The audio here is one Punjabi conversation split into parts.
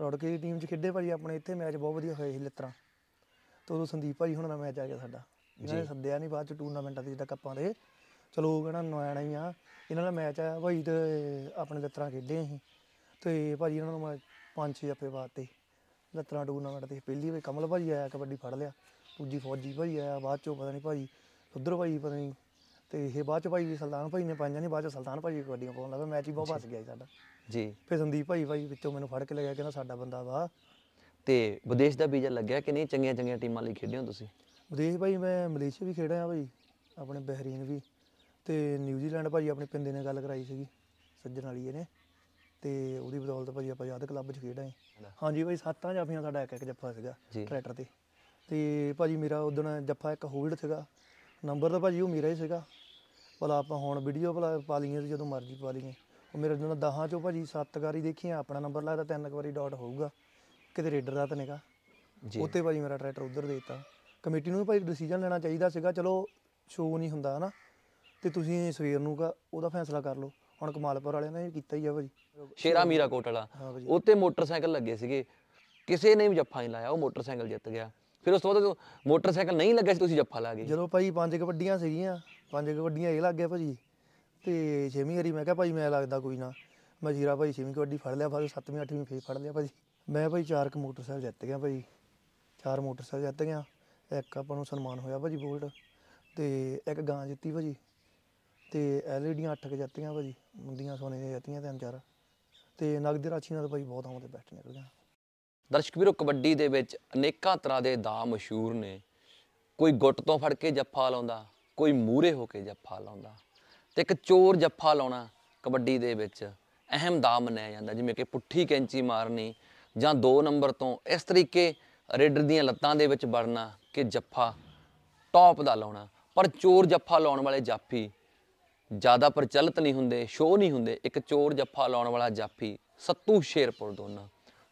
ਰੋੜਕੇ ਦੀ ਟੀਮ 'ਚ ਖੇਡੇ ਭਾਜੀ ਆਪਣੇ ਇੱਥੇ ਮੈਚ ਬਹੁਤ ਵਧੀਆ ਹੋਏ ਸੀ ਲਿੱਤਰਾ ਤੋਂ ਉਹ ਸੰਦੀਪ ਭਾਜੀ ਹੁਣਾਂ ਦਾ ਮੈਚ ਆ ਗਿਆ ਸਾਡਾ ਜੀ ਸੱਦਿਆ ਨਹੀਂ ਬਾਅਦ 'ਚ ਟੂਰਨਾਮੈਂਟਾਂ ਦੇ ਜਿੱਦਾਂ ਕੱਪਾਂ ਦੇ ਚਲੋ ਉਹ ਕਿਹੜਾ ਨਵਾਣਾ ਹੀ ਆ ਇਹਨਾਂ ਦਾ ਮੈਚ ਆ ਭਾਈ ਤੇ ਆਪਣੇ ਲਿੱਤਰਾ ਖੇਡੇ ਅਸੀਂ ਤੇ ਭਾਜੀ ਇਹਨਾਂ ਨੂੰ ਪੰਜ ਛੇ ਆਪੇ ਬਾਅਦ ਤੇ ਟੂਰਨਾਮੈਂਟ ਤੇ ਪਹਿਲੀ ਵਾਰ ਕਮਲ ਭਾਜੀ ਆਇਆ ਕਬੱਡੀ ਫੜ ਲਿਆ ਦੂਜੀ ਫੌਜੀ ਭਾਜੀ ਆਇਆ ਬਾਅਦ ਚੋਂ ਪਤਾ ਨਹੀਂ ਭਾਜੀ ਉਧਰ ਭਾਜੀ ਪਤਾ ਨਹੀਂ ਤੇ ਇਹ ਬਾਅਦ ਚ ਭਾਈ ਸੁਲਤਾਨ ਭਾਈ ਨੇ ਪਾਈਆਂ ਨਹੀਂ ਬਾਅਦ ਚ ਸੁਲਤਾਨ ਭਾਜੀ ਕਬੱਡੀਆਂ ਪਾਉਣ ਲੱਗਾ ਮੈਚ ਹੀ ਬਹੁਤ ਫਸ ਗਿਆ ਸਾਡਾ ਜੀ ਫਿਰ ਸੰਦੀਪ ਭਾਈ ਭਾਈ ਵਿੱਚੋਂ ਮੈਨੂੰ ਫੜ ਕੇ ਲੈ ਗਿਆ ਕਹਿੰਦਾ ਸਾਡਾ ਬੰਦਾ ਵਾ ਤੇ ਵਿਦੇਸ਼ ਦਾ ਵੀਜ਼ਾ ਲੱਗਿਆ ਕਿ ਨਹੀਂ ਚੰਗੀਆਂ ਚੰਗੀਆਂ ਟੀਮਾਂ ਲਈ ਖੇਡੇ ਹੋ ਤੁਸੀਂ ਵਿਦੇਸ਼ ਭਾਈ ਮੈਂ ਮਲੇਸ਼ੀਆ ਵੀ ਖੇਡਿਆ ਆ ਭਾਈ ਆਪਣੇ ਬਹਿਰੀਨ ਵੀ ਤੇ ਨਿਊਜ਼ੀਲੈਂਡ ਭਾਈ ਆਪਣੇ ਪਿੰਦੇ ਨੇ ਗੱਲ ਕਰਾਈ ਸੀਗੀ ਸੱਜਣ ਵਾਲੀ ਇਹਨੇ ਤੇ ਉਹਦੀ ਬਦੌਲਤ ਭਾਜੀ ਆਪਾਂ ਯਾਦ ਕਲੱਬ 'ਚ ਖੇਡਾਂ ਹਾਂਜੀ ਭਾਈ ਸੱਤਾਂ ਜਾਫੀਆਂ ਸਾਡਾ ਇੱਕ ਇੱਕ ਜੱਫਾ ਸੀਗਾ ਟਰੈਕਟਰ ਤੇ ਤੇ ਭਾਜੀ ਮੇਰਾ ਉਦੋਂ ਜੱਫਾ ਇੱਕ ਹੋਲਡ ਸੀਗਾ ਨੰਬਰ ਤਾਂ ਭਾਜੀ ਉਹ ਮੇਰਾ ਹੀ ਸੀਗਾ ਭਲਾ ਆਪਾਂ ਹੁਣ ਵੀਡੀਓ ਭਲਾ ਪਾ ਲਈਏ ਜਦੋਂ ਮਰਜ਼ੀ ਪਾ ਲਈਏ ਉਹ ਮੇਰੇ ਨਾਲ ਦਹਾਂ ਚੋਂ ਭਾਜੀ ਸੱਤ ਵਾਰੀ ਆ ਆਪਣਾ ਨੰਬਰ ਲੱਗਦਾ ਤਿੰਨ ਕੁ ਵਾਰੀ ਡਾਟ ਹੋਊਗਾ ਕਿਤੇ ਰੇਡਰ ਦਾ ਤਨੇਗਾ ਜੀ ਉੱਤੇ ਭਾਜੀ ਮੇਰਾ ਟਰੈਕਟਰ ਉਧਰ ਦੇ ਦਿੱਤਾ ਕਮੇਟੀ ਨੂੰ ਭਾਜੀ ਭਾਈ ਡਿਸੀਜਨ ਲੈਣਾ ਚਾਹੀਦਾ ਸੀਗਾ ਚਲੋ ਸ਼ੋਅ ਨਹੀਂ ਹੁੰਦਾ ਹਨਾ ਤੇ ਤੁਸੀਂ ਸਵੇਰ ਨੂੰ ਕਾ ਉਹਦਾ ਫੈਸਲਾ ਕਰ ਲਓ ਹੁਣ ਕਮਾਲਪੁਰ ਵਾਲਿਆਂ ਨੇ ਕੀਤਾ ਹੀ ਆ ਭਾਜੀ ਸ਼ੇਰਾ ਮੀਰਾ ਕੋਟ ਵਾਲਾ ਉੱਤੇ ਮੋਟਰਸਾਈਕਲ ਲੱਗੇ ਸੀਗੇ ਕਿਸੇ ਨੇ ਵੀ ਜੱਫਾ ਨਹੀਂ ਲਾਇਆ ਉਹ ਮੋਟਰਸਾਈਕਲ ਜਿੱਤ ਗਿਆ ਫਿਰ ਉਸ ਤੋਂ ਬਾਅਦ ਮੋਟਰਸਾਈਕਲ ਨਹੀਂ ਲੱਗਿਆ ਸੀ ਤੁਸੀਂ ਜੱਫਾ ਲਾ ਗਏ ਜਦੋਂ ਭਾਈ ਪੰਜ ਕਬੱਡੀਆਂ ਸੀਗੀਆਂ ਪੰਜ ਕਬੱਡੀਆਂ ਇਹ ਲੱਗ ਗਿਆ ਭਾਜੀ ਤੇ ਛੇਵੀਂ ਵਾਰੀ ਮੈਂ ਕਿਹਾ ਭਾਈ ਮੈਂ ਲੱਗਦਾ ਕੋਈ ਨਾ ਮੈਂ ਜੀਰਾ ਭਾਈ ਛੇਵੀਂ ਕਬੱਡੀ ਫੜ ਲਿਆ ਭਾਈ ਸੱਤਵੀਂ ਅੱਠਵੀਂ ਫੇਰ ਫੜ ਲਿਆ ਭਾਜੀ ਮੈਂ ਭਾਈ ਚਾਰ ਕ ਮੋਟਰਸਾਈਕਲ ਜਿੱਤ ਗਿਆ ਭਾਈ ਚਾਰ ਮੋਟਰਸਾਈਕਲ ਜਿੱਤ ਗਿਆ ਇੱਕ ਆਪਾਂ ਨੂੰ ਸਨਮਾਨ ਹੋਇਆ ਭਾਜੀ ਬੋਲਟ ਤੇ ਇੱਕ ਗਾਂ ਜਿੱਤੀ ਭਾਜੀ ਤੇ ਐਲਈਡੀਆਂ 8 ਕ ਜਿੱਤੀਆਂ ਭਾਜੀ ਮੁੰਦੀਆਂ ਸੋਨੇ ਦੀਆਂ ਜਿੱਤੀਆਂ ਤਿੰਨ ਚਾਰ ਤੇ ਨਗਦ ਰਾਸ਼ੀ ਨਾਲ ਭਾਈ ਬਹੁਤ ਆਉਂਦੇ ਬੈਠ ਨਿਕਲ ਗਿਆ ਦਰਸ਼ਕ ਵੀਰੋ ਕਬੱਡੀ ਦੇ ਵਿੱਚ ਅਨੇਕਾਂ ਤਰ੍ਹਾਂ ਦੇ ਦਾ ਮਸ਼ਹੂਰ ਨੇ ਕੋਈ ਗੁੱਟ ਤੋਂ ਫੜ ਕੇ ਜੱਫਾ ਲਾਉਂਦਾ ਕੋਈ ਮੂਰੇ ਹੋ ਕੇ ਜੱਫਾ ਲਾਉਂਦਾ ਤੇ ਇੱਕ ਚੋਰ ਜੱਫਾ ਲਾਉਣਾ ਕਬੱਡੀ ਦੇ ਵਿੱਚ ਅਹਿਮ ਦਾ ਮੰਨਿਆ ਜਾਂਦਾ ਜਿਵੇਂ ਕਿ ਪੁੱਠੀ ਕੈਂਚੀ ਮਾਰਨੀ ਜਾਂ 2 ਨੰਬਰ ਤੋਂ ਇਸ ਤਰੀਕੇ ਰੇਡਰ ਦੀਆਂ ਲੱਤਾਂ ਦੇ ਵਿੱਚ ਵੜਨਾ ਕਿ ਜੱਫਾ ਟੌਪ ਦਾ ਲਾਉਣਾ ਪਰ ਚੋਰ ਜੱਫਾ ਲਾਉਣ ਵਾਲੇ ਜਾਫੀ ਜ਼ਿਆਦਾ ਪ੍ਰਚਲਿਤ ਨਹੀਂ ਹੁੰਦੇ ਸ਼ੋਅ ਨਹੀਂ ਹੁੰਦੇ ਇੱਕ ਚੋਰ ਜੱਫਾ ਲਾਉਣ ਵਾਲਾ ਜਾਫੀ ਸੱਤੂ ਸ਼ੇਰਪੁਰ ਦੋਨਾ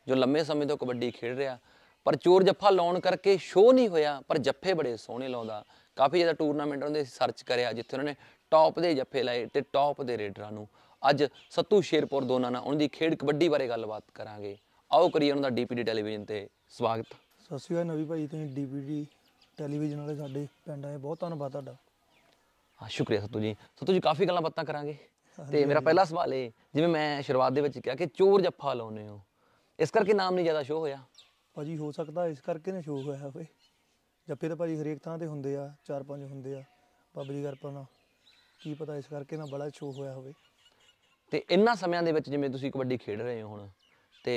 ਜੋ ਲੰਮੇ ਸਮੇਂ ਤੋਂ ਕਬੱਡੀ ਖੇਡ ਰਿਹਾ ਪਰ ਚੋਰ ਜੱਫਾ ਲਾਉਣ ਕਰਕੇ ਸ਼ੋਅ ਨਹੀਂ ਹੋਇਆ ਪਰ ਜੱਫੇ ਬੜੇ ਸੋਹਣੇ ਲਾਉਂਦਾ ਕਾਫੀ ਜ਼ਿਆਦਾ ਟੂਰਨਾਮੈਂਟ ਸੀ ਸਰਚ ਕਰਿਆ ਜਿੱਥੇ ਉਹਨਾਂ ਨੇ ਟੌਪ ਦੇ ਜੱਫੇ ਲਏ ਤੇ ਟੌਪ ਦੇ ਰੇਡਰਾਂ ਨੂੰ ਅੱਜ ਸਤੂ ਸ਼ੇਰਪੁਰ ਦੋਨਾਂ ਨਾਲ ਉਹਨਾਂ ਦੀ ਖੇਡ ਕਬੱਡੀ ਬਾਰੇ ਗੱਲਬਾਤ ਕਰਾਂਗੇ ਆਓ ਕਰੀਏ ਉਹਨਾਂ ਦਾ ਡੀਪੀਡੀ ਟੈਲੀਵਿਜ਼ਨ ਤੇ ਸਵਾਗਤ ਸਤਿ ਸ਼੍ਰੀ ਅਕਾਲ ਨਵੀ ਭਾਈ ਤੁਸੀਂ ਡੀਪੀਡੀ ਟੈਲੀਵਿਜ਼ਨ ਵਾਲੇ ਸਾਡੇ ਪਿੰਡ ਆਏ ਬਹੁਤ ਧੰਨਵਾਦ ਤੁਹਾਡਾ ਹਾਂ ਸ਼ੁਕਰੀਆ ਸਤੂ ਜੀ ਸਤੂ ਜੀ ਕਾਫੀ ਗੱਲਾਂ ਬਾਤਾਂ ਕਰਾਂਗੇ ਤੇ ਮੇਰਾ ਪਹਿਲਾ ਸਵਾਲ ਇਹ ਜਿਵੇਂ ਮੈਂ ਸ਼ੁਰੂਆਤ ਦੇ ਵਿੱਚ ਕਿਹਾ ਕਿ ਚੋਰ ਜੱਫਾ ਲਾਉਨੇ ਹੋ ਇਸ ਕਰਕੇ ਨਾਮ ਨਹੀਂ ਜ਼ਿਆਦਾ ਸ਼ੋਅ ਹੋਇਆ ਭਾਜੀ ਹੋ ਸਕਦਾ ਇਸ ਕਰਕੇ ਨਾ ਸ਼ੋਅ ਹੋਇਆ ਹੋਵੇ ਜੱਫੇ ਤਾਂ ਭਾਜੀ ਹਰੇਕ ਥਾਂ ਤੇ ਹੁੰਦੇ ਆ ਚਾਰ ਪੰਜ ਹੁੰਦੇ ਆ ਬਾਬਰੀ ਗਰਪਾ ਨਾਲ ਕੀ ਪਤਾ ਇਸ ਕਰਕੇ ਨਾ ਬੜਾ ਸ਼ੋਅ ਹੋਇਆ ਹੋਵੇ ਤੇ ਇੰਨਾ ਸਮਿਆਂ ਦੇ ਵਿੱਚ ਜਿਵੇਂ ਤੁਸੀਂ ਕਬੱਡੀ ਖੇਡ ਰਹੇ ਹੋ ਹੁਣ ਤੇ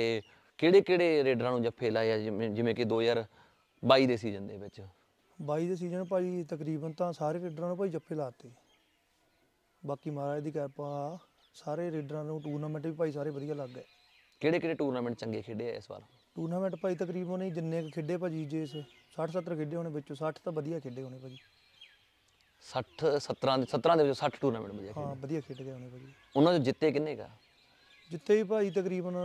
ਕਿਹੜੇ ਕਿਹੜੇ ਰੇਡਰਾਂ ਨੂੰ ਜੱਫੇ ਲਾਏ ਆ ਜਿਵੇਂ ਕਿ 2022 ਦੇ ਸੀਜ਼ਨ ਦੇ ਵਿੱਚ 22 ਦੇ ਸੀਜ਼ਨ ਭਾਜੀ ਤਕਰੀਬਨ ਤਾਂ ਸਾਰੇ ਰੇਡਰਾਂ ਨੂੰ ਭਾਈ ਜੱਫੇ ਲਾਤੇ ਬਾਕੀ ਮਹਾਰਾਜ ਦੀ ਕਿਰਪਾ ਸਾਰੇ ਰੇਡਰਾਂ ਨੂੰ ਟੂਰਨਾਮੈਂਟ ਵੀ ਭਾਈ ਸਾਰੇ ਵਧੀਆ ਲੱਗ ਗਏ ਕਿਹੜੇ ਕਿਹੜੇ ਟੂਰਨਾਮੈਂਟ ਚੰਗੇ ਖੇਡੇ ਆ ਇਸ ਵਾਰ ਟੂਰਨਾਮੈਂਟ ਭਾਈ ਤਕਰੀਬਨ ਜਿੰਨੇ ਖੇਡੇ ਭਾਜੀ ਜੇ 60 70 ਖੇਡੇ ਹੋਣੇ ਵਿੱਚੋਂ 60 ਤਾਂ ਵਧੀਆ ਖੇਡੇ ਹੋਣੇ ਭਾਜੀ 60 17 ਦੇ 17 ਦੇ ਵਿੱਚ 60 ਟੂਰਨਾਮੈਂਟ ਵਧੀਆ ਹਾਂ ਵਧੀਆ ਖੇਡ ਗਏ ਉਹਨੇ ਭਾਜੀ ਉਹਨਾਂ ਦੇ ਜਿੱਤੇ ਕਿੰਨੇ ਗਾ ਜਿੱਤੇ ਵੀ ਭਾਜੀ ਤਕਰੀਬਨ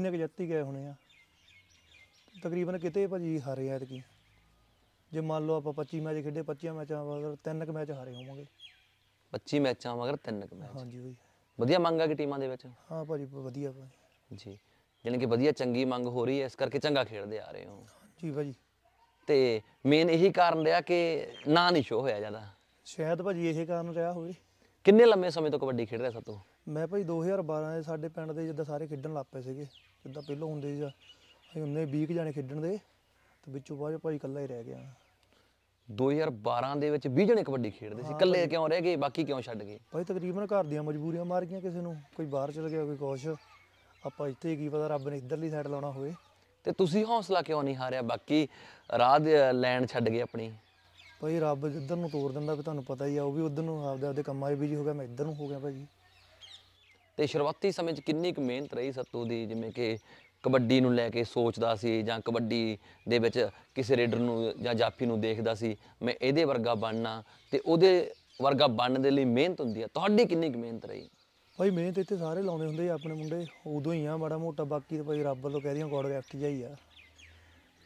ਇੰਨੇ ਕੁ ਜਿੱਤੀ ਗਏ ਹੋਣੇ ਆ ਤਕਰੀਬਨ ਕਿਤੇ ਭਾਜੀ ਹਾਰੇ ਆ ਕੀ ਜੇ ਮੰਨ ਲਓ ਆਪਾਂ 25 ਮੈਚ ਖੇਡੇ 25 ਮੈਚਾਂ ਮਗਰ ਤਿੰਨ ਕ ਮੈਚ ਹਾਰੇ ਹੋਵਾਂਗੇ 25 ਮੈਚਾਂ ਮਗਰ ਤਿੰਨ ਕ ਮੈਚ ਹਾਂਜੀ ਭਾਜੀ ਵਧੀਆ ਮੰਗ ਆ ਕਿ ਟੀਮਾਂ ਦੇ ਵਿੱਚ ਹਾਂ ਭਾਜੀ ਵਧੀਆ ਭਾਜੀ ਜੀ ਯਾਨੀ ਕਿ ਵਧੀਆ ਚੰਗੀ ਮੰਗ ਹੋ ਰਹੀ ਹੈ ਇਸ ਕਰਕੇ ਚੰਗਾ ਖੇਡਦੇ ਆ ਰਹੇ ਹੋ ਜੀ ਭਾਜੀ ਤੇ ਮੇਨ ਇਹੀ ਕਾਰਨ ਰਿਹਾ ਕਿ ਨਾਂ ਨਹੀਂ ਸ਼ੋ ਹੋਇਆ ਜਾਂਦਾ ਸ਼ਾਇਦ ਭਾਜੀ ਇਹੇ ਕਾਰਨ ਰਿਹਾ ਹੋਵੇ ਕਿੰਨੇ ਲੰਮੇ ਸਮੇਂ ਤੋਂ ਕਬੱਡੀ ਖੇਡ ਰਿਹਾ ਸਤੋ ਮੈਂ ਭਾਈ 2012 ਦੇ ਸਾਡੇ ਪਿੰਡ ਦੇ ਜਿੱਦਾਂ ਸਾਰੇ ਖੇਡਣ ਲੱਗ ਪਏ ਸੀਗੇ ਜਿੱਦਾਂ ਪਹਿਲਾਂ ਹੁੰਦੇ ਸੀ ਅਸੀਂ ਉਹਨੇ 20 ਜਾਣੇ ਖੇਡਣ ਦੇ ਤੇ ਵਿੱਚੋਂ ਬਾਅਦ ਭਾਈ ਇਕੱਲਾ ਹੀ ਰਹਿ ਗਿਆ 2012 ਦੇ ਵਿੱਚ 20 ਜਣੇ ਕਬੱਡੀ ਖੇਡਦੇ ਸੀ ਇਕੱਲੇ ਕਿਉਂ ਰਹਿ ਗਏ ਬਾਕੀ ਕਿਉਂ ਛੱਡ ਗਏ ਭਾਈ ਤਕਰੀਬਨ ਘਰ ਦੀਆਂ ਮਜਬੂਰੀਆਂ ਮਾਰ ਗਈਆਂ ਕਿਸੇ ਨੂੰ ਕੋਈ ਬਾਹਰ ਚਲ ਗਿਆ ਕੋਈ ਕੁਛ ਆਪਾਂ ਇੱਥੇ ਕੀ ਪਤਾ ਰੱਬ ਨੇ ਇੱਧਰਲੀ ਸਾਈਡ ਲਾਉਣਾ ਹੋਵੇ ਤੇ ਤੁਸੀਂ ਹੌਸਲਾ ਕਿਉਂ ਨਹੀਂ ਹਾਰਿਆ ਬਾਕੀ ਰਾਹ ਲੈਣ ਛੱਡ ਗਏ ਆਪਣੀ ਭਾਈ ਰੱਬ ਜਿੱਧਰ ਨੂੰ ਤੋਰ ਦਿੰਦਾ ਵੀ ਤੁਹਾਨੂੰ ਪਤਾ ਹੀ ਆ ਉਹ ਵੀ ਉਧਰ ਨੂੰ ਆਪਦੇ ਆਪਦੇ ਕੰਮਾਂ 'ਚ ਬਿਜੀ ਹੋ ਗਿਆ ਮੈਂ ਇੱਧਰ ਨੂੰ ਹੋ ਗਿਆ ਭਾਜੀ ਤੇ ਸ਼ੁਰੂਆਤੀ ਸਮੇਂ 'ਚ ਕਿੰਨੀ ਕੁ ਮਿਹਨਤ ਰਹੀ ਸੱਤੂ ਦੀ ਜਿਵੇਂ ਕਿ ਕਬੱਡੀ ਨੂੰ ਲੈ ਕੇ ਸੋਚਦਾ ਸੀ ਜਾਂ ਕਬੱਡੀ ਦੇ ਵਿੱਚ ਕਿਸੇ ਰੇਡਰ ਨੂੰ ਜਾਂ ਜਾਫੀ ਨੂੰ ਦੇਖਦਾ ਸੀ ਮੈਂ ਇਹਦੇ ਵਰਗਾ ਬਣਨਾ ਤੇ ਉਹਦੇ ਵਰਗਾ ਬਣਨ ਦੇ ਲਈ ਮਿਹਨਤ ਹੁੰਦੀ ਆ ਤੁਹਾਡੀ ਕਿੰਨੀ ਕੁ ਮਿਹਨਤ ਰਹੀ ਭਾਈ ਮਿਹਨਤ ਇੱਥੇ ਸਾਰੇ ਲਾਉਂਦੇ ਹੁੰਦੇ ਆ ਆਪਣੇ ਮੁੰਡੇ ਉਦੋਂ ਹੀ ਆ ਮਾੜਾ ਮੋਟਾ ਬਾਕੀ ਤਾਂ ਭਾਈ ਰੱਬ ਵੱਲੋਂ ਕਹਿ ਦੀਆਂ ਗੋਡ ਗਿਫਟ ਜਾਈ ਆ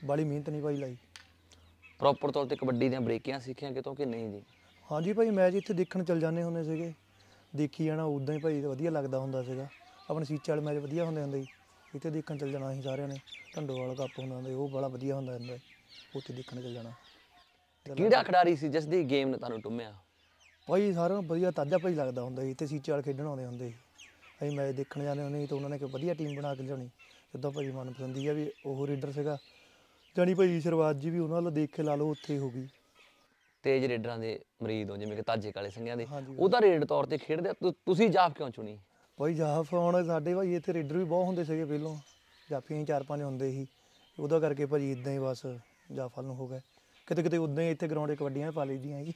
ਬਾਲੀ ਮਿਹਨਤ ਨਹੀਂ ਭਾਈ ਲਾਈ ਪ੍ਰੋਪਰ ਤੌਰ ਤੇ ਕਬੱਡੀ ਦੀਆਂ ਬ੍ਰੇਕੀਆਂ ਸਿੱਖੀਆਂ ਕਿਤੋਂ ਕਿ ਨਹੀਂ ਜੀ ਹਾਂਜੀ ਭਾਈ ਮੈਚ ਇੱਥੇ ਦੇਖਣ ਚੱਲ ਜਾਂਦੇ ਹੁੰਦੇ ਸੀਗੇ ਦੇਖੀ ਜਾਣਾ ਉਦਾਂ ਹੀ ਭਾਈ ਵਧੀਆ ਲੱਗਦਾ ਹੁੰਦਾ ਸੀਗਾ ਆਪਣੇ ਸੀਚਾ ਵਾਲੇ ਮੈਚ ਵਧੀਆ ਹੁੰਦੇ ਹੁੰਦੇ ਇੱਥੇ ਦੇਖਣ ਚੱਲ ਜਾਣਾ ਅਸੀਂ ਸਾਰਿਆਂ ਨੇ ਢੰਡੋਵਾਲ ਕੱਪ ਹੁੰਦਾ ਹੁੰਦਾ ਉਹ ਬੜਾ ਵਧੀਆ ਹੁੰਦਾ ਹੁੰਦਾ ਉੱਥੇ ਦੇਖਣ ਚੱਲ ਜਾਣਾ ਕਿਹੜਾ ਖਿਡਾਰੀ ਸੀ ਜਿਸ ਦੀ ਗੇਮ ਨੇ ਤੁਹਾਨੂੰ ਟੁੰਮਿਆ ਭਾਈ ਸਾਰਿਆਂ ਨੂੰ ਵਧੀਆ ਤਾਜਾ ਭਾਈ ਲੱਗਦਾ ਹੁੰਦਾ ਸੀ ਤੇ ਸੀਚੇ ਵਾਲ ਖੇਡਣ ਆਉਂਦੇ ਹੁੰਦੇ ਸੀ ਅਸੀਂ ਮੈਚ ਦੇਖਣ ਜਾਂਦੇ ਹੁੰਦੇ ਸੀ ਤਾਂ ਉਹਨਾਂ ਨੇ ਕਿ ਵਧੀਆ ਟੀਮ ਬਣਾ ਕੇ ਲਿਆਉਣੀ ਜਿੱਦਾਂ ਭਾਈ ਪਸੰਦੀ ਆ ਵੀ ਉਹ ਰੇਡਰ ਸੀਗਾ ਜਾਨੀ ਭਾਈ ਸ਼ਰਵਾਦ ਜੀ ਵੀ ਉਹਨਾਂ ਨਾਲ ਦੇਖ ਕੇ ਲਾ ਲਓ ਉੱਥੇ ਹੋ ਗਈ ਤੇਜ ਰੇਡਰਾਂ ਦੇ ਮਰੀਦ ਹੋ ਜਿਵੇਂ ਕਿ ਤਾਜੇ ਕਾਲੇ ਸੰਗਿਆਂ ਦੇ ਉਹਦਾ ਰੇਡ ਤੌਰ ਤੇ ਖੇਡਦੇ ਤੁਸੀਂ ਜਾਫ ਕਿਉਂ ਚੁਣੀ ਭਾਈ ਜਾਫ ਹੁਣ ਸਾਡੇ ਭਾਈ ਇੱਥੇ ਰੇਡਰ ਵੀ ਬਹੁਤ ਹੁੰਦੇ ਸੀਗੇ ਪਹਿਲਾਂ ਜਾਫੀਆਂ ਚਾਰ ਪੰਜ ਹੁੰਦੇ ਸੀ ਉਹਦਾ ਕਰਕੇ ਭਾਜੀ ਇਦਾਂ ਹੀ ਬਸ ਜਾਫਲ ਨੂੰ ਹੋ ਗਿਆ ਕਿਤੇ ਕਿਤੇ ਉਦਾਂ ਹੀ ਇੱਥੇ ਗਰਾਊਂਡ 'ਚ ਕਬੱਡੀਆਂ ਪਾ ਲਈ ਦੀਆਂ ਜੀ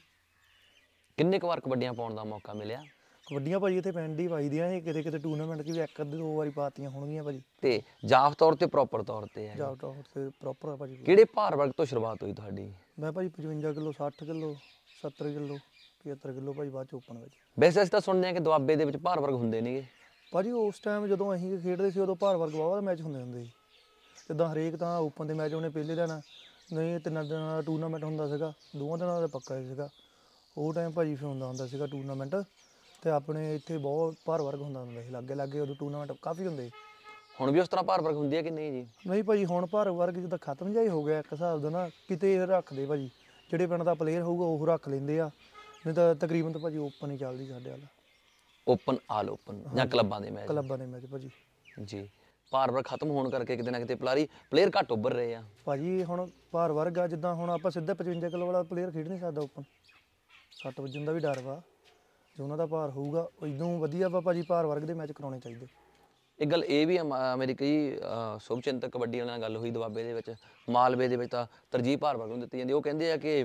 ਕਿੰਨੇ ਕੁ ਵਾਰ ਕਬੱਡੀਆਂ ਪਾਉਣ ਦਾ ਮੌਕਾ ਮਿਲਿਆ ਕਬੱਡੀਆਂ ਭਾਜੀ ਇੱਥੇ ਪਿੰਡ ਹੀ ਇਹ ਕਿਤੇ ਕਿਤੇ ਟੂਰਨਾਮੈਂਟ 'ਚ ਵੀ ਇੱਕ ਦੋ ਵਾਰੀ ਪਾਤੀਆਂ ਹੋਣਗੀਆਂ ਭਾਜੀ ਤੇ ਜਾਫ ਤੌਰ ਤੇ ਪ੍ਰੋਪਰ ਤੌਰ ਤੇ ਹੈ ਜਾਫ ਤੌਰ ਤੇ ਪ੍ਰੋਪਰ ਹੈ ਭਾਜੀ ਕਿਹੜੇ ਭਾਰ ਵਰਗ ਤੋਂ ਸ਼ੁਰੂਆਤ ਹੋਈ ਤੁਹਾਡੀ ਮੈਂ ਭਾਜੀ 55 ਕਿਲੋ 60 ਕਿਲੋ 70 ਕਿਲੋ 75 ਕਿਲੋ ਭਾਜੀ ਬਾਅਦ ਚ ਓਪਨ ਵਿੱਚ ਵੈਸੇ ਅਸੀਂ ਤਾਂ ਸੁਣਦੇ ਆ ਕਿ ਦੁਆਬੇ ਦੇ ਵਿੱਚ ਭਾਰ ਵਰਗ ਹੁੰਦੇ ਨੇਗੇ ਭਾਜੀ ਉਸ ਟਾਈਮ ਜਦੋਂ ਅਸੀਂ ਖੇਡਦੇ ਸੀ ਉਦੋਂ ਭਾਰ ਵਰਗ ਬਹੁਤ ਮੈਚ ਹੁੰਦੇ ਹੁੰਦੇ ਸੀ ਜਿੱਦਾਂ ਹਰੇਕ ਤਾਂ ਓਪਨ ਦੇ ਮੈਚ ਉਹਨੇ ਪਹਿਲੇ ਦਿਨ ਨਹੀਂ ਤਿੰਨ ਦਿਨਾਂ ਦਾ ਟੂਰਨਾਮੈਂਟ ਹੁੰਦਾ ਸੀਗਾ ਦੋਵਾਂ ਦਿਨਾਂ ਦਾ ਪੱਕਾ ਸੀਗਾ ਉਹ ਟਾਈਮ ਭਾਜੀ ਫਿਰ ਹੁੰਦਾ ਹੁੰਦਾ ਸੀਗਾ ਟੂਰਨਾਮੈਂਟ ਤੇ ਆਪਣੇ ਇੱਥੇ ਬਹੁਤ ਭਾਰ ਵਰਗ ਹੁੰਦਾ ਹੁੰਦਾ ਸੀ ਲਾਗੇ ਲਾਗੇ ਉਦੋਂ ਟੂਰਨਾਮੈਂਟ ਕਾਫੀ ਹੁੰਦੇ ਹੁਣ ਵੀ ਉਸ ਤਰ੍ਹਾਂ ਭਾਰ ਵਰਗ ਹੁੰਦੀ ਹੈ ਕਿ ਨਹੀਂ ਜੀ ਨਹੀਂ ਭਾਜੀ ਹੁਣ ਭਾਰ ਵਰਗ ਜਦੋਂ ਖਤਮ ਜਾਈ ਹੋ ਗਿਆ ਇੱਕ ਹਿਸਾਬ ਦਾ ਨਾ ਕਿਤੇ ਰੱਖਦੇ ਭਾਜੀ ਜਿਹੜੇ ਪਿੰਡ ਦਾ ਪਲੇਅਰ ਹੋਊਗਾ ਉਹ ਰੱਖ ਲੈਂਦੇ ਆ ਨਹੀਂ ਤਾਂ ਤਕਰੀਬਨ ਤਾਂ ਭਾਜੀ ਓਪਨ ਹੀ ਚੱਲਦੀ ਸਾਡੇ ਵਾਲਾ ਓਪਨ ਆਲ ਓਪਨ ਜਾਂ ਕਲੱਬਾਂ ਦੇ ਮੈਚ ਕਲੱਬਾਂ ਦੇ ਮੈਚ ਭਾਜੀ ਜੀ ਭਾਰ ਵਰਗ ਖਤਮ ਹੋਣ ਕਰਕੇ ਕਿਤੇ ਨਾ ਕਿਤੇ ਪਲਾਰੀ ਪਲੇਅਰ ਘੱਟ ਉੱਭਰ ਰਹੇ ਆ ਭਾਜੀ ਹੁਣ ਭਾਰ ਵਰਗ ਆ ਜਿੱਦਾਂ ਹੁਣ ਆਪਾਂ ਸਿੱਧਾ 55 ਕਿਲੋ ਵਾਲਾ ਪਲੇਅਰ ਖੇਡ ਨਹੀਂ ਸਕਦਾ ਓਪਨ ਸੱਟ ਵੱਜਣ ਦਾ ਵੀ ਡਰ ਵਾ ਜੋ ਉਹਨਾਂ ਦਾ ਭਾਰ ਹੋਊਗਾ ਇਦੋਂ ਵਧੀਆ ਵਾ ਭਾਜੀ ਭਾਰ ਵਰਗ ਦੇ ਮੈਚ ਕਰਾਉਣੇ ਚਾਹੀਦੇ ਇੱਕ ਗੱਲ ਇਹ ਵੀ ਮੇਰੀ ਕਈ ਸ਼ੁਭਚਿੰਤਕ ਕਬੱਡੀ ਵਾਲਿਆਂ ਨਾਲ ਗੱਲ ਹੋਈ ਦਵਾਬੇ ਦੇ ਵਿੱਚ ਮਾਲਵੇ ਦੇ ਵਿੱਚ ਤਾਂ ਤਰਜੀਹ ਭਾਰ ਵਰਗ ਨੂੰ ਦਿੱਤੀ ਜਾਂਦੀ ਉਹ ਕਹਿੰਦੇ ਆ ਕਿ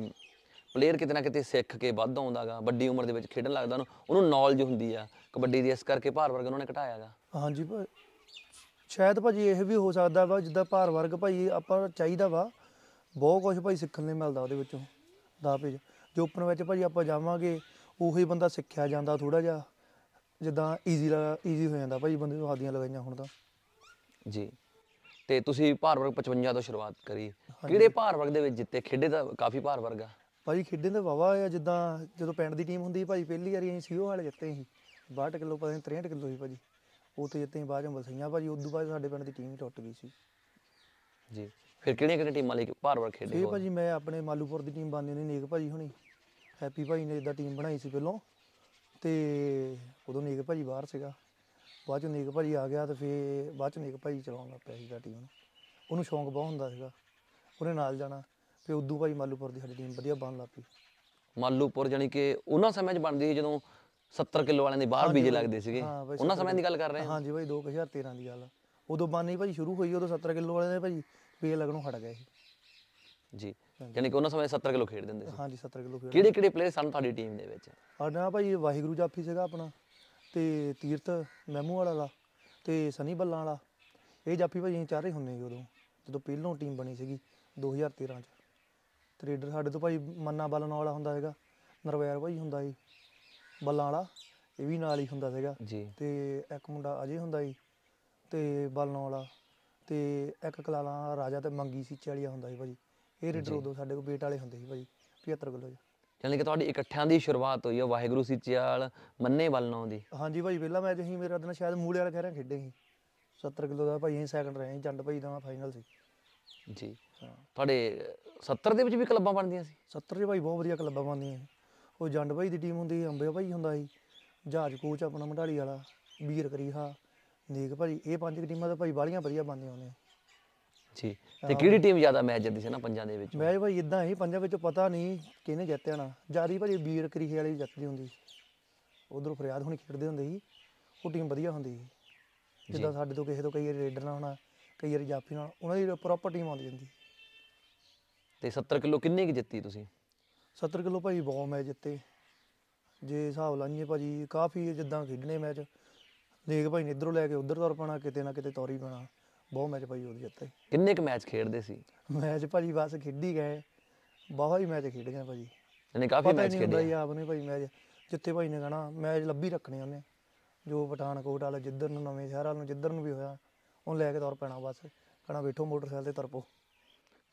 ਪਲੇਅਰ ਕਿਤੇ ਨਾ ਕਿਤੇ ਸਿੱਖ ਕੇ ਵੱਧ ਆਉਂਦਾਗਾ ਵੱਡੀ ਉਮਰ ਦੇ ਵਿੱਚ ਖੇਡਣ ਲੱਗਦਾ ਉਹਨੂੰ ਉਹਨੂੰ ਨੌਲੇਜ ਹੁੰਦੀ ਆ ਕਬੱਡੀ ਦੀ ਇਸ ਕਰਕੇ ਭਾਰ ਵਰਗ ਉਹਨਾਂ ਨੇ ਘਟਾਇਆਗਾ ਹਾਂਜੀ ਭਾਈ ਸ਼ਾਇਦ ਭਾਜੀ ਇਹ ਵੀ ਹੋ ਸਕਦਾ ਵਾ ਜਿੱਦਾਂ ਭਾਰ ਵਰਗ ਭਾਈ ਆਪਾਂ ਚਾਹੀਦਾ ਵਾ ਬਹੁਤ ਕੁਝ ਭਾਈ ਸਿੱਖਣ ਨੂੰ ਮਿਲਦਾ ਉਹਦੇ ਵਿੱਚੋਂ ਦਾ ਪੇਜ ਜੇ ਓਪਨ ਵਿੱਚ ਭਾਜੀ ਆਪਾਂ ਜਾਵਾਂਗੇ ਉਹੀ ਬੰਦਾ ਸਿੱਖਿਆ ਜਾਂਦਾ ਥੋੜਾ ਜਿਹਾ ਜਿੱਦਾਂ ਈਜ਼ੀ ਈਜ਼ੀ ਹੋ ਜਾਂਦਾ ਭਾਜੀ ਬੰਦੇ ਨੂੰ ਹਾਦੀਆਂ ਲਗਾਈਆਂ ਹੁਣ ਤਾਂ ਜੀ ਤੇ ਤੁਸੀਂ ਭਾਰ ਵਰਗ 55 ਤੋਂ ਸ਼ੁਰੂਆਤ ਕਰੀ ਕਿਹੜੇ ਭਾਰ ਵਰਗ ਦੇ ਵਿੱਚ ਜਿੱਤੇ ਖੇਡੇ ਦਾ ਕਾਫੀ ਭਾਰ ਵਰਗ ਆ ਭਾਜੀ ਖੇਡੇ ਦਾ ਵਾਵਾ ਆ ਜਿੱਦਾਂ ਜਦੋਂ ਪਿੰਡ ਦੀ ਟੀਮ ਹੁੰਦੀ ਭਾਜੀ ਪਹਿਲੀ ਵਾਰੀ ਅਸੀਂ ਸੀਓ ਵਾਲੇ ਜਿੱਤੇ ਸੀ 62 ਕਿਲੋ ਪਤਾ 63 ਕਿਲੋ ਸੀ ਭਾਜੀ ਉਹ ਤੇ ਜਿੱਤੇ ਬਾਅਦ ਚ ਮਲਸਈਆਂ ਭਾਜੀ ਉਦੋਂ ਬਾਅਦ ਸਾਡੇ ਪਿੰਡ ਦੀ ਟੀਮ ਹੀ ਟੁੱਟ ਗਈ ਸੀ ਜੀ ਫਿਰ ਕਿਹੜੀਆਂ ਕਿਹੜੀਆਂ ਟੀਮਾਂ ਲਈ ਭਾਰ ਵਰਗ ਖੇਡੇ ਹੋ ਇਹ ਭਾਜੀ ਮੈਂ ਆਪਣੇ ਮਾਲੂਪੁਰ ਦੀ ਟੀਮ ਬਾਨੀ ਨੇ ਨੇਕ ਭਾਜੀ ਹੁਣੀ ਹੈਪੀ ਭਾਈ ਨੇ ਇਦਾਂ ਟੀਮ ਬਣਾਈ ਸੀ ਪਹਿਲਾਂ ਤੇ ਉਦੋਂ ਨੇਕ ਭਾਜੀ ਬਾਹਰ ਸੀਗਾ ਬਾਅਦ ਚ ਨੇਕ ਭਾਜੀ ਆ ਗਿਆ ਤੇ ਫੇਰ ਬਾਅਦ ਚ ਨੇਕ ਭਾਜੀ ਚਲਾਉਣ ਲੱਗ ਪਿਆ ਸੀਗਾ ਟੀਮ ਉਹਨੂੰ ਸ਼ੌਂਕ ਬਹੁਤ ਹੁੰਦਾ ਸੀਗਾ ਉਹਨੇ ਨਾਲ ਜਾਣਾ ਫੇ ਉਦੋਂ ਭਾਈ ਮਾਲੂਪੁਰ ਦੀ ਸਾਡੀ ਟੀਮ ਵਧੀਆ ਬਣ ਲੱਗ ਪਈ ਮਾਲੂਪੁਰ ਜਾਨੀ ਕਿ ਉਹਨਾਂ ਸਮੇਂ 'ਚ ਬਣਦੀ ਸੀ ਜਦੋਂ 70 ਕਿਲੋ ਵਾਲਿਆਂ ਦੇ ਬਾਹਰ ਬੀਜੇ ਲੱਗਦੇ ਸੀਗੇ ਉਹਨਾਂ ਸਮੇਂ ਦੀ ਗੱਲ ਕਰ ਰਹੇ ਹਾਂ ਹਾਂਜੀ ਭਾਈ 2013 ਦੀ ਗੱਲ ਉਦੋਂ ਬਾਨੀ ਭਾਈ ਸ਼ੁਰੂ ਹੋਈ ਉਦੋਂ 70 ਕਿਲੋ ਵਾਲਿਆਂ ਦੇ ਭਾਈ ਪੇ ਲੱਗਣੋਂ ਹਟ ਗਏ ਸੀ ਜੀ ਯਾਨੀ ਕਿ ਉਹਨਾਂ ਸਮੇਂ 70 ਕਿਲੋ ਖੇਡ ਦਿੰਦੇ ਸੀ ਹਾਂਜੀ 70 ਕਿਲੋ ਖੇਡ ਕਿਹੜੇ ਕਿਹੜੇ ਪਲੇਅਰ ਸਨ ਤੁਹਾਡੀ ਟੀਮ ਦੇ ਵਿੱਚ ਸਾਡਾ ਭਾਈ ਵਾਹਿਗੁਰੂ ਜਾਫੀ ਸੀਗਾ ਆਪਣਾ ਤੇ ਤੀਰਤ ਮੈਮੂ ਵਾਲਾ ਤੇ ਸਨੀ ਬੱਲਾਂ ਵਾਲਾ ਇਹ ਜਾਫੀ ਭਾਈ ਅਸੀਂ ਚਾਰੇ ਹੁੰਨੇ ਸੀ ਉਦੋਂ ਜਦੋਂ ਪਹਿਲੋਂ ਟੀਮ ਬਣੀ ਸੀਗੀ 2013 ਚ ਟ੍ਰੇਡਰ ਸਾਡੇ ਤੋਂ ਭਾਈ ਮੰਨਾ ਬੱਲਣ ਵਾਲਾ ਹੁੰਦਾ ਹੈਗਾ ਨਰਵੈਰ ਭਾਈ ਹੁੰਦਾ ਸੀ ਬੱਲਾਂ ਵਾਲਾ ਇਹ ਵੀ ਨਾਲ ਹੀ ਹੁੰਦਾ ਸੀਗਾ ਤੇ ਇੱਕ ਮੁੰਡਾ ਅਜੇ ਹੁੰਦਾ ਸੀ ਤੇ ਬੱਲਣ ਵਾਲਾ ਤੇ ਇੱਕ ਕਲਾਲਾ ਰਾਜਾ ਤੇ ਮੰਗੀ ਸੀ ਵਾਲੀਆ ਹੁੰਦਾ ਸੀ ਭਾਈ ਇਹ ਰੀਡਰ ਉਦੋਂ ਸਾਡੇ ਕੋਲ ਵੇਟ ਵਾਲੇ ਹੁੰਦੇ ਸੀ ਭਾਈ 75 ਕਿਲੋ ਜੀ ਯਾਨੀ ਕਿ ਤੁਹਾਡੀ ਇਕੱਠਿਆਂ ਦੀ ਸ਼ੁਰੂਆਤ ਹੋਈ ਹੈ ਵਾਹਿਗੁਰੂ ਸੀਚਿਆਲ ਮੰਨੇ ਵੱਲ ਨਾਉ ਦੀ ਹਾਂਜੀ ਭਾਈ ਪਹਿਲਾਂ ਮੈਂ ਤੁਸੀਂ ਮੇਰਾ ਦਿਨ ਸ਼ਾਇਦ ਮੂਲੇ ਵਾਲਾ ਕਹਿ ਖੇਡੇ ਸੀ 70 ਕਿਲੋ ਦਾ ਭਾਈ ਅਸੀਂ ਸੈਕੰਡ ਰਹੇ ਜੰਡ ਭਾਈ ਦਾ ਫਾਈਨਲ ਸੀ ਜੀ ਤੁਹਾਡੇ 70 ਦੇ ਵਿੱਚ ਵੀ ਕਲੱਬਾਂ ਬਣਦੀਆਂ ਸੀ 70 ਦੇ ਭਾਈ ਬਹੁਤ ਵਧੀਆ ਕਲੱਬਾਂ ਬਣਦੀਆਂ ਉਹ ਜੰਡ ਭਾਈ ਦੀ ਟੀਮ ਹੁੰਦੀ ਅੰਬੇ ਭਾਈ ਹੁੰਦਾ ਸੀ ਜਹਾਜ ਕੋਚ ਆਪਣਾ ਮਢਾਲੀ ਵਾਲਾ ਵੀਰ ਕਰੀਹਾ ਦੇਖ ਭਾਈ ਇਹ ਪੰਜ ਟੀਮਾਂ ਦਾ ਭਾਈ ਬਾਲੀਆਂ ਵਧੀਆ ਬਣਦੀਆਂ ਹੁੰਦੀਆਂ ਜੀ ਤੇ ਕਿਹੜੀ ਟੀਮ ਜ਼ਿਆਦਾ ਮੈਚ ਜਿੱਤੀ ਸੀ ਨਾ ਪੰਜਾਂ ਦੇ ਵਿੱਚ ਮੈਚ ਭਾਈ ਇਦਾਂ ਹੀ ਪੰਜਾਂ ਵਿੱਚ ਪਤਾ ਨਹੀਂ ਕਿਹਨੇ ਜਿੱਤਿਆ ਨਾ ਜਾਰੀ ਭਾਈ ਵੀਰ ਕਰੀਹੇ ਵਾਲੀ ਜਿੱਤਦੀ ਹੁੰਦੀ ਉਧਰੋਂ ਫਰਿਆਦ ਹੁਣੀ ਖੇਡਦੇ ਹੁੰਦੇ ਸੀ ਉਹ ਟੀਮ ਵਧੀਆ ਹੁੰਦੀ ਸੀ ਜਿੱਦਾਂ ਸਾਡੇ ਤੋਂ ਕਿਸੇ ਤੋਂ ਕਈ ਵਾਰੀ ਰੇਡਰ ਨਾਲ ਹੋਣਾ ਕਈ ਵਾਰੀ ਜਾਫੀ ਨਾਲ ਉਹਨਾਂ ਦੀ ਪ੍ਰੋਪਰ ਟੀਮ ਆਉਂਦੀ ਜਾਂਦੀ ਤੇ 70 ਕਿਲੋ ਕਿੰਨੇ ਕੀ ਜਿੱਤੀ ਤੁਸੀਂ 70 ਕਿਲੋ ਭਾਈ ਬਹੁਤ ਮੈਚ ਜਿੱਤੇ ਜੇ ਹਿਸਾਬ ਲਾਈਏ ਭਾਜੀ ਕਾਫੀ ਜਿੱਦਾਂ ਖੇਡਣੇ ਮੈਚ ਦੇਖ ਭਾਈ ਨੇ ਇਧਰੋਂ ਲੈ ਕੇ ਉਧਰ ਤੁਰ ਪਾਣਾ ਕਿਤੇ ਨਾ ਕਿਤੇ ਤੌਰੀ ਪਾਣਾ ਬਹੁਤ ਮੈਚ ਭਾਈ ਉਹਦੇ ਜਿੱਤੇ ਕਿੰਨੇ ਕ ਮੈਚ ਖੇਡਦੇ ਸੀ ਮੈਚ ਭਾਜੀ ਬਸ ਖੇਡੀ ਗਏ ਬਹੁਤ ਹੀ ਮੈਚ ਖੇਡ ਗਏ ਭਾਜੀ ਨੇ ਕਾਫੀ ਮੈਚ ਖੇਡੇ ਭਾਈ ਆਪ ਆਪਨੇ ਭਾਈ ਮੈਚ ਜਿੱਥੇ ਭਾਈ ਨੇ ਕਹਣਾ ਮੈਚ ਲੱਭੀ ਰੱਖਣੇ ਉਹਨੇ ਜੋ ਪਠਾਨਕੋਟ ਵਾਲਾ ਜਿੱਧਰ ਨੂੰ ਨਵੇਂ ਸ਼ਹਿਰ ਵਾਲ ਨੂੰ ਜਿੱਧਰ ਨੂੰ ਵੀ ਹੋਇਆ ਉਹ ਲੈ ਕੇ ਤੌਰ ਪੈਣਾ ਬਸ ਕਹਣਾ ਬੈਠੋ ਮੋਟਰਸਾਈਕਲ ਤੇ ਤਰਪੋ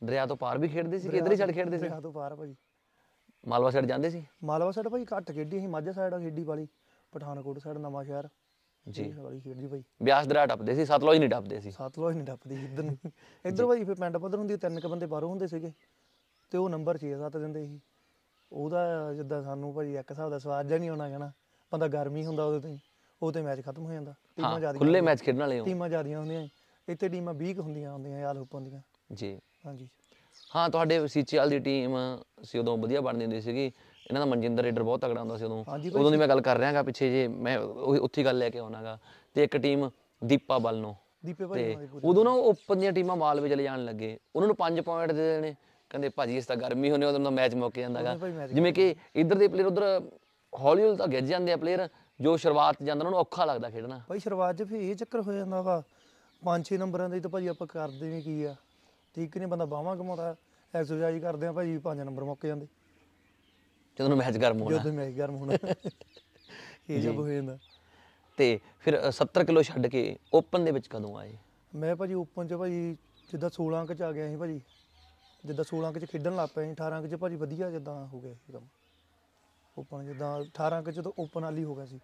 ਦਰਿਆ ਤੋਂ ਪਾਰ ਵੀ ਖੇਡਦੇ ਸੀ ਕਿ ਇਧਰ ਹੀ ਛੱਡ ਖੇਡਦੇ ਸੀ ਦਰਿਆ ਤੋਂ ਪਾਰ ਭਾਜੀ ਮਾਲਵਾ ਸਾਈਡ ਜਾਂਦੇ ਸੀ ਮਾਲਵਾ ਸਾਈਡ ਭਾਈ ਘੱਟ ਖੇਡੀ ਸੀ ਮਾਝਾ ਸਾਈਡ ਖੇਡੀ ਵਾਲੀ ਪਠਾਨਕੋਟ ਸਾਈਡ ਨਵਾਂ ਸ਼ਹਿਰ ਜੀ ਵਾਲੀ ਜੀ ਭਾਈ ਬਿਆਸ ਦਰਾ ਟੱਪਦੇ ਸੀ ਸਤਲੁਜ ਨਹੀਂ ਟੱਪਦੇ ਸੀ ਸਤਲੁਜ ਨਹੀਂ ਟੱਪਦੀ ਇਧਰ ਨੂੰ ਇਧਰ ਭਾਈ ਫਿਰ ਪਿੰਡ ਪੱਧਰ ਹੁੰਦੀ ਤਿੰਨ ਕ ਬੰਦੇ ਬਾਹਰ ਹੁੰਦੇ ਸੀਗੇ ਤੇ ਉਹ ਨੰਬਰ 6-7 ਦਿੰਦੇ ਸੀ ਉਹਦਾ ਜਿੱਦਾਂ ਸਾਨੂੰ ਭਾਈ ਇੱਕ ਹਿਸਾਬ ਦਾ ਸਵਾਦ ਜਾਂ ਨਹੀਂ ਆਉਣਾ ਕਹਣਾ ਬੰਦਾ ਗਰਮੀ ਹੁੰਦਾ ਉਹਦੇ ਤੇ ਉਹ ਤੇ ਮੈਚ ਖਤਮ ਹੋ ਜਾਂਦਾ ਟੀਮਾਂ ਜ਼ਿਆਦਾ ਖੁੱਲੇ ਮੈਚ ਖੇਡਣ ਵਾਲੇ ਹੋ ਟੀਮਾਂ ਜ਼ਿਆਦੀਆਂ ਹੁੰਦੀਆਂ ਇੱਥੇ ਟੀਮਾਂ 20 ਕ ਹੁੰਦੀਆਂ ਹੁੰਦੀਆਂ ਯਾਰ ਹੁਪਾਂ ਦੀਆਂ ਜੀ ਹਾਂਜੀ ਹਾਂ ਤੁਹਾਡੇ ਸੀਚੇਆਲ ਦੀ ਟੀਮ ਸੀ ਉਦੋਂ ਵਧੀਆ ਬਣਦੀ ਹੁੰਦੀ ਸੀਗੀ ਇਹਨਾਂ ਦਾ ਮਨਜਿੰਦਰ ਰੇਡਰ ਬਹੁਤ ਤਗੜਾ ਹੁੰਦਾ ਸੀ ਉਦੋਂ ਉਦੋਂ ਦੀ ਮੈਂ ਗੱਲ ਕਰ ਰਿਹਾਗਾ ਪਿੱਛੇ ਜੇ ਮੈਂ ਉੱਥੀ ਗੱਲ ਲੈ ਕੇ ਆਉਣਾਗਾ ਤੇ ਇੱਕ ਟੀਮ ਦੀਪਾ ਨੂੰ ਦੀਪੇ ਭਾਈ ਉਦੋਂ ਨਾ ਉਹ ਪੰਜੀਆਂ ਟੀਮਾਂ ਮਾਲਵੇ ਚਲੇ ਜਾਣ ਲੱਗੇ ਉਹਨਾਂ ਨੂੰ 5 ਪੁਆਇੰਟ ਦੇ ਦੇਣੇ ਕਹਿੰਦੇ ਭਾਜੀ ਇਸ ਤਾਂ ਗਰਮੀ ਹੋਣੀ ਉਦੋਂ ਦਾ ਮੈਚ ਮੁੱਕ ਜਾਂਦਾਗਾ ਜਿਵੇਂ ਕਿ ਇੱਧਰ ਦੇ ਪਲੇਅਰ ਉਧਰ ਹੌਲੀ ਹੌਲੀ ਤਾਂ ਗਿੱਜ ਜਾਂਦੇ ਆ ਪਲੇਅਰ ਜੋ ਸ਼ੁਰੂਆਤ ਜਾਂਦਾ ਉਹਨਾਂ ਨੂੰ ਔਖਾ ਲੱਗਦਾ ਖੇਡਣਾ ਭਾਈ ਸ਼ੁਰੂਆਤ 'ਚ ਫੇਰ ਇਹ ਚੱਕਰ ਹੋ ਜਾਂਦਾ ਵਾ 5-6 ਨੰਬਰਾਂ ਦੇ ਤਾਂ ਭਾਜੀ ਆਪਾਂ ਕਰਦੇ ਵੀ ਕੀ ਆ ਠੀਕ ਨਹੀਂ ਬੰਦਾ ਬਾਹਾਂ ਘਮਾਉਂਦਾ ਐਕਸਰਸਾਈਜ਼ ਕਰਦੇ ਆ ਭਾਜੀ 5 ਨੰਬਰ ਮੁੱਕ ਜਾਂਦੇ ਜਦੋਂ ਨੂੰ ਮੈਚ ਗਰਮ ਹੋਣਾ ਜਦੋਂ ਮੈਚ ਗਰਮ ਹੋਣਾ ਇਹ ਜਬ ਹੋ ਜਾਂਦਾ ਤੇ ਫਿਰ 70 ਕਿਲੋ ਛੱਡ ਕੇ ਓਪਨ ਦੇ ਵਿੱਚ ਕਦੋਂ ਆਏ ਮੈਂ ਭਾਜੀ ਓਪਨ 'ਚ ਭਾਜੀ ਜਿੱਦਾਂ 16 ਕਿ ਚ ਆ ਗਿਆ ਸੀ ਭਾਜੀ ਜਿੱਦਾਂ 16 ਕਿ ਚ ਖੇਡਣ ਲੱਗ ਪਏ ਸੀ 18 ਕਿ ਚ ਭਾਜੀ ਵਧੀਆ ਜਿੱਦਾਂ ਹੋ ਗਿਆ ਸੀ ਕੰਮ ਓਪਨ ਜਿੱਦਾਂ 18 ਕਿ ਚ ਤਾਂ ਓਪਨ ਵਾਲੀ ਹੋ ਗਿਆ ਸੀ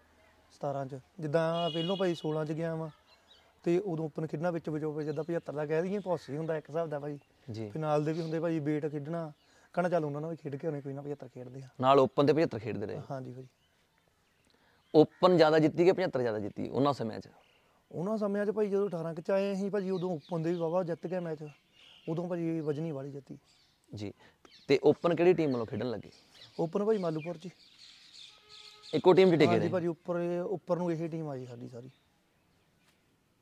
17 ਚ ਜਿੱਦਾਂ ਪਹਿਲੋਂ ਭਾਈ 16 ਚ ਗਿਆ ਵਾਂ ਤੇ ਉਦੋਂ ਓਪਨ ਖੇਡਣਾ ਵਿੱਚ ਵਜੋਂ ਜਿੱਦਾਂ 75 ਦਾ ਕਹਿ ਦਈਏ ਪੋਸੀ ਹੁੰਦਾ ਇੱਕ ਹਿਸਾਬ ਦਾ ਭਾਈ ਜੀ ਫਿਨਾਲ ਦੇ ਵੀ ਹੁੰਦੇ ਭਾਈ ਵੇਟ ਖੇਡਣਾ ਕਹਣਾ ਚੱਲ ਉਹਨਾਂ ਨਾਲ ਵੀ ਖੇਡ ਕੇ ਉਹਨੇ ਕੋਈ ਨਾ 75 ਖੇਡਦੇ ਆ ਨਾਲ ਓਪਨ ਤੇ 75 ਖੇਡਦੇ ਰਹੇ ਹਾਂਜੀ ਭਾਜੀ ਓਪਨ ਜ਼ਿਆਦਾ ਜਿੱਤੀ ਕਿ 75 ਜ਼ਿਆਦਾ ਜਿੱਤੀ ਉਹਨਾਂ ਸਮਿਆਂ 'ਚ ਉਹਨਾਂ ਸਮਿਆਂ 'ਚ ਭਾਈ ਜਦੋਂ 18 ਕਿ ਚਾਏ ਸੀ ਭਾਜੀ ਉਦੋਂ ਓਪਨ ਦੇ ਵੀ ਵਾਵਾ ਜਿੱਤ ਗਏ ਮੈਚ ਉਦੋਂ ਭਾਜੀ ਵਜਨੀ ਵਾਲੀ ਜਿੱਤੀ ਜੀ ਤੇ ਓਪਨ ਕਿਹੜੀ ਟੀਮ ਵੱਲੋਂ ਖੇਡਣ ਲੱਗੇ ਓਪਨ ਭਾਈ ਮਾਲੂਪੁਰ ਜੀ ਇੱਕੋ ਟੀਮ ਜਿੱਤੇ ਟਿਕੇ ਹਾਂਜੀ ਭਾਜੀ ਉੱਪਰ ਉੱਪਰ ਨੂੰ ਇਹੇ ਟੀਮ ਆਈ ਸਾਡੀ ਸਾਰੀ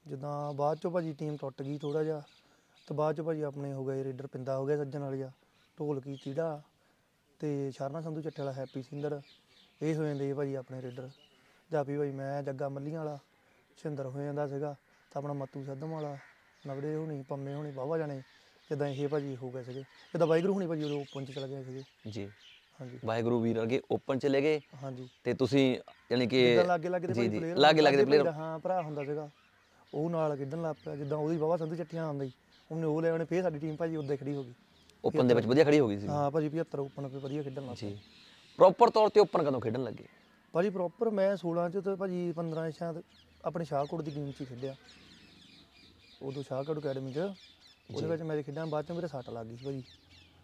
ਜਦੋਂ ਬਾਅਦ ਚੋਂ ਭਾਜੀ ਟੀਮ ਟੁੱਟ ਗਈ ਥੋੜਾ ਜਿਹਾ ਤੇ ਬਾਅਦ ਚੋਂ ਭਾਜੀ ਆਪਣੇ ਹੋ ਗਏ ਰੇਡਰ ਪਿੰਦਾ ਹੋ ਗਿਆ ਸੱਜਣ ਵਾਲਿਆ ਢੋਲਕੀ ਚੀੜਾ ਤੇ ਸ਼ਰਨਾ ਸੰਧੂ ਚੱਟੇ ਵਾਲਾ ਹੈਪੀ ਸਿੰਦਰ ਇਹ ਹੋ ਜਾਂਦੇ ਭਾਜੀ ਆਪਣੇ ਰੇਡਰ ਜਾਪੀ ਭਾਈ ਮੈਂ ਜੱਗਾ ਮੱਲੀਆਂ ਵਾਲਾ ਸਿੰਦਰ ਹੋ ਜਾਂਦਾ ਸੀਗਾ ਤਾਂ ਆਪਣਾ ਮੱਤੂ ਸੱਧਮ ਵਾਲਾ ਨਗੜੇ ਹੋਣੀ ਪੰਮੇ ਹੋਣੀ ਬਾਵਾ ਜਾਣੇ ਜਿੱਦਾਂ ਇਹ ਭਾਜੀ ਹੋ ਗਏ ਸੀਗੇ ਜਿੱਦਾਂ ਵਾਹਿਗੁਰੂ ਹੋਣੀ ਭਾਜੀ ਉਹ ਓਪਨ ਚ ਚਲੇ ਗਏ ਸੀਗੇ ਜੀ ਹਾਂਜੀ ਵਾਹਿਗੁਰੂ ਵੀਰ ਅਰਗੇ ਓਪਨ ਚਲੇ ਗਏ ਹਾਂਜੀ ਤੇ ਤੁਸੀਂ ਯਾਨੀ ਕਿ ਲਾਗੇ ਲਾਗੇ ਦੇ ਪਲੇਅਰ ਲਾਗੇ ਲਾਗੇ ਦੇ ਪਲੇਅਰ ਹਾਂ ਭਰਾ ਹੁੰਦਾ ਸੀਗਾ ਉਹ ਨਾਲ ਖੇਡਣ ਲੱਗ ਪਿਆ ਜਿੱਦਾਂ ਉਹਦੀ ਬਾਵਾ ਸੰਧੂ ਚੱਟੀਆਂ ਆਉਂਦੀ ਉਹਨੇ ਉਹ ਲੈ ਉਹਨੇ ਫੇਰ ਸਾਡੀ ਟੀਮ ਭਾਜੀ ਉਦਾਂ ਖੜੀ ਹੋ ਗਈ ਓਪਨ ਦੇ ਵਿੱਚ ਵਧੀਆ ਖੜੀ ਹੋ ਗਈ ਸੀ ਹਾਂ ਭਾਜੀ 75 ਓਪਨ ਕੋਈ ਵਧੀਆ ਖੇਡਣ ਲੱਗ ਜੀ ਪ੍ਰੋਪਰ ਤੌਰ ਤੇ ਓਪਨ ਕਦੋਂ ਖੇਡਣ ਲੱਗੇ ਭਾਜੀ ਪ੍ਰੋਪਰ ਮੈਂ 16 ਚ ਤੇ ਭਾਜੀ 15 ਸ਼ਾਇਦ ਆਪਣੇ ਸ਼ਾਹਕੋਟ ਦੀ ਗੇਮ 'ਚ ਖੇਡਿਆ ਉਦੋਂ ਸ਼ਾਹਕੋਟ ਅਕੈਡਮੀ 'ਚ ਉਹਦੇ ਵਿੱਚ ਮੈਂ ਖੇਡਾਂ ਬਾਅਦ ਚ ਮੇਰੇ ਸੱਟ ਲੱਗ ਗਈ ਸੀ ਭਾਜੀ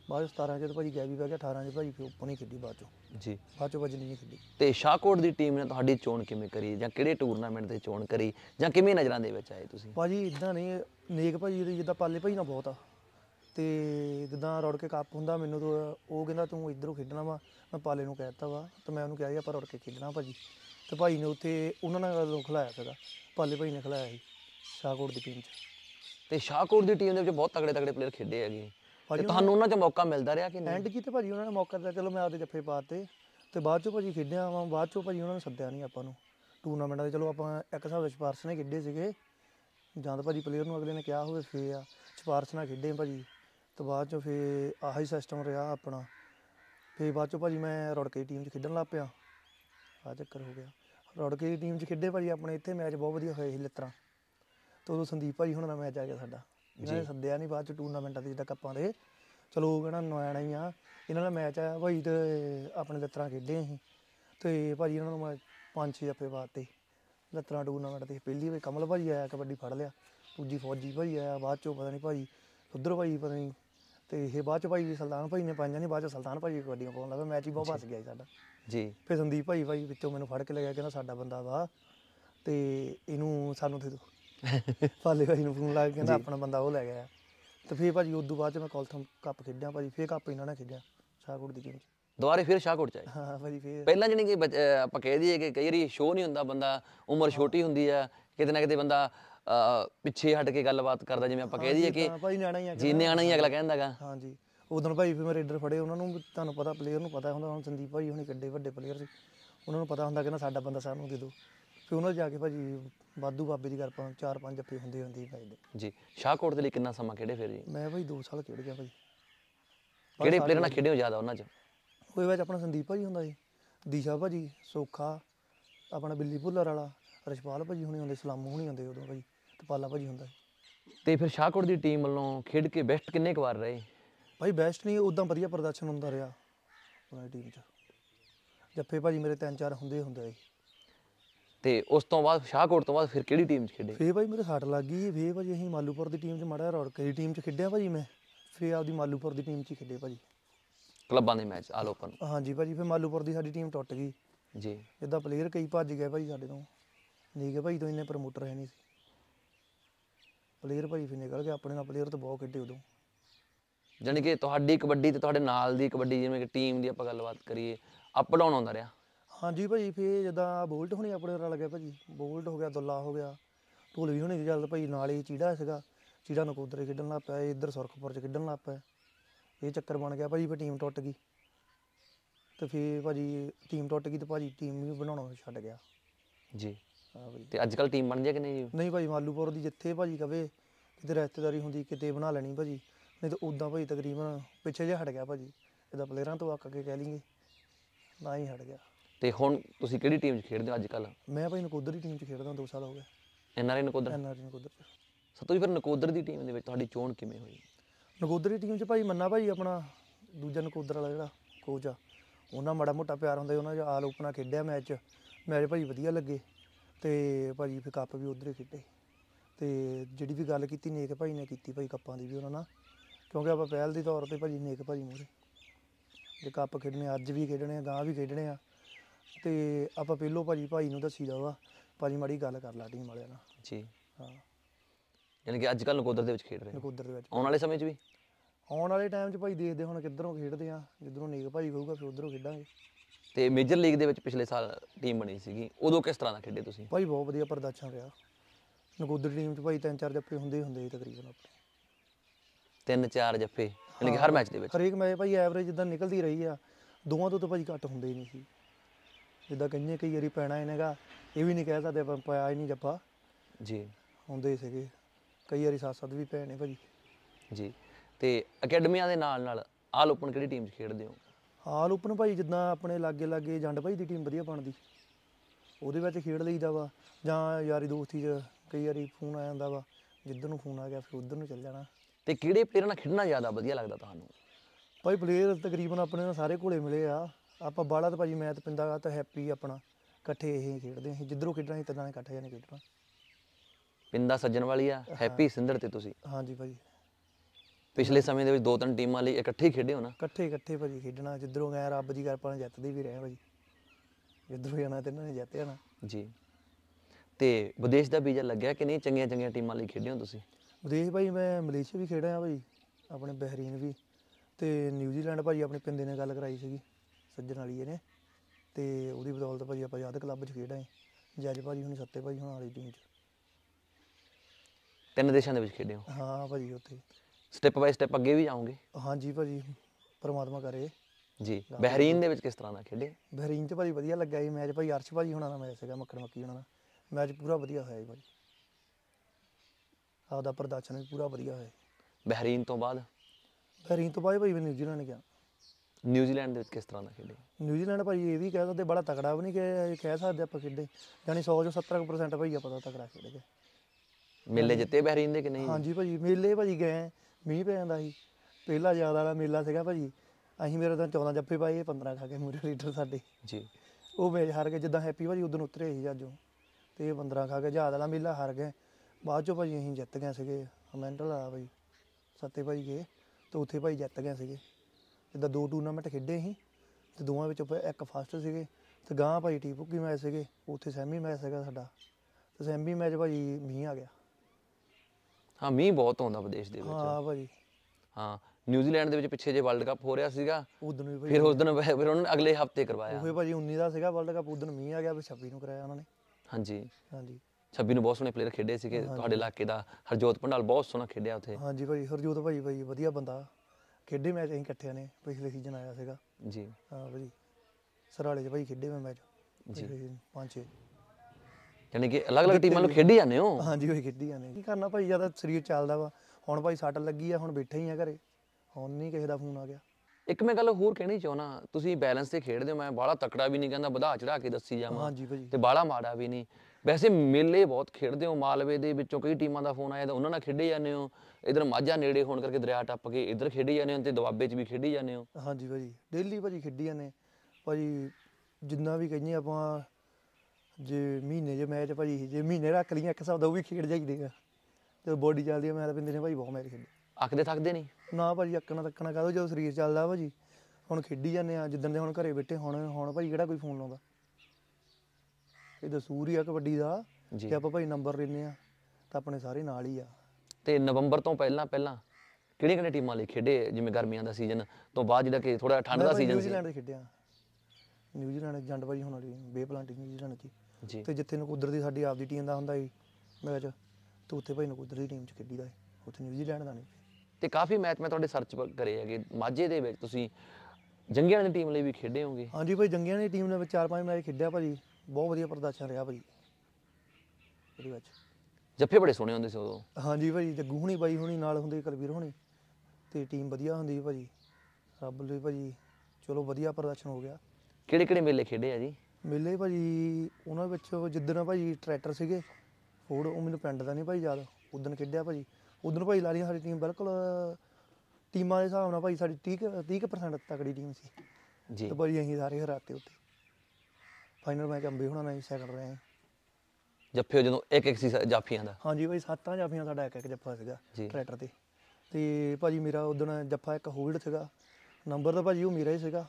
ਬਾਅਦ 17 ਚ ਭਾਜੀ ਵੀ ਪੈ ਗਿਆ 18 ਚ ਭਾਜੀ ਫਿਰ ਓਪਨ ਹੀ ਖੇਡੀ ਬਾਅਦ ਚ ਜੀ ਬਾਅਦ ਚ ਭਾਜੀ ਨਹੀਂ ਖੇਡੀ ਤੇ ਸ਼ਾਹਕੋਟ ਦੀ ਟੀਮ ਨੇ ਤੁਹਾਡੀ ਚੋਣ ਕਿਵੇਂ ਕਰੀ ਜਾਂ ਕਿਹੜੇ ਟੂਰਨਾਮੈਂਟ ਦੇ ਚੋਣ ਕਰੀ ਜਾਂ ਕਿਵੇਂ ਨਜ਼ਰਾਂ ਦੇ ਵਿੱਚ ਆਏ ਤੁਸੀਂ ਭਾਜੀ ਇਦਾਂ ਨਹੀਂ ਨੇਕ ਭਾਜੀ ਜਿੱਦਾਂ ਪਾਲੇ ਭਾਜੀ ਨਾਲ ਬਹੁਤ ਆ ਤੇ ਜਿੱਦਾਂ ਰੌੜ ਕੇ ਕੱਪ ਹੁੰਦਾ ਮੈਨੂੰ ਤਾਂ ਉਹ ਕਹਿੰਦਾ ਤੂੰ ਇਧਰੋਂ ਖੇਡਣਾ ਵਾ ਮੈਂ ਪਾਲੇ ਨੂੰ ਕਹਿਤਾ ਵਾ ਤੇ ਮੈਂ ਉਹਨੂੰ ਕਿਹਾ ਜੀ ਆਪਾਂ ਰੌੜ ਕੇ ਖੇਡਣਾ ਭਾਜੀ ਤੇ ਭਾਈ ਨੇ ਉੱਥੇ ਉਹਨਾਂ ਨਾਲ ਖਿਲਾਇਆ ਸੀਗਾ ਪਾਲੇ ਭਾਈ ਨੇ ਖਿਲਾਇਆ ਸੀ ਸ਼ਾਹਕੋਟ ਦੀ ਟੀਮ 'ਚ ਤੇ ਸ਼ਾਹਕੋਟ ਦੀ ਟੀਮ ਦੇ ਵਿੱਚ ਬਹੁਤ ਤਗੜੇ ਤਗੜੇ ਪਲੇਅਰ ਖੇਡੇ ਹੈਗੇ ਤੇ ਤੁਹਾਨੂੰ ਉਹਨਾਂ 'ਚ ਮੌਕਾ ਮਿਲਦਾ ਰਿਹਾ ਕਿ ਨਹੀਂ ਐਂਡ ਕੀਤੇ ਭਾਜੀ ਉਹਨਾਂ ਨੇ ਮੌਕਾ ਦਿੱਤਾ ਚਲੋ ਮੈਂ ਆਪਦੇ ਜੱਫੇ ਪਾਤੇ ਤੇ ਬਾਅਦ 'ਚੋਂ ਭਾਜੀ ਖੇਡਿਆ ਆਵਾਂ ਬਾਅਦ 'ਚੋਂ ਭਾਜੀ ਉਹਨਾਂ ਨੇ ਸੱਦਿਆ ਨਹੀਂ ਆਪਾਂ ਨੂੰ ਟੂਰਨਾਮੈਂਟਾਂ ਦੇ ਚਲੋ ਆਪਾਂ ਇੱਕ ਹਿਸਾਬ ਦੇ ਨੇ ਖੇਡੇ ਸੀਗੇ ਜਾਂ ਤਾਂ ਭਾਜੀ ਪਲੇਅਰ ਨੂੰ ਅਗਲੇ ਨੇ ਕਿਹਾ ਹੋਵੇ ਫੇ ਆ ਸਪਾਰਸ ਨਾਲ ਖੇਡੇ ਭਾਜੀ ਤੇ ਬਾਅਦ ਚੋਂ ਫੇ ਆਹੀ ਸਿਸਟਮ ਰਿਹਾ ਆਪਣਾ ਫੇ ਬਾਅਦ ਚੋਂ ਭਾਜੀ ਮੈਂ ਰੜਕੇ ਦੀ ਟੀਮ 'ਚ ਖੇਡਣ ਲੱਗ ਪਿਆ ਆ ਚੱਕਰ ਹੋ ਗਿਆ ਰੜਕੇ ਦੀ ਟੀਮ 'ਚ ਖੇਡੇ ਭਾਜੀ ਆਪਣੇ ਇੱਥੇ ਮੈਚ ਬਹੁਤ ਵਧੀਆ ਹੋਏ ਸੀ ਲਿੱਤਰਾ ਤੇ ਉਦੋਂ ਸੰਦੀਪ ਭਾਜੀ ਹੁਣਾਂ ਦਾ ਮੈਚ ਆ ਗਿਆ ਸਾਡਾ ਇਹਨਾਂ ਨੇ ਸੱਦਿਆ ਨਹੀਂ ਬਾਅਦ ਚ ਟੂਰਨਾਮੈਂਟਾਂ ਦੇ ਜਿੱਦਾਂ ਕੱਪਾਂ ਦੇ ਚਲੋ ਕਹਿੰਦਾ ਨਵਾਣਾ ਹੀ ਆ ਇਹਨਾਂ ਦਾ ਮੈਚ ਆ ਭਾਈ ਤੇ ਆਪਣੇ ਲਿੱਤਰਾ ਖੇਡੇ ਅਸੀਂ ਤੇ ਭਾਜੀ ਇਹਨਾਂ ਨੂੰ ਮੈਂ ਪੰਜ ਜੱਫੇ ਬਾਅਦ ਤੇ ਲੱਤਰਾਂ ਟੂਰਨਾਮੈਂਟ ਤੇ ਪਹਿਲੀ ਵਾਰ ਕਮਲ ਭਾਜੀ ਆਇਆ ਕਬੱਡੀ ਫੜ ਲਿਆ ਦੂਜੀ ਫੌਜੀ ਭਾਜੀ ਆਇਆ ਬਾਅਦ ਚੋਂ ਪਤਾ ਨਹੀਂ ਭਾਜੀ ਸੁਧਰ ਭਾਜੀ ਪਤਾ ਨਹੀਂ ਤੇ ਇਹ ਬਾਅਦ ਚ ਭਾਈ ਸੁਲਤਾਨ ਭਾਈ ਨੇ ਪਾਈਆਂ ਨਹੀਂ ਬਾਅਦ ਚ ਸੁਲਤਾਨ ਭਾਈ ਕਬੱਡੀਆਂ ਪਾਉਣ ਲੱਗਾ ਮੈਚ ਹੀ ਬਹੁਤ ਫਸ ਗਿਆ ਸਾਡਾ ਜੀ ਫਿਰ ਸੰਦੀਪ ਭਾਈ ਭਾਈ ਵਿੱਚੋਂ ਮੈਨੂੰ ਫੜ ਕੇ ਲੈ ਗਿਆ ਕਹਿੰਦਾ ਸਾਡਾ ਬੰਦਾ ਵਾ ਤੇ ਇਹਨੂੰ ਸਾਨੂੰ ਦੇ ਦੋ ਪਾਲੇ ਭਾਈ ਨੂੰ ਫੋਨ ਲਾ ਕੇ ਕਹਿੰਦਾ ਆਪਣਾ ਬੰਦਾ ਉਹ ਲੈ ਗਿਆ ਤੇ ਫਿਰ ਭਾਜੀ ਉਦੋਂ ਬਾਅਦ ਚ ਮੈਂ ਕੋਲਥਮ ਕੱਪ ਖੇਡਿਆ ਭਾਜੀ ਫਿਰ ਕੱਪ ਇਹਨਾਂ ਨੇ ਖੇਡਿਆ ਸ਼ਾਹਕੋਟ ਦੀ ਗੇਮ ਦੁਬਾਰੇ ਫਿਰ ਸ਼ਾਹਕੋਟ ਚ ਆਏ ਹਾਂ ਭਾਜੀ ਫਿਰ ਪਹਿਲਾਂ ਜਣੀ ਕਿ ਆਪਾਂ ਕਹਿ ਦਈਏ ਕਿ ਕਈ ਵਾਰੀ ਸ਼ੋਅ ਨਹੀਂ ਹੁੰਦਾ ਬੰਦਾ ਉਮਰ ਛੋਟੀ ਹੁੰਦੀ ਆ ਕਿਤੇ ਨਾ ਕਿਤੇ ਬੰਦਾ ਪਿੱਛੇ ਹਟ ਕੇ ਗੱਲਬਾਤ ਕਰਦਾ ਜਿਵੇਂ ਆਪਾਂ ਕਹਿ ਦਈਏ ਕਿ ਭਾਈ ਨਿਆਣਾ ਹੀ ਆ ਜੀ ਨਿਆਣਾ ਹੀ ਅਗਲਾ ਕਹਿੰਦਾਗਾ ਹਾਂਜੀ ਉਦੋਂ ਭਾਈ ਫਿਰ ਮੈਂ ਰੇਡਰ ਫੜੇ ਉਹਨਾਂ ਨੂੰ ਤੁਹਾਨੂੰ ਪਤਾ ਪਲੇਅਰ ਨੂੰ ਪਤਾ ਹੁੰਦਾ ਹੁਣ ਸੰਦੀਪ ਭਾਈ ਹੁਣੇ ਕਿੱਡੇ ਵੱਡੇ ਪਲੇਅਰ ਸੀ ਉਹਨਾਂ ਨੂੰ ਪਤਾ ਹੁੰਦਾ ਕਿ ਨਾ ਸਾਡਾ ਬੰਦਾ ਸਾਨੂੰ ਦੇ ਦੋ ਫਿਰ ਉਹਨਾਂ ਜਾ ਕੇ ਭਾਜੀ ਬਾਦੂ ਬਾਬੇ ਦੀ ਕਰਪਾ ਚਾਰ ਪੰਜ ਜੱਫੇ ਹੁੰਦੇ ਹੁੰਦੇ ਭਾਈ ਦੇ ਜੀ ਸ਼ਾਹਕੋਟ ਦੇ ਲਈ ਕਿੰਨਾ ਸਮਾਂ ਖੇਡੇ ਫਿਰ ਜੀ ਮੈਂ ਭਾਈ 2 ਸਾਲ ਖੇਡ ਗਿਆ ਭਾਜੀ ਕਿਹੜੇ ਪਲੇਅਰ ਨਾਲ ਖੇਡੇ ਹੋ ਜ਼ਿਆਦਾ ਉਹਨਾਂ 'ਚ ਕੋਈ ਵਾਜ ਆਪਣਾ ਸੰਦੀਪ ਭਾਜੀ ਹੁੰਦਾ ਜੀ ਦੀਸ਼ਾ ਭਾਜੀ ਸੋਖਾ ਆਪਣਾ ਬਿੱਲੀ ਭੁੱਲਰ ਵਾਲਾ ਰਸ਼ਪਾਲ ਭਾਜੀ ਹੁਣੇ ਹੁੰਦੇ ਸਲਾਮੂ ਹੁਣੇ ਹੁੰਦੇ ਉਦੋਂ ਭਾਜੀ ਪਾਲਾ ਭਾਜੀ ਹੁੰਦਾ ਤੇ ਫਿਰ ਸ਼ਾਹਕੋਟ ਦੀ ਟੀਮ ਵੱਲੋਂ ਖੇਡ ਕੇ ਬੈਸਟ ਕਿੰਨੇ ਕੁ ਵਾਰ ਰਹੇ ਭਾਈ ਬੈਸਟ ਨਹੀਂ ਉਦਾਂ ਵਧੀਆ ਪ੍ਰਦਰਸ਼ਨ ਹੁੰਦਾ ਰਿਹਾ ਉਹਨਾਂ ਟੀਮ 'ਚ ਜੱਫੇ ਭਾਜੀ ਮੇਰੇ ਤਿੰਨ ਚਾਰ ਹੁੰਦੇ ਹੁੰਦੇ ਸੀ ਤੇ ਉਸ ਤੋਂ ਬਾਅਦ ਸ਼ਾਹਕੋਟ ਤੋਂ ਬਾਅਦ ਫਿਰ ਕਿਹੜੀ ਟੀਮ 'ਚ ਖੇਡੇ ਫੇ ਭਾਈ ਮੇਰੇ ਸੱਟ ਲੱਗ ਗਈ ਫੇ ਭਾਜੀ ਅਸੀਂ ਮਾਲੂਪੁਰ ਦੀ ਟੀਮ 'ਚ ਮੜਾ ਰੌੜ ਕੇ ਟੀਮ 'ਚ ਖੇਡਿਆ ਭਾਜੀ ਮੈਂ ਫੇ ਆਪਦੀ ਮਾਲੂਪੁਰ ਦੀ ਟੀਮ 'ਚ ਹੀ ਖੇਡੇ ਭਾਜੀ ਕਲੱਬਾਂ ਦੇ ਮੈਚ ਆਲ ਓਪਨ ਹਾਂਜੀ ਭਾਜੀ ਫੇ ਮਾਲੂਪੁਰ ਦੀ ਸਾਡੀ ਟੀਮ ਟੁੱਟ ਗਈ ਜੀ ਜਿੱਦਾਂ ਪਲੇਅਰ ਕਈ ਭੱਜ ਗਏ ਭਾਜੀ ਸਾਡੇ ਤੋਂ ਨਹੀਂ ਕਿ ਭਾਈ ਤੋਂ ਇੰਨੇ ਪ੍ਰਮੋਟਰ ਹੈ ਨਹੀਂ ਸੀ ਪਲੇਅਰ ਭਾਈ ਫਿਰ ਨਿਕਲ ਗਿਆ ਆਪਣੇ ਨਾਲ ਪਲੇਅਰ ਤਾਂ ਬਹੁਤ ਖੇਡੇ ਉਦੋਂ ਜਾਨੀ ਕਿ ਤੁਹਾਡੀ ਕਬੱਡੀ ਤੇ ਤੁਹਾਡੇ ਨਾਲ ਦੀ ਕਬੱਡੀ ਜਿਵੇਂ ਕਿ ਟੀਮ ਦੀ ਆਪਾਂ ਗੱਲਬਾਤ ਕਰੀਏ ਅਪ ਡਾਊਨ ਹੁੰਦਾ ਰਿਹਾ ਹਾਂਜੀ ਭਾਈ ਫਿਰ ਜਦਾਂ ਬੋਲਟ ਹੁਣੀ ਆਪਣੇ ਨਾਲ ਲੱਗਿਆ ਭਾਜੀ ਬੋਲਟ ਹੋ ਗਿਆ ਦੁੱਲਾ ਹੋ ਗਿਆ ਵੀ ਹੁਣੀ ਜਲਦ ਭਾਈ ਨਾਲ ਹੀ ਚੀੜਾ ਸੀਗਾ ਚੀੜਾ ਨਕੋਦਰੇ ਖੇਡਣ ਲੱਗ ਪਿਆ ਇੱਧਰ ਸੁਰਖਪੁਰ ਚ ਖੇਡਣ ਲੱਗ ਪਿਆ ਇਹ ਚੱਕਰ ਬਣ ਗਿਆ ਭਾਜੀ ਫੇ ਟੀਮ ਟੁੱਟ ਗਈ ਤੇ ਫਿਰ ਭਾਜੀ ਟੀਮ ਟੁੱਟ ਗਈ ਤੇ ਭਾਜੀ ਟੀਮ ਵੀ ਬਣਾਉਣਾ ਛੱਡ ਗਿਆ ਜੀ ਤੇ ਅੱਜ ਕੱਲ ਟੀਮ ਬਣ ਜਾ ਕਿ ਨਹੀਂ ਜੀ ਨਹੀਂ ਭਾਈ ਮਾਲੂਪੁਰ ਦੀ ਜਿੱਥੇ ਭਾਜੀ ਕਵੇ ਕਿਤੇ ਰਿਸ਼ਤੇਦਾਰੀ ਹੁੰਦੀ ਕਿਤੇ ਬਣਾ ਲੈਣੀ ਭਾਜੀ ਨਹੀਂ ਤਾਂ ਉਦਾਂ ਭਾਜੀ ਤਕਰੀਬਨ ਪਿੱਛੇ ਜਿਹਾ ਹਟ ਗਿਆ ਭਾਜੀ ਇਹਦਾ ਪਲੇਅਰਾਂ ਤੋਂ ਅੱਕ ਕੇ ਕਹਿ ਲਈਏ ਨਾ ਹੀ ਹਟ ਗਿਆ ਤੇ ਹੁਣ ਤੁਸੀਂ ਕਿਹੜੀ ਟੀਮ 'ਚ ਖੇਡਦੇ ਹੋ ਅੱਜ ਕੱਲ ਮੈਂ ਭਾਈ ਨਕੋਦਰ ਦੀ ਟੀਮ 'ਚ ਖੇਡਦਾ 2 ਸਾਲ ਹੋ ਗਏ N R I Nakodar N R I Nakodar ਸਤੋ ਜੀ ਫਿਰ ਨਕੋਦਰ ਦੀ ਟੀਮ ਦੇ ਵਿੱਚ ਤੁਹਾਡੀ ਚੋਣ ਕਿਵੇਂ ਹੋਈ ਨਕੋਦਰ ਦੀ ਟੀਮ 'ਚ ਭਾਈ ਮੰਨਾ ਭਾਈ ਆਪਣਾ ਦੂਜਾ ਨਕੋਦਰ ਵਾਲਾ ਜਿਹੜਾ ਕੋਚ ਆ ਉਹਨਾਂ ਮਾੜਾ ਮੋਟਾ ਪਿਆਰ ਹੁੰਦਾ ਉਹਨਾਂ 'ਚ ਆਲ ਓਪਨਾ ਖੇਡਿਆ ਮੈਚ ਮੈਚ ਭਾਈ ਵਧੀਆ ਲੱਗੇ ਤੇ ਭਾਜੀ ਫਿਰ ਕੱਪ ਵੀ ਉਧਰ ਹੀ ਖਿੱਟੇ ਤੇ ਜਿਹੜੀ ਵੀ ਗੱਲ ਕੀਤੀ ਨੇਕ ਭਾਈ ਨੇ ਕੀਤੀ ਭਾਈ ਕੱਪਾਂ ਦੀ ਵੀ ਉਹਨਾਂ ਨਾਲ ਕਿਉਂਕਿ ਆਪਾਂ ਪਹਿਲ ਦੇ ਤੌਰ ਤੇ ਭਾਜੀ ਨੇਕ ਭਾਈ ਮੂਰੇ ਜੇ ਕੱਪ ਖੇਡਣੇ ਅੱਜ ਵੀ ਖੇਡਣੇ ਆ ਗਾਂ ਵੀ ਖੇਡਣੇ ਆ ਤੇ ਆਪਾਂ ਪਹਿਲੋ ਭਾਜੀ ਭਾਈ ਨੂੰ ਦੱਸੀਦਾ ਵਾ ਭਾਜੀ ਮਾੜੀ ਗੱਲ ਕਰ ਲਾ ਟੀਮ ਵਾਲਿਆਂ ਨਾਲ ਜੀ ਹਾਂ ਯਾਨੀ ਕਿ ਅੱਜ ਕੱਲ ਨਕੋਦਰ ਦੇ ਵਿੱਚ ਖੇਡ ਰਹੇ ਨਕੋਦਰ ਦੇ ਵਿੱਚ ਆਉਣ ਵਾਲੇ ਸਮੇਂ 'ਚ ਵੀ ਆਉਣ ਵਾਲੇ ਟਾਈਮ 'ਚ ਭਾਈ ਦੇਖਦੇ ਹੁਣ ਕਿੱਧਰੋਂ ਖੇਡਦੇ ਆ ਜਿੱਧਰੋਂ ਨੇਕ ਭਾਈ ਕਹੂਗਾ ਫਿਰ ਉਧਰੋਂ ਖੇਡਾਂਗੇ ਤੇ ਮੇਜਰ ਲੀਗ ਦੇ ਵਿੱਚ ਪਿਛਲੇ ਸਾਲ ਟੀਮ ਬਣੀ ਸੀਗੀ ਉਦੋਂ ਕਿਸ ਤਰ੍ਹਾਂ ਦਾ ਖੇਡੇ ਤੁਸੀਂ ਭਾਈ ਬਹੁਤ ਵਧੀਆ ਪ੍ਰਦਰਸ਼ਨ ਰਿਹਾ ਨਗੋਦਰ ਟੀਮ 'ਚ ਭਾਈ ਤਿੰਨ ਚਾਰ ਜੱਫੇ ਹੁੰਦੇ ਹੀ ਹੁੰਦੇ ਸੀ ਤਕਰੀਬਨ ਆਪਣੇ ਤਿੰਨ ਚਾਰ ਜੱਫੇ ਯਾਨੀ ਕਿ ਹਰ ਮੈਚ ਦੇ ਵਿੱਚ ਹਰ ਇੱਕ ਮੈਚ ਭਾਈ ਐਵਰੇਜ ਇਦਾਂ ਨਿਕਲਦੀ ਰਹੀ ਆ ਦੋਵਾਂ ਤੋਂ ਤਾਂ ਭਾਈ ਘੱਟ ਹੁੰਦੇ ਹੀ ਨਹੀਂ ਸੀ ਜਿੱਦਾਂ ਕਈਆਂ ਕਈ ਵਾਰੀ ਪੈਣਾ ਇਹਨੇਗਾ ਇਹ ਵੀ ਨਹੀਂ ਕਹਿ ਸਕਦੇ ਆਪਾਂ ਪਾਇਆ ਹੀ ਨਹੀਂ ਜੱਫਾ ਜੀ ਹੁੰਦੇ ਹੀ ਸੀਗੇ ਕਈ ਵਾਰੀ ਸਾਥ-ਸਾਥ ਵੀ ਪੈਣੇ ਭਾਈ ਜੀ ਤੇ ਅਕੈਡਮੀਆਂ ਦੇ ਨਾਲ ਨਾਲ ਆਲ ਓਪਨ ਕਿਹੜੀ ਟੀਮ 'ਚ ਖੇਡਦੇ ਹੋ ਆਲ ਓਪਨ ਭਾਈ ਜਿੱਦਾਂ ਆਪਣੇ ਲਾਗੇ ਲਾਗੇ ਜੰਡ ਭਾਈ ਦੀ ਟੀਮ ਵਧੀਆ ਬਣਦੀ ਉਹਦੇ ਵਿੱਚ ਖੇਡ ਲਈਦਾ ਵਾ ਜਾਂ ਯਾਰੀ ਦੋਸਤੀ 'ਚ ਕਈ ਵਾਰੀ ਫੋਨ ਆ ਜਾਂਦਾ ਵਾ ਜਿੱਧਰ ਨੂੰ ਫੋਨ ਆ ਗਿਆ ਫਿਰ ਉਧਰ ਨੂੰ ਚੱਲ ਜਾਣਾ ਤੇ ਕਿਹੜੇ ਪਲੇਅਰ ਨਾਲ ਖੇਡਣਾ ਜ਼ਿਆਦਾ ਵਧੀਆ ਲੱਗਦਾ ਤੁਹਾਨੂੰ ਭਾਈ ਪਲੇਅਰ ਤਕਰੀਬਨ ਆਪਣੇ ਨਾਲ ਸਾਰੇ ਕੋਲੇ ਮਿਲੇ ਆ ਆਪਾਂ ਬਾਲਾ ਤਾਂ ਭਾਜੀ ਮੈਂ ਤਾਂ ਪਿੰਦਾ ਤਾਂ ਹੈਪੀ ਆਪਣਾ ਇਕੱਠੇ ਇਹ ਖੇਡਦੇ ਅਸੀਂ ਜਿੱਧਰੋਂ ਖੇਡਣਾ ਸੀ ਤਦਾਂ ਇਕੱਠੇ ਜਾਣੇ ਖੇਡਣਾ ਪਿੰਦਾ ਸੱਜਣ ਵਾਲੀ ਆ ਹੈਪੀ ਸਿੰਧੜ ਤੇ ਤੁਸੀਂ ਹਾਂਜੀ ਭਾਈ ਪਿਛਲੇ ਸਮੇਂ ਦੇ ਵਿੱਚ ਦੋ ਤਿੰਨ ਟੀਮਾਂ ਲਈ ਇਕੱਠੇ ਖੇਡੇ ਹੋ ਨਾ ਇਕੱਠੇ ਇਕੱਠੇ ਭਾਜੀ ਖੇਡਣਾ ਜਿੱਧਰੋਂ ਗਏ ਰੱਬ ਦੀ ਕਿਰਪਾ ਨਾਲ ਜਿੱਤਦੇ ਵੀ ਰਹੇ ਭਾਜੀ ਜਿੱਧਰੋਂ ਜਾਣਾ ਤੇ ਇਹਨਾਂ ਨੇ ਜਿੱਤ ਜਾਣਾ ਜੀ ਤੇ ਵਿਦੇਸ਼ ਦਾ ਵੀਜ਼ਾ ਲੱਗਿਆ ਕਿ ਨਹੀਂ ਚੰਗੀਆਂ ਚੰਗੀਆਂ ਟੀਮਾਂ ਲਈ ਖੇਡੇ ਹੋ ਤੁਸੀਂ ਵਿਦੇਸ਼ ਭਾਈ ਮੈਂ ਮਲੇਸ਼ੀਆ ਵੀ ਖੇਡਿਆ ਭਾਜੀ ਆਪਣੇ ਬਹਿਰੀਨ ਵੀ ਤੇ ਨਿਊਜ਼ੀਲੈਂਡ ਭਾਜੀ ਆਪਣੇ ਪਿੰਦੇ ਨੇ ਗੱਲ ਕਰਾਈ ਸੀਗੀ ਸੱਜਣ ਵਾਲੀ ਇਹਨੇ ਤੇ ਉਹਦੀ ਬਦੌਲਤ ਭਾਜੀ ਆਪਾਂ ਯਾਦ ਕਲੱਬ 'ਚ ਖੇਡਾਂ ਜੱਜ ਭਾਜੀ ਹੁਣ ਸੱਤੇ ਭਾਜੀ ਹੁਣ ਵਾਲੀ ਟੀਮ 'ਚ ਤਿੰਨ ਦੇਸ਼ਾਂ ਦੇ ਵਿੱਚ ਖੇਡੇ ਹੋ ਹਾਂ ਭਾਜੀ ਉੱਥੇ ਸਟੈਪ ਬਾਈ ਸਟੈਪ ਅੱਗੇ ਵੀ ਜਾਓਗੇ ਹਾਂਜੀ ਭਾਜੀ ਪਰਮਾਤਮਾ ਕਰੇ ਜੀ ਬਹਿਰੀਨ ਦੇ ਵਿੱਚ ਕਿਸ ਤਰ੍ਹਾਂ ਦਾ ਖੇਡੇ ਬਹਿਰੀਨ 'ਚ ਭਾਜੀ ਵਧੀਆ ਲੱਗਾ ਜੀ ਮੈਚ ਭਾਈ ਅਰਸ਼ ਭਾਜੀ ਹੋਣਾ ਦਾ ਮੈਚ ਸੀਗਾ ਮੱਖਣ ਮੱਕੀ ਹੋਣਾ ਦਾ ਮੈਚ ਪੂਰਾ ਵਧੀਆ ਹੋਇਆ ਜੀ ਭਾਜੀ ਆਪਦਾ ਪ੍ਰਦਰਸ਼ਨ ਵੀ ਪੂਰਾ ਵਧੀਆ ਹੋਇਆ ਬਹਿਰੀਨ ਤੋਂ ਬਾਅਦ ਬਹਿਰੀਨ ਤੋਂ ਬਾਅਦ ਭਾਈ ਨਿਊਜ਼ੀਲੈਂਡ ਨਿਊਜ਼ੀਲੈਂਡ ਗਿਆ ਨਿਊਜ਼ੀਲੈਂਡ ਦੇ ਵਿੱਚ ਕਿਸ ਤਰ੍ਹਾਂ ਦਾ ਖੇਡੇ ਨਿਊਜ਼ੀਲੈਂਡ ਭਾਜੀ ਇਹ ਵੀ ਕਹਿ ਸਕਦੇ ਬੜਾ ਤਕੜਾ ਵੀ ਨਹੀਂ ਕਿ ਕਹਿ ਸਕਦੇ ਆਪਾਂ ਖੇਡੇ ਯਾਨੀ 100 ਚੋਂ 70% ਭਾਈ ਆਪਾਂ ਦਾ ਤਕੜਾ ਖੇਡੇ ਗਏ ਮੇਲੇ ਜਿੱਤੇ ਬਹਿਰੀਨ ਦੇ ਕਿ ਨਹੀਂ ਹਾਂਜੀ ਭਾਜੀ ਮੇਲੇ ਭਾਜੀ ਗਏ ਮੀਂਹ ਪੈ ਜਾਂਦਾ ਸੀ ਪਹਿਲਾ ਯਾਦ ਵਾਲਾ ਮੇਲਾ ਸੀਗਾ ਭਾਜੀ ਅਸੀਂ ਮੇਰੇ ਤਾਂ 14 ਜੱਫੇ ਪਾਏ 15 ਖਾ ਕੇ ਮੂਰੇ ਲੀਡਰ ਸਾਡੇ ਜੀ ਉਹ ਮੈਚ ਹਾਰ ਗਏ ਜਿੱਦਾਂ ਹੈਪੀ ਭਾਜੀ ਉਦੋਂ ਉਤਰੇ ਸੀ ਜੱਜੋਂ ਤੇ 15 ਖਾ ਕੇ ਜਹਾਜ਼ ਵਾਲਾ ਮੇਲਾ ਹਾਰ ਗਏ ਬਾਅਦ ਚੋਂ ਭਾਜੀ ਅਸੀਂ ਜਿੱਤ ਗਏ ਸੀਗੇ ਮੈਂਟਲ ਆ ਭਾਈ ਸੱਤੇ ਭਾਈ ਗਏ ਤੇ ਉੱਥੇ ਭਾਈ ਜਿੱਤ ਗਏ ਸੀਗੇ ਜਿੱਦਾਂ ਦੋ ਟੂਰਨਾਮੈਂਟ ਖੇਡੇ ਸੀ ਤੇ ਦੋਵਾਂ ਵਿੱਚ ਇੱਕ ਫਸਟ ਸੀਗੇ ਤੇ ਗਾਂ ਭਾਈ ਟੀਪੂ ਕੀ ਮੈਚ ਸੀਗੇ ਉੱਥੇ ਸੈਮੀ ਮੈਚ ਸੀਗਾ ਸਾਡਾ ਤੇ ਸੈਮੀ ਮੈਚ ਭਾਜੀ ਮੀਂਹ ਆ ਗਿਆ ਹਾਂ ਮੀਂਹ ਬਹੁਤ ਆਉਂਦਾ ਵਿਦੇਸ਼ ਦੇ ਵਿੱਚ ਹਾਂ ਭਾਜੀ ਹਾਂ ਨਿਊਜ਼ੀਲੈਂਡ ਦੇ ਵਿੱਚ ਪਿੱਛੇ ਜੇ ਵਰਲਡ ਕੱਪ ਹੋ ਰਿਹਾ ਸੀਗਾ ਉਦੋਂ ਵੀ ਫਿਰ ਉਸ ਦਿਨ ਫਿਰ ਉਹਨਾਂ ਨੇ ਅਗਲੇ ਹਫਤੇ ਕਰਵਾਇਆ ਉਹ ਭਾਜੀ 19 ਦਾ ਸੀਗਾ ਵਰਲਡ ਕੱਪ ਉਦੋਂ ਮੀਂਹ ਆ ਗਿਆ ਫਿਰ 26 ਨੂੰ ਕਰਾਇਆ ਉਹਨਾਂ ਨੇ ਹਾਂਜੀ ਹਾਂਜੀ 26 ਨੂੰ ਬਹੁਤ ਸੋਹਣੇ ਪਲੇਅਰ ਖੇਡੇ ਸੀਗੇ ਤੁਹਾਡੇ ਇਲਾਕੇ ਦਾ ਹਰਜੋਤ ਪੰਡਾਲ ਬਹੁਤ ਸੋਹਣਾ ਖੇਡਿਆ ਉੱਥੇ ਹਾਂਜੀ ਭਾਈ ਹਰਜੋਤ ਭਾਈ ਭਾਈ ਵਧੀਆ ਬੰਦਾ ਖੇਡੇ ਮੈਚ ਅਸੀਂ ਇਕੱਠਿਆਂ ਨੇ ਪਿਛਲੇ ਸੀਜ਼ਨ ਆਇਆ ਸੀਗਾ ਜੀ ਹਾਂ ਭਾਈ ਸਰਾਲੇ 'ਚ ਭਾਈ ਖੇਡੇ ਮੈਂ ਮੈਚ ਜੀ। ਪਿਛਲੇ ਸੀਜ਼ਨ ਪੰਜ ਛੇ ਯਾਨੀ ਕਿ ਅਲੱਗ-ਅਲੱਗ ਟੀਮਾਂ ਨੂੰ ਖੇਡੀ ਜਾਂਦੇ ਹੋ ਹਾਂਜੀ ਉਹ ਖੇਡੀ ਜਾਂਦੇ ਕੀ ਕਰਨਾ ਭਾਈ ਜਿਆਦਾ ਸਰੀਰ ਚੱਲਦਾ ਵਾ ਹੁਣ ਭਾਈ ਸੱਟ ਲੱਗੀ ਆ ਹੁਣ ਬੈਠੇ ਹੀ ਆ ਘਰੇ ਹੁਣ ਨਹੀਂ ਕਿਸੇ ਦਾ ਫੋਨ ਆ ਗਿਆ ਇੱਕ ਮੈਂ ਗੱਲ ਹੋਰ ਕਹਿਣੀ ਚਾਹਣਾ ਤੁਸੀਂ ਬੈਲੈਂਸ ਤੇ ਖੇਡਦੇ ਹੋ ਮੈਂ ਬਾਲਾ ਤਕੜਾ ਵੀ ਨਹੀਂ ਕਹਿੰਦਾ ਵਧਾ ਚੜਾ ਕੇ ਦੱਸੀ ਜਾਵਾਂ ਹਾਂਜੀ ਭਾਜੀ ਤੇ ਬਾਲਾ ਮਾੜਾ ਵੀ ਨਹੀਂ ਵੈਸੇ ਮੇਲੇ ਬਹੁਤ ਖੇਡਦੇ ਹੋ ਮਾਲਵੇ ਦੇ ਵਿੱਚੋਂ ਕਈ ਟੀਮਾਂ ਦਾ ਫੋਨ ਆਇਆ ਤਾਂ ਉਹਨਾਂ ਨਾਲ ਖੇਡੇ ਜਾਂਦੇ ਹੋ ਇਧਰ ਮਾਝਾ ਨੇੜੇ ਹੋਣ ਕਰਕੇ ਦਰਿਆ ਟੱਪ ਕੇ ਇਧਰ ਖੇਡੇ ਜਾਂਦੇ ਹੋ ਤੇ ਦਵਾਬੇ 'ਚ ਵੀ ਖੇਡੇ ਜਾਂਦੇ ਹੋ ਹਾਂਜੀ ਭਾਈ ਡੇਲੀ ਭਾਈ ਖੇਡੀ ਜਾਂਦੇ ਭਾਈ ਜਿੰਨਾ ਵੀ ਕਹੀਏ ਆਪਾਂ ਜੇ ਮਹੀਨੇ ਜੇ ਮੈਚ ਭਾਜੀ ਜੇ ਮਹੀਨੇ ਰੱਖ ਲਈਆਂ ਇੱਕ ਹਿਸਾਬ ਦਾ ਉਹ ਵੀ ਖੇਡ ਜਾਈਦੇ ਆ ਜਦੋਂ ਬੋਡੀ ਚੱਲਦੀ ਆ ਮੈਂ ਰਵਿੰਦਰ ਨੇ ਭਾਜੀ ਬਹੁਤ ਮੈਚ ਖੇਡੇ ਅੱਕਦੇ ਥੱਕਦੇ ਨਹੀਂ ਨਾ ਭਾਜੀ ਅੱਕਣਾ ਤੱਕਣਾ ਕਾਹਦਾ ਜਦੋਂ ਸਰੀਰ ਚੱਲਦਾ ਭਾਜੀ ਹੁਣ ਖੇਡੀ ਜਾਂਦੇ ਆ ਜਿੱਦਣ ਦੇ ਹੁਣ ਘਰੇ ਬੈਠੇ ਹੁਣ ਹੁਣ ਭਾਜੀ ਕਿਹੜਾ ਕੋਈ ਫੋਨ ਲਾਉਂਦਾ ਇਹ ਦਸੂਰ ਹੀ ਆ ਕਬੱਡੀ ਦਾ ਜੇ ਆਪਾਂ ਭਾਈ ਨੰਬਰ ਲੈਨੇ ਆ ਤਾਂ ਆਪਣੇ ਸਾਰੇ ਨਾਲ ਹੀ ਆ ਤੇ ਨਵੰਬਰ ਤੋਂ ਪਹਿਲਾਂ ਪਹਿਲਾਂ ਕਿਹੜੀਆਂ ਕਿਹੜੀਆਂ ਟੀਮਾਂ ਲਈ ਖੇਡੇ ਜਿਵੇਂ ਗਰਮੀਆਂ ਦਾ ਸੀਜ਼ਨ ਤੋਂ ਬਾਅਦ ਜਿਹੜਾ ਕਿ ਥੋੜਾ ਠੰਡ ਦਾ ਸੀਜ਼ਨ ਸੀ ਨਿਊਜ਼ੀਲੈਂਡ ਖੇਡਿਆ ਨਿਊਜ਼ੀਲੈਂਡ ਜੰਡ ਹੋਣ ਵਾਲੀ ਬੇ ਪਲਾਂਟਿੰਗ ਨਿਊਜ਼ੀਲੈਂਡ ਚ ਜੀ ਤੇ ਜਿੱਥੇ ਨਕੂਦਰ ਦੀ ਸਾਡੀ ਆਪਦੀ ਟੀਮ ਦਾ ਹੁੰਦਾ ਸੀ ਮੈਚ ਤੇ ਉੱਥੇ ਭਾਈ ਨਕੂਦਰ ਦੀ ਟੀਮ ਚ ਖੇਡੀਦਾ ਹੈ ਉੱਥੇ ਨਿਊਜ਼ੀਲੈਂਡ ਦਾ ਨਹੀਂ ਤੇ ਕਾਫੀ ਮੈਚ ਮੈਂ ਤੁਹਾਡੇ ਸਰਚ ਕਰੇ ਹੈਗੇ ਮਾਝੇ ਦੇ ਵਿੱਚ ਤੁਸੀਂ ਜੰਗੀਆਂ ਦੀ ਟੀਮ ਲਈ ਵੀ ਖੇਡੇ ਹੋਗੇ ਹਾਂਜੀ ਭਾਈ ਜੰਗੀਆਂ ਦੀ ਟੀਮ ਦੇ ਵਿੱਚ ਚਾਰ ਪੰਜ ਮੈਚ ਖੇਡਿਆ ਭਾਜੀ ਬਹੁਤ ਵਧੀਆ ਪ੍ਰਦਰਸ਼ਨ ਰਿਹਾ ਭਾਜੀ ਉਹਦੇ ਵਿੱਚ ਜੱਫੇ ਬੜੇ ਸੋਹਣੇ ਹੁੰਦੇ ਸੀ ਉਦੋਂ ਹਾਂਜੀ ਭਾਜੀ ਜੱਗੂ ਹੁਣੀ ਬਾਈ ਹੁਣੀ ਨਾਲ ਹੁੰਦੇ ਕਲਵੀਰ ਹੁਣੀ ਤੇ ਟੀਮ ਵਧੀਆ ਹੁੰਦੀ ਭਾਜੀ ਰੱਬ ਲਈ ਭਾਜੀ ਚਲੋ ਵਧੀਆ ਪ੍ਰਦਰਸ਼ਨ ਹੋ ਗਿਆ ਕਿਹੜੇ ਕਿਹੜੇ ਮੇਲੇ ਖੇਡੇ ਆ ਜੀ ਮੇਲੇ ਭਾਜੀ ਉਹਨਾਂ ਵਿੱਚ ਜਿੱਦਣ ਭਾਜੀ ਟਰੈਕਟਰ ਸੀਗੇ ਫੋੜ ਉਹ ਮੈਨੂੰ ਪਿੰਡ ਦਾ ਨਹੀਂ ਭਾਈ ਯਾਦ ਉਦੋਂ ਖੇਡਿਆ ਭਾਜੀ ਉਦੋਂ ਭਾਈ ਲਾ ਲਈ ਸਾਡੀ ਟੀਮ ਬਿਲਕੁਲ ਟੀਮਾਂ ਦੇ ਹਿਸਾਬ ਨਾਲ ਭਾਈ ਸਾਡੀ 30 30% ਤਕੜੀ ਟੀਮ ਸੀ ਜੀ ਤੇ ਭਾਜੀ ਅਸੀਂ ਸਾਰੇ ਹਰਾਤੇ ਉੱਤੇ ਫਾਈਨਲ ਮੈਚ ਅੰਬੇ ਹੋਣਾ ਨਹੀਂ ਸੈਕਿੰਡ ਰਹੇ ਹਾਂ ਜੱਫੇ ਜਦੋਂ ਇੱਕ ਇੱਕ ਸੀ ਜਾਫੀਆਂ ਦਾ ਹਾਂਜੀ ਭਾਈ ਸੱਤਾਂ ਜਾਫੀਆਂ ਸਾਡਾ ਇੱਕ ਇੱਕ ਜੱਫਾ ਸੀਗਾ ਟਰੈਕਟਰ ਤੇ ਤੇ ਭਾਜੀ ਮੇਰਾ ਉਦੋਂ ਜੱਫਾ ਇੱਕ ਹੋਲਡ ਸੀਗਾ ਨੰਬਰ ਤਾਂ ਭਾਜੀ ਉਹ ਮੇਰਾ ਹੀ ਸੀਗਾ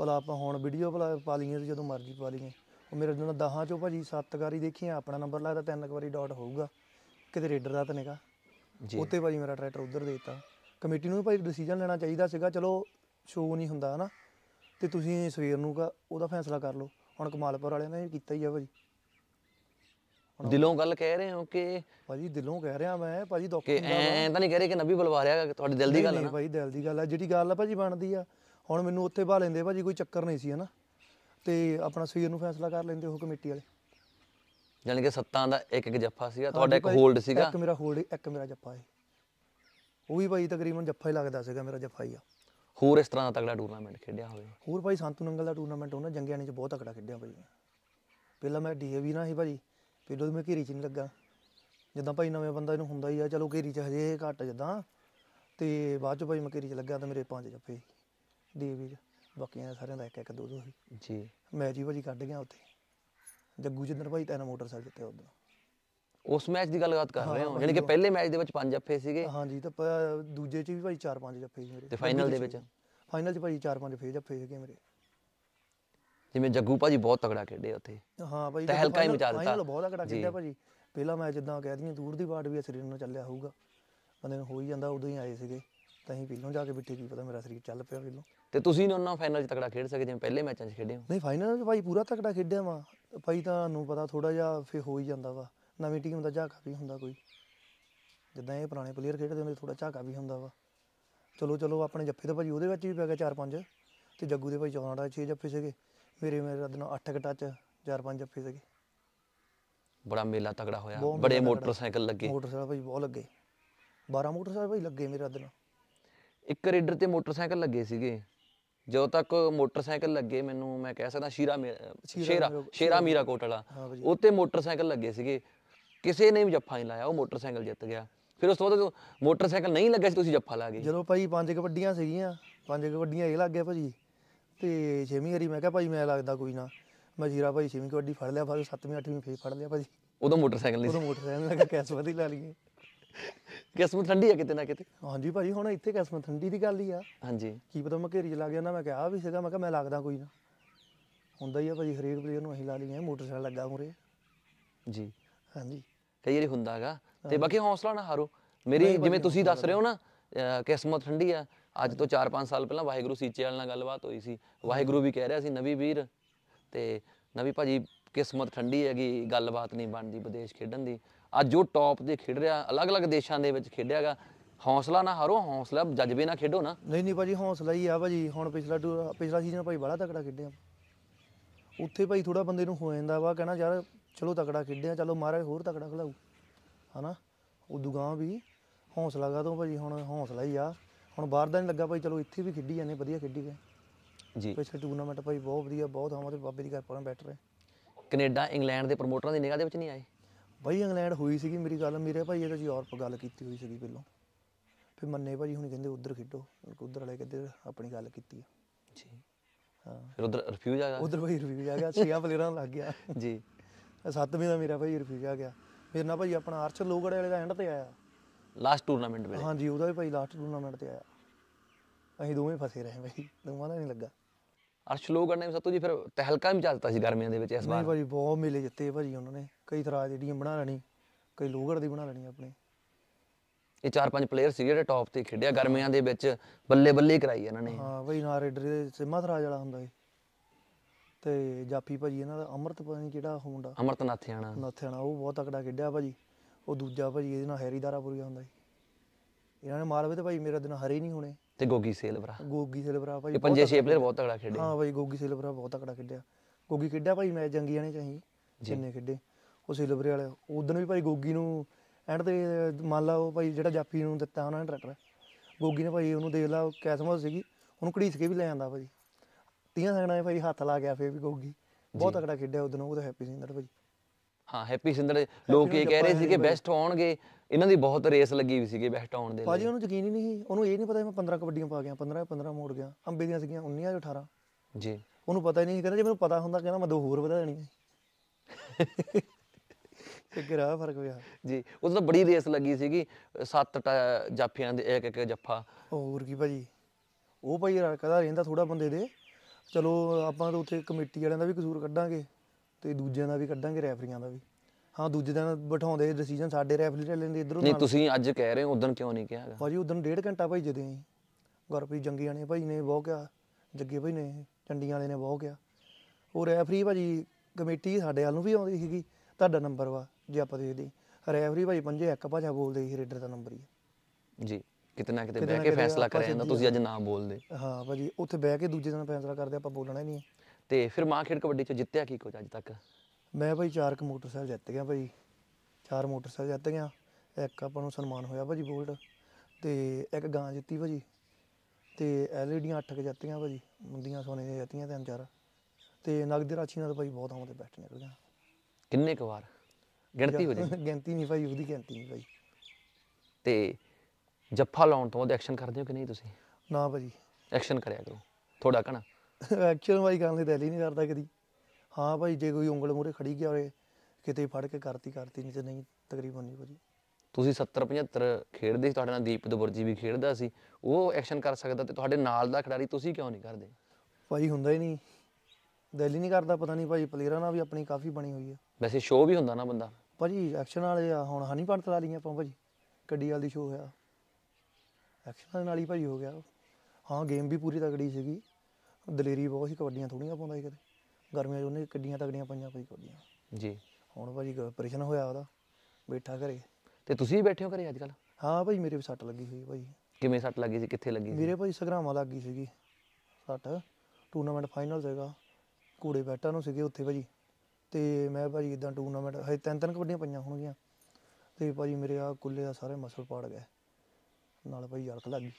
ਭਲਾ ਆਪਾਂ ਹੁਣ ਵੀਡੀਓ ਭਲਾ ਪਾ ਲਈਏ ਜਦੋਂ ਮਰਜ਼ੀ ਪਾ ਲਈਏ ਉਹ ਮੇਰੇ ਨਾਲ ਦਹਾਂ ਚੋਂ ਭਾਜੀ ਸੱਤ ਵਾਰੀ ਦੇਖੀਆਂ ਆਪਣਾ ਨੰਬਰ ਲੱਗਦਾ ਤਿੰਨ ਕੁ ਵਾਰੀ ਡਾਟ ਹੋਊਗਾ ਕਿਤੇ ਰੇਡਰ ਦਾ ਤਨੇਗਾ ਜੀ ਉੱਤੇ ਭਾਜੀ ਮੇਰਾ ਟਰੈਕਟਰ ਉਧਰ ਦੇ ਦਿੱਤਾ ਕਮੇਟੀ ਨੂੰ ਭਾਜੀ ਡਿਸੀਜਨ ਲੈਣਾ ਚਾਹੀਦਾ ਸੀਗਾ ਚਲੋ ਸ਼ੋਅ ਨਹੀਂ ਹੁੰਦਾ ਹਨਾ ਤੇ ਤੁਸੀਂ ਸਵੇਰ ਨੂੰ ਕਾ ਉਹਦਾ ਫੈਸਲਾ ਕਰ ਲਓ ਹੁਣ ਕਮਾਲਪੁਰ ਵਾਲਿਆਂ ਨੇ ਕੀਤਾ ਹੀ ਆ ਭਾਜੀ ਦਿਲੋਂ ਗੱਲ ਕਹਿ ਰਹੇ ਹੋ ਕਿ ਭਾਜੀ ਦਿਲੋਂ ਕਹਿ ਰਿਹਾ ਮੈਂ ਭਾਜੀ ਦੁੱਖ ਤਾਂ ਨਹੀਂ ਕਹਿ ਰਹੇ ਕਿ ਨਬੀ ਬੁਲਵਾ ਰਿਹਾ ਤੁਹਾਡੇ ਤੁਹਾਡੀ ਦਿਲ ਦੀ ਗੱਲ ਨਹੀਂ, ਹੈ ਭਾਈ ਦਿਲ ਦੀ ਗੱਲ ਆ ਜਿਹੜੀ ਗੱਲ ਆ ਭਾਜੀ ਬਣਦੀ ਆ ਹੁਣ ਮੈਨੂੰ ਉੱਥੇ ਭਾ ਲੈਂਦੇ ਭਾਜੀ ਕੋਈ ਚੱਕਰ ਨਹੀਂ ਸੀ ਹਨਾ ਤੇ ਆਪਣਾ ਸਵੀਰ ਨੂੰ ਫੈਸਲਾ ਕਰ ਲੈਂਦੇ ਉਹ ਕਮੇਟੀ ਵਾਲੇ ਯਾਨੀ ਕਿ ਸੱਤਾਂ ਦਾ ਇੱਕ ਇੱਕ ਜੱਫਾ ਸੀਗਾ ਤੁਹਾਡਾ ਇੱਕ ਹੋਲਡ ਸੀਗਾ ਇੱਕ ਮੇਰਾ ਹੋਲਡ ਇੱਕ ਮੇਰਾ ਜੱਫਾ ਹੈ ਉਹ ਵੀ ਭਾਈ ਤਕਰੀਬਨ ਜੱਫਾ ਹੀ ਲੱਗਦਾ ਸੀਗਾ ਮੇਰਾ ਜੱਫਾ ਹੀ ਆ ਹੋਰ ਇਸ ਤਰ੍ਹਾਂ ਦਾ ਤਗੜਾ ਟੂਰਨਾਮੈਂਟ ਖੇਡਿਆ ਹੋਵੇ ਹੋਰ ਭਾਈ ਸੰਤੂ ਨੰਗਲ ਦਾ ਟੂਰਨਾਮੈਂਟ ਉਹਨਾਂ ਜੰਗਿਆਣੀ 'ਚ ਬਹੁਤ ਤਕੜਾ ਖੇਡਿਆ ਭਾਈ ਪਹਿਲਾਂ ਮੈਂ ਡੀਏ ਵੀ ਨਾ ਸੀ ਭਾਜੀ ਪਹਿਲਾਂ ਮੈਂ ਘੇਰੀ 'ਚ ਨਹੀਂ ਲੱਗਾ ਜਦੋਂ ਭਾਈ ਨਵੇਂ ਬੰਦਾ ਇਹਨੂੰ ਹੁੰਦਾ ਹੀ ਆ ਚਲੋ ਘੇਰੀ 'ਚ ਹਜੇ ਘੱਟ ਜਦਾਂ ਤੇ ਬਾਅਦ 'ਚ ਭਾਈ ਮੈਂ ਘੇਰੀ 'ਚ ਲੱਗਾ ਤਾਂ ਮੇਰੇ ਪੰਜ ਜੱਫੇ ਡੀਏਵੀ ਚ ਬਾਕੀਆਂ ਦਾ ਸਾਰਿਆਂ ਦਾ ਇੱਕ ਇੱਕ ਦੋ ਦੋ ਸੀ ਜੀ ਮੈਚ ਹੀ ਭਾਜੀ ਕੱਢ ਗਿਆ ਉੱਥੇ ਜੱਗੂ ਜਿੰਦਰ ਭਾਈ ਤੇਰਾ ਮੋਟਰਸਾਈਕਲ ਤੇ ਉਦੋਂ ਉਸ ਮੈਚ ਦੀ ਗੱਲਬਾਤ ਕਰ ਰਹੇ ਹਾਂ ਯਾਨੀ ਕਿ ਪਹਿਲੇ ਮੈਚ ਦੇ ਵਿੱਚ ਪੰਜ ਜੱਫੇ ਸੀਗੇ ਹਾਂਜੀ ਤਾਂ ਦੂਜੇ ਚ ਵੀ ਭਾਈ ਚਾਰ ਪੰਜ ਜੱਫੇ ਸੀ ਮੇਰੇ ਤੇ ਫਾਈਨਲ ਦੇ ਵਿੱਚ ਫਾਈਨਲ ਚ ਭਾਈ ਚਾਰ ਪੰਜ ਫੇਰ ਜੱਫੇ ਸੀਗੇ ਮੇਰੇ ਜਿਵੇਂ ਜੱਗੂ ਭਾਜੀ ਬਹੁਤ ਤਗੜਾ ਖੇਡੇ ਉੱਥੇ ਹਾਂ ਭਾਈ ਤਹਿਲਕਾ ਹੀ ਮਚਾ ਦਿੱਤਾ ਫਾਈਨਲ ਬਹੁਤ ਤਗੜਾ ਖੇਡਿਆ ਭਾਜੀ ਪਹਿਲਾ ਮੈਚ ਜਿੱਦਾਂ ਕਹਿ ਦਈਏ ਦੂਰ ਦੀ ਬਾਟ ਵੀ ਸਰੀਰ ਨੂੰ ਚੱਲਿਆ ਹੋਊਗਾ ਬੰਦੇ ਨੂੰ ਹੋ ਹੀ ਜਾਂਦਾ ਉਦੋਂ ਹੀ ਆਏ ਸੀਗੇ ਤਾਂ ਹੀ ਪਹਿਲੋਂ ਜਾ ਕੇ ਬਿੱਟੇ ਕੀ ਪਤਾ ਮੇਰਾ ਸਰੀਰ ਚੱਲ ਪਿਆ ਪਹਿਲੋਂ ਤੇ ਤੁਸੀਂ ਨਾ ਉਹਨਾਂ ਫਾਈਨਲ 'ਚ ਤਕੜਾ ਖੇਡ ਸਕੇ ਜਿਵੇਂ ਪਹਿਲੇ ਮੈਚਾਂ 'ਚ ਖੇਡੇ ਹੋ ਨਹੀਂ ਫਾਈਨਲ 'ਚ ਭਾਈ ਪੂਰਾ ਤਕੜਾ ਖੇਡਿਆ ਵਾ ਭਾਈ ਤਾਂ ਤੁਹਾਨੂੰ ਪਤਾ ਥੋੜਾ ਜਿਹਾ ਫੇ ਹੋ ਹੀ ਜਾਂਦਾ ਵਾ ਨਵੀਂ ਟੀਮ ਦਾ ਝਾਕਾ ਵੀ ਹੁੰਦਾ ਕੋਈ ਜਿੱਦਾਂ ਇਹ ਪੁਰਾਣੇ ਪਲੇਅਰ ਖੇਡਦੇ ਹੁੰਦੇ ਥੋੜਾ ਝਾਕਾ ਵੀ ਹੁੰਦਾ ਵਾ ਚਲੋ ਚਲੋ ਆਪਣੇ ਜੱਫੇ ਤਾਂ ਭਾਈ ਉਹਦੇ ਵਿੱਚ ਵੀ ਪੈ ਗਿਆ ਚਾਰ ਪੰਜ ਤੇ ਜੱਗੂ ਦੇ ਭਾਈ 14 ਟੱਚ 6 ਜੱਫੇ ਸੀਗੇ ਮੇਰੇ ਮੇਰੇ ਦਿਨ 8 ਕ ਟੱਚ ਚਾਰ ਪੰਜ ਜੱਫੇ ਸੀਗੇ ਬੜਾ ਮੇਲਾ ਤਕੜਾ ਹੋਇਆ ਬੜੇ ਮੋਟਰਸਾਈਕਲ ਲੱਗੇ ਮੋਟਰਸਾਈਕਲ ਭਾਈ ਬਹੁਤ ਲੱਗੇ 12 ਮੋਟਰਸਾਈਕਲ ਭਾਈ ਲੱਗੇ ਮੇਰੇ ਦਿਨ ਇੱਕ ਰੇਡਰ ਤੇ ਮੋਟਰਸਾਈਕਲ ਲੱਗੇ ਸੀਗੇ ਜਦੋਂ ਤੱਕ ਮੋਟਰਸਾਈਕਲ ਲੱਗੇ ਮੈਨੂੰ ਮੈਂ ਕਹਿ ਸਕਦਾ ਸ਼ੀਰਾ ਸ਼ੇਰਾ ਸ਼ੇਰਾ ਮੀਰਾ ਕੋਟਲਾ ਉੱਤੇ ਮੋਟਰਸਾਈਕਲ ਲੱਗੇ ਸੀਗੇ ਕਿਸੇ ਨੇ ਵੀ ਜੱਫਾ ਨਹੀਂ ਲਾਇਆ ਉਹ ਮੋਟਰਸਾਈਕਲ ਜਿੱਤ ਗਿਆ ਫਿਰ ਉਸ ਤੋਂ ਬਾਅਦ ਮੋਟਰਸਾਈਕਲ ਨਹੀਂ ਲੱਗਿਆ ਸੀ ਤੁਸੀਂ ਜੱਫਾ ਲਾ ਗਏ ਜਦੋਂ ਭਾਈ ਪੰਜ ਕਬੱਡੀਆਂ ਸੀਗੀਆਂ ਪੰਜ ਕਬੱਡੀਆਂ ਇਹ ਲੱਗ ਗਿਆ ਭਾਜੀ ਤੇ ਛੇਵੀਂ ਵਾਰੀ ਮੈਂ ਕਿਹਾ ਭਾਈ ਮੈਂ ਲੱਗਦਾ ਕੋਈ ਨਾ ਮੈਂ ਜੀਰਾ ਭਾਈ ਛੇਵੀਂ ਕਬੱਡੀ ਫੜ ਲਿਆ ਫਿਰ ਸੱਤਵੀਂ ਅੱਠਵੀਂ ਫੇਰ ਫੜ ਲਿਆ ਭਾਜੀ ਉਦੋਂ ਮੋਟਰਸਾਈਕਲ ਨਹੀਂ ਸੀ ਉਦੋਂ ਮੋਟਰਸਾਈਕਲ ਲੱਗਾ ਕੈਸ ਵਧੀ ਲਾ ਲਈਏ ਕਿਸਮਤ ਠੰਡੀ ਆ ਕਿਤੇ ਨਾ ਕਿਤੇ ਹਾਂਜੀ ਭਾਜੀ ਹੁਣ ਇੱਥੇ ਕਿਸਮਤ ਠੰਡੀ ਦੀ ਗੱਲ ਹੀ ਆ ਹਾਂਜੀ ਕੀ ਪਤਾ ਮੈਂ ਘੇਰੀ ਚ ਲੱਗ ਜਾਂਦਾ ਮੈਂ ਕਿਹਾ ਆ ਵੀ ਸੀਗਾ ਮੈਂ ਕਿਹਾ ਮੈਂ ਲੱਗਦਾ ਕੋਈ ਨਾ ਹੁੰਦਾ ਹੀ ਆ ਭਾਜੀ ਹਰੇਕ ਪਲੇਅਰ ਨੂੰ ਅਸੀਂ ਲਾ ਲਈਏ ਮੋਟਰਸਾਈਕਲ ਲੱਗਾ ਮੁਰੇ ਜੀ ਹਾਂਜੀ ਕਈ ਵਾਰੀ ਹੁੰਦਾਗਾ ਤੇ ਬਾਕੀ ਹੌਸਲਾ ਨਾ ਹਾਰੋ ਮੇਰੀ ਜਿਵੇਂ ਤੁਸੀਂ ਦੱਸ ਰਹੇ ਹੋ ਨਾ ਕਿਸਮਤ ਠੰਡੀ ਆ ਅੱਜ ਤੋਂ 4-5 ਸਾਲ ਪਹਿਲਾਂ ਵਾਹਿਗੁਰੂ ਸੀਚੇ ਵਾਲ ਨਾਲ ਗੱਲਬਾਤ ਹੋਈ ਸੀ ਵਾਹਿਗੁਰੂ ਵੀ ਕਹਿ ਰਿਹਾ ਸੀ ਨਵੀਂ ਵੀਰ ਤੇ ਨਵੀਂ ਭਾਜੀ ਕਿਸਮਤ ਠੰਡੀ ਹੈਗੀ ਗੱਲਬਾਤ ਨਹੀਂ ਬਣਦੀ ਵਿਦੇਸ਼ ਖੇਡਣ ਦੀ ਅੱਜ ਜੋ ਟੌਪ ਦੇ ਖੇਡ ਰਿਹਾ ਅਲੱਗ-ਅਲੱਗ ਦੇਸ਼ਾਂ ਦੇ ਵਿੱਚ ਖੇਡਿਆਗਾ ਹੌਸਲਾ ਨਾ ਹਾਰੋ ਹੌਸਲਾ ਜਜ਼ਬੇ ਨਾਲ ਖੇਡੋ ਨਾ ਨਹੀਂ ਨਹੀਂ ਭਾਜੀ ਹੌਸਲਾ ਹੀ ਆ ਭਾਜੀ ਹੁਣ ਪਿਛਲਾ ਟੂਰ ਪਿਛਲਾ ਸੀਜ਼ਨ ਭਾਈ ਬੜਾ ਤਕੜਾ ਖੇਡਿਆ ਉੱਥੇ ਭਾਈ ਥੋੜਾ ਬੰਦੇ ਨੂੰ ਹੋ ਜਾਂਦਾ ਵਾ ਕਹਿੰਦਾ ਯਾਰ ਚਲੋ ਤਕੜਾ ਖੇਡਿਆ ਚਲੋ ਮਹਾਰਾਜ ਹੋਰ ਤਕੜਾ ਖਲਾਉ ਹਨਾ ਉਹ ਦੁਗਾਂ ਵੀ ਹੌਸਲਾ ਗਾ ਤੋਂ ਭਾਜੀ ਹੁਣ ਹੌਸਲਾ ਹੀ ਆ ਹੁਣ ਬਾਹਰ ਦਾ ਨਹੀਂ ਲੱਗਾ ਭਾਈ ਚਲੋ ਇੱਥੇ ਵੀ ਖੇਡੀ ਜਾਂਦੇ ਵਧੀਆ ਖੇਡੀ ਗਏ ਜੀ ਪਿਛਲੇ ਟੂਰਨਾਮੈਂਟ ਭਾਈ ਬਹੁਤ ਵਧੀਆ ਬਹੁਤ ਥਾਵਾਂ ਤੇ ਬਾਬੇ ਦੀ ਕਿਰਪਾ ਨਾਲ ਬੈਟਰ ਹੈ ਕੈਨੇਡਾ ਇੰਗਲੈਂਡ ਦੇ ਪ੍ਰਮੋਟਰਾਂ ਦੀ ਨਿਗਾਹ ਦੇ ਵਿੱਚ ਨਹੀਂ ਆਏ ਬਾਈ ਇੰਗਲੈਂਡ ਹੋਈ ਸੀਗੀ ਮੇਰੀ ਗੱਲ ਮੇਰੇ ਭਾਈ ਇਹਦਾ ਯੂਰਪ ਗੱਲ ਕੀਤੀ ਹੋਈ ਸੀਗੀ ਪਹਿਲਾਂ ਫਿਰ ਮੰਨੇ ਭਾਜੀ ਹੁਣ ਕਹਿੰਦੇ ਉਧਰ ਖੇਡੋ ਉਧਰ ਵਾਲੇ ਕਹਿੰਦੇ ਆਪਣੀ ਗੱਲ ਕੀਤੀ ਜੀ ਹਾਂ ਫਿਰ ਉਧਰ ਰਿਫਿਊਜ ਆ ਗਿਆ ਉਧਰ ਭਾਈ ਰਿਫਿਊਜ ਆ ਗਿਆ ਛੀਆਂ ਪਲੇਰਾਂ ਲੱਗ ਗਿਆ ਜੀ ਸੱਤਵੇਂ ਦਾ ਮੇਰਾ ਭਾਈ ਰਿਫਿਊਜ ਆ ਗਿਆ ਫਿਰ ਨਾ ਭਾਈ ਆਪਣਾ ਆਰਚਰ ਲੋਗੜ ਵਾਲੇ ਦਾ ਐਂਡ ਤੇ ਆਇਆ ਲਾਸਟ ਟੂਰਨਾਮੈਂਟ ਵੇਲੇ ਹਾਂਜੀ ਉਹਦਾ ਵੀ ਭਾਈ ਲਾਸਟ ਟੂਰਨਾਮੈਂਟ ਤੇ ਆਇਆ ਅਸੀਂ ਦੋਵੇਂ ਫਸੇ ਰਹੇ ਭਾਈ ਦੋਵਾਂ ਦਾ ਨਹੀਂ ਲੱਗਾ ਅਰਸ਼ ਲੋਕ ਨੇ ਸਤੂ ਜੀ ਫਿਰ ਤਹਿਲਕਾ ਵੀ ਚੱਲਦਾ ਸੀ ਗਰਮੀਆਂ ਦੇ ਵਿੱਚ ਇਸ ਵਾਰ ਨਹੀਂ ਭਾਜੀ ਬਹੁਤ ਮੇਲੇ ਜਿੱਤੇ ਭਾਜੀ ਉਹਨਾਂ ਨੇ ਕਈ ਤਰ੍ਹਾਂ ਜਿਹੜੀਆਂ ਬਣਾ ਲੈਣੀ ਕਈ ਲੋਗੜ ਦੀ ਬਣਾ ਲੈਣੀ ਆਪਣੇ ਇਹ ਚਾਰ ਪੰਜ ਪਲੇਅਰ ਸੀ ਜਿਹੜੇ ਟੌਪ ਤੇ ਖੇਡਿਆ ਗਰਮੀਆਂ ਦੇ ਵਿੱਚ ਬੱਲੇ ਬੱਲੇ ਕਰਾਈ ਇਹਨਾਂ ਨੇ ਹਾਂ ਭਾਈ ਨਾ ਰੇਡਰ ਦੇ ਸਿਮਾ ਥਰਾਜ ਵਾਲਾ ਹੁੰਦਾ ਏ ਤੇ ਜਾਪੀ ਭਾਜੀ ਇਹਨਾਂ ਦਾ ਅਮਰਤ ਪਾਣੀ ਜਿਹੜਾ ਕਿਹੜਾ ਹੁੰਦਾ ਅਮਰਤ ਨਾਥਿਆਣਾ ਨਾਥਿਆਣਾ ਉਹ ਬਹੁਤ ਤਕੜਾ ਖੇਡਿਆ ਭਾਜੀ ਉਹ ਦੂਜਾ ਭਾਜੀ ਇਹਦੇ ਨਾਲ ਹੈਰੀ ਹੁੰਦਾ ਏ ਇਹਨਾਂ ਨੇ ਮਾਰਵੇ ਤੇ ਭਾਈ ਮੇਰਾ ਦਿਨ ਹਰੇ ਨਹੀਂ ਹੋਣੇ ਤੇ ਗੋਗੀ ਸੇਲਵਰਾ ਗੋਗੀ ਸੇਲਵਰਾ ਭਾਈ ਇਹ ਪੰਜੇ ਛੇ ਪਲੇਅਰ ਬਹੁਤ ਤਕੜਾ ਖੇਡੇ ਹਾਂ ਭਾਈ ਗੋਗੀ ਸੇਲਵਰਾ ਬਹੁਤ ਤਕੜਾ ਖੇਡਿਆ ਗੋਗੀ ਖੇਡਿਆ ਭਾਈ ਮੈਚ ਜੰਗੀਆਂ ਨੇ ਚਾਹੀ ਜਿੰਨੇ ਖੇਡੇ ਉਹ ਸੇਲਵਰੇ ਵਾਲਾ ਉਦੋਂ ਵੀ ਭਾਈ ਗੋਗੀ ਨੂੰ ਐਂਡ ਤੇ ਮੰਨ ਲਾ ਉਹ ਭਾਈ ਜਿਹੜਾ ਜਾਫੀ ਨੂੰ ਦਿੱਤਾ ਉਹਨਾਂ ਨੇ ਟਰੈਕਟਰ ਗੋਗੀ ਨੇ ਭਾਈ ਉਹਨੂੰ ਦੇਖ ਲਾ ਕੈਸਮਾ ਸੀਗੀ ਉਹਨੂੰ ਕੜੀਸ ਕੇ ਵੀ ਲੈ ਜਾਂਦਾ ਭਾਈ ਤੀਆਂ ਸਗਣਾ ਭਾਈ ਹੱਥ ਲਾ ਗਿਆ ਫੇਰ ਵੀ ਗੋਗੀ ਬਹੁਤ ਤਕੜਾ ਖੇਡਿਆ ਉਦੋਂ ਉਹ ਤਾਂ ਹੈਪੀ ਸਿੰਦਰ ਭਾਈ ਹਾਂ ਹੈਪੀ ਸਿੰਦਰ ਲੋਕ ਇਹ ਕਹਿ ਰਹੇ ਸੀ ਕਿ ਬੈਸਟ ਹੋਣਗੇ ਇਹਨਾਂ ਦੀ ਬਹੁਤ ਰੇਸ ਲੱਗੀ ਹੋਈ ਸੀਗੀ ਆਉਣ ਦੇ ਲਈ ਭਾਜੀ ਉਹਨੂੰ ਯਕੀਨ ਹੀ ਨਹੀਂ ਸੀ ਉਹਨੂੰ ਇਹ ਨਹੀਂ ਪਤਾ ਮੈਂ 15 ਕਬੱਡੀਆਂ ਪਾ ਗਿਆ 15 15 ਮੋੜ ਗਿਆ ਅੰਬੇ ਦੀਆਂ ਸੀਗੀਆਂ 19 18 ਜੀ ਉਹਨੂੰ ਪਤਾ ਹੀ ਨਹੀਂ ਕਹਿੰਦਾ ਜੇ ਮੈਨੂੰ ਪਤਾ ਹੁੰਦਾ ਕਹਿੰਦਾ ਮੈਂ ਦੋ ਹੋਰ ਵਧਾ ਦੇਣੀ ਤੇ ਗਰਾ ਫਰਕ ਪਿਆ ਜੀ ਉਹ ਤਾਂ ਬੜੀ ਰੇਸ ਲੱਗੀ ਸੀਗੀ ਸੱਤ ਜਾਫੀਆਂ ਦੇ ਇੱਕ ਇੱਕ ਜੱਫਾ ਹੋਰ ਕੀ ਭਾਜੀ ਉਹ ਭਾਈ ਕਹਦਾ ਰਹਿੰਦਾ ਥੋੜਾ ਬੰਦੇ ਦੇ ਚਲੋ ਆਪਾਂ ਤਾਂ ਉੱਥੇ ਕਮੇਟੀ ਵਾਲਿਆਂ ਦਾ ਵੀ ਕਸੂਰ ਕੱਢਾਂਗੇ ਤੇ ਦੂਜਿਆਂ ਦਾ ਵੀ ਕੱਢਾਂਗੇ ਰੈਫਰੀਆਂ ਦਾ ਵੀ ਹਾਂ ਦੂਜੇ ਦਿਨ ਬਿਠਾਉਂਦੇ ਡਿਸੀਜਨ ਸਾਡੇ ਰੈਫਰੀ ਲੈ ਲੈਂਦੇ ਇਧਰੋਂ ਨਹੀਂ ਤੁਸੀਂ ਅੱਜ ਕਹਿ ਰਹੇ ਹੋ ਉਦੋਂ ਕਿਉਂ ਨਹੀਂ ਕਿਹਾਗਾ ਭਾਜੀ ਉਦੋਂ ਡੇਢ ਘੰਟਾ ਭਾਈ ਜਦੇ ਆਈ ਗੁਰਪ੍ਰੀਤ ਜੰਗੀਆਂ ਨੇ ਭਾਈ ਨੇ ਬਹੁਤ ਕਿਹਾ ਜੱਗੇ ਭਾਈ ਨੇ ਚੰਡੀਆਂ ਵਾਲੇ ਨੇ ਬਹੁਤ ਕਿਹਾ ਉਹ ਰੈਫਰੀ ਭਾਜੀ ਕਮੇਟੀ ਸਾਡੇ ਵੱਲ ਨੂੰ ਵੀ ਆਉਂਦੀ ਸੀਗੀ ਤੁਹਾਡਾ ਨੰਬਰ ਵਾ ਜੇ ਆਪਾਂ ਦੇਖਦੇ ਰੈਫਰੀ ਭਾਈ ਪੰਜੇ ਇੱਕ ਭਾਜਾ ਬੋਲਦੇ ਸੀ ਰੇਡਰ ਦਾ ਨੰਬਰ ਹੀ ਜੀ ਕਿਤਨਾ ਕਿਤੇ ਬਹਿ ਕੇ ਫੈਸਲਾ ਕਰਿਆ ਜਾਂਦਾ ਤੁਸੀਂ ਅੱਜ ਨਾ ਬੋਲਦੇ ਹਾਂ ਭਾਜੀ ਉੱਥੇ ਬਹਿ ਕੇ ਦੂਜੇ ਦਿਨ ਫੈਸਲਾ ਕਰਦੇ ਆਪਾਂ ਬੋਲਣਾ ਹੀ ਨਹੀਂ ਤੇ ਫਿਰ ਮਾਂ ਖੇਡ ਕਬੱਡੀ ਚ ਜਿੱਤਿਆ ਕੀ ਕੁਝ ਅੱਜ ਤੱਕ ਮੈਂ ਭਾਈ ਚਾਰ ਕ ਮੋਟਰਸਾਈਕਲ ਜਿੱਤ ਗਿਆ ਭਾਈ ਚਾਰ ਮੋਟਰਸਾਈਕਲ ਜਿੱਤ ਗਿਆ ਇੱਕ ਆਪਾਂ ਨੂੰ ਸਨਮਾਨ ਹੋਇਆ ਭਾਜੀ ਬੋਲਟ ਤੇ ਇੱਕ ਗਾਂ ਜਿੱਤੀ ਭਾਜੀ ਤੇ ਐਲਈਡੀਆਂ 8 ਕ ਜਿੱਤੀਆਂ ਭਾਜੀ ਮੁੰਦੀਆਂ ਸੋਨੇ ਦੀਆਂ ਜਿੱਤੀਆਂ ਤਿੰਨ ਚਾਰ ਤੇ ਨਗਦ ਰਾਚੀ ਨਾਲ ਭਾਈ ਬਹੁਤ ਆਉਂਦੇ ਬੈਸਟ ਨਿਕਲ ਗਿਆ ਕਿੰਨੇ ਕ ਵਾਰ ਗਿਣਤੀ ਹੋ ਜੇ ਗਿਣਤੀ ਨਹੀਂ ਭਾਈ ਉਹਦੀ ਗਿਣਤੀ ਨਹੀਂ ਭਾਈ ਤੇ ਜੱਫਾ ਲਾਉਣ ਤੋਂ ਉਹਦੇ ਐਕਸ਼ਨ ਕਰਦੇ ਹੋ ਕਿ ਨਹੀਂ ਤੁਸੀਂ ਨਾ ਭਾਜੀ ਐਕਸ਼ਨ ਕਰਿਆ ਕਰੋ ਥੋੜਾ ਕਣਾ ਐਕਸ਼ਨ ਭਾਈ ਕਰਨ ਲਈ ਦਿਲ ਹੀ ਨਹੀਂ ਕਰਦਾ ਕਦੀ ਹਾਂ ਭਾਈ ਜੇ ਕੋਈ ਉਂਗਲ ਮੂਰੇ ਖੜੀ ਗਿਆ ਹੋਵੇ ਕਿਤੇ ਫੜ ਕੇ ਕਰਤੀ ਕਰਤੀ ਨਹੀਂ ਤੇ ਨਹੀਂ ਤਕਰੀਬਨ ਨਹੀਂ ਭਾਜੀ ਤੁਸੀਂ 70 75 ਖੇਡਦੇ ਸੀ ਤੁਹਾਡੇ ਨਾਲ ਦੀਪ ਦਬੁਰਜੀ ਵੀ ਖੇਡਦਾ ਸੀ ਉਹ ਐਕਸ਼ਨ ਕਰ ਸਕਦਾ ਤੇ ਤੁਹਾਡੇ ਨਾਲ ਦਾ ਖਿਡਾਰੀ ਤੁਸੀਂ ਕਿਉਂ ਨਹੀਂ ਕਰਦੇ ਭਾਈ ਹੁੰਦਾ ਹੀ ਨਹੀਂ ਦਿਲ ਹੀ ਨਹੀਂ ਕਰਦਾ ਪਤਾ ਨਹੀਂ ਭਾਈ ਪਲੇਅਰਾਂ ਨਾਲ ਵੀ ਆਪਣੀ ਕਾਫੀ ਬਣੀ ਹੋਈ ਆ ਵੈਸੇ ਸ਼ੋਅ ਵੀ ਹੁੰਦਾ ਨਾ ਬੰਦਾ ਭਾਜੀ ਐਕਸ਼ਨ ਵਾਲੇ ਆ ਹੁਣ ਹਨੀ ਪੜਤ ਲਾ ਲਈਆਂ ਆਪਾਂ ਭਾਜੀ ਕੱਡੀ ਵਾਲੀ ਸ਼ੋਅ ਹੋਇਆ ਐਕਸ਼ਨ ਨਾਲ ਹੀ ਭਾਜੀ ਹੋ ਗਿਆ ਹਾਂ ਗੇਮ ਵੀ ਪੂਰੀ ਤਕੜੀ ਸੀਗੀ ਦਲੇਰੀ ਬਹੁਤ ਸੀ ਕਬੱਡੀਆਂ ਥੋੜੀਆਂ ਪਾਉਂਦਾ ਸੀ ਕਦੇ ਗਰਮੀਆਂ 'ਚ ਉਹਨੇ ਕਿੱਡੀਆਂ ਤਗੜੀਆਂ ਪੰਜਾਂ ਕੋਈ ਕੋਡੀਆਂ ਜੀ ਹੁਣ ਭਾਜੀ ਆਪਰੇਸ਼ਨ ਹੋਇਆ ਉਹਦਾ ਬੈਠਾ ਘਰੇ ਤੇ ਤੁਸੀਂ ਵੀ ਬੈਠੇ ਹੋ ਘਰੇ ਅੱਜ ਕੱਲ ਹਾਂ ਭਾਈ ਮੇਰੇ ਵੀ ਸੱਟ ਲੱਗੀ ਹੋਈ ਭਾਈ ਕਿਵੇਂ ਸੱਟ ਲੱਗੀ ਸੀ ਕਿੱਥੇ ਲੱਗੀ ਸੀ ਮੇਰੇ ਸਗਰਾਮਾ ਲੱਗ ਲੱਗੀ ਸੀਗੀ ਸੱਟ ਟੂਰਨਾਮੈਂਟ ਫਾਈਨਲ ਸੀਗਾ ਕੂੜੇ ਬੈਟਾਂ ਨੂੰ ਸੀਗੇ ਉੱਥੇ ਭਾਜੀ ਤੇ ਮੈਂ ਭਾਜੀ ਇਦਾਂ ਟੂਰਨਾਮੈਂਟ ਹਜੇ ਤਿੰਨ ਤਿੰਨ ਕਬੱਡੀਆਂ ਪਈਆਂ ਹੋਣਗੀਆਂ ਤੇ ਭਾਜੀ ਮੇਰੇ ਆ ਕੁੱਲੇ ਦਾ ਸਾਰੇ ਮਸਲ ਪਾੜ ਗਏ ਨਾਲ ਭਾਈ ਯਾਰਕ ਲੱਗ ਗਈ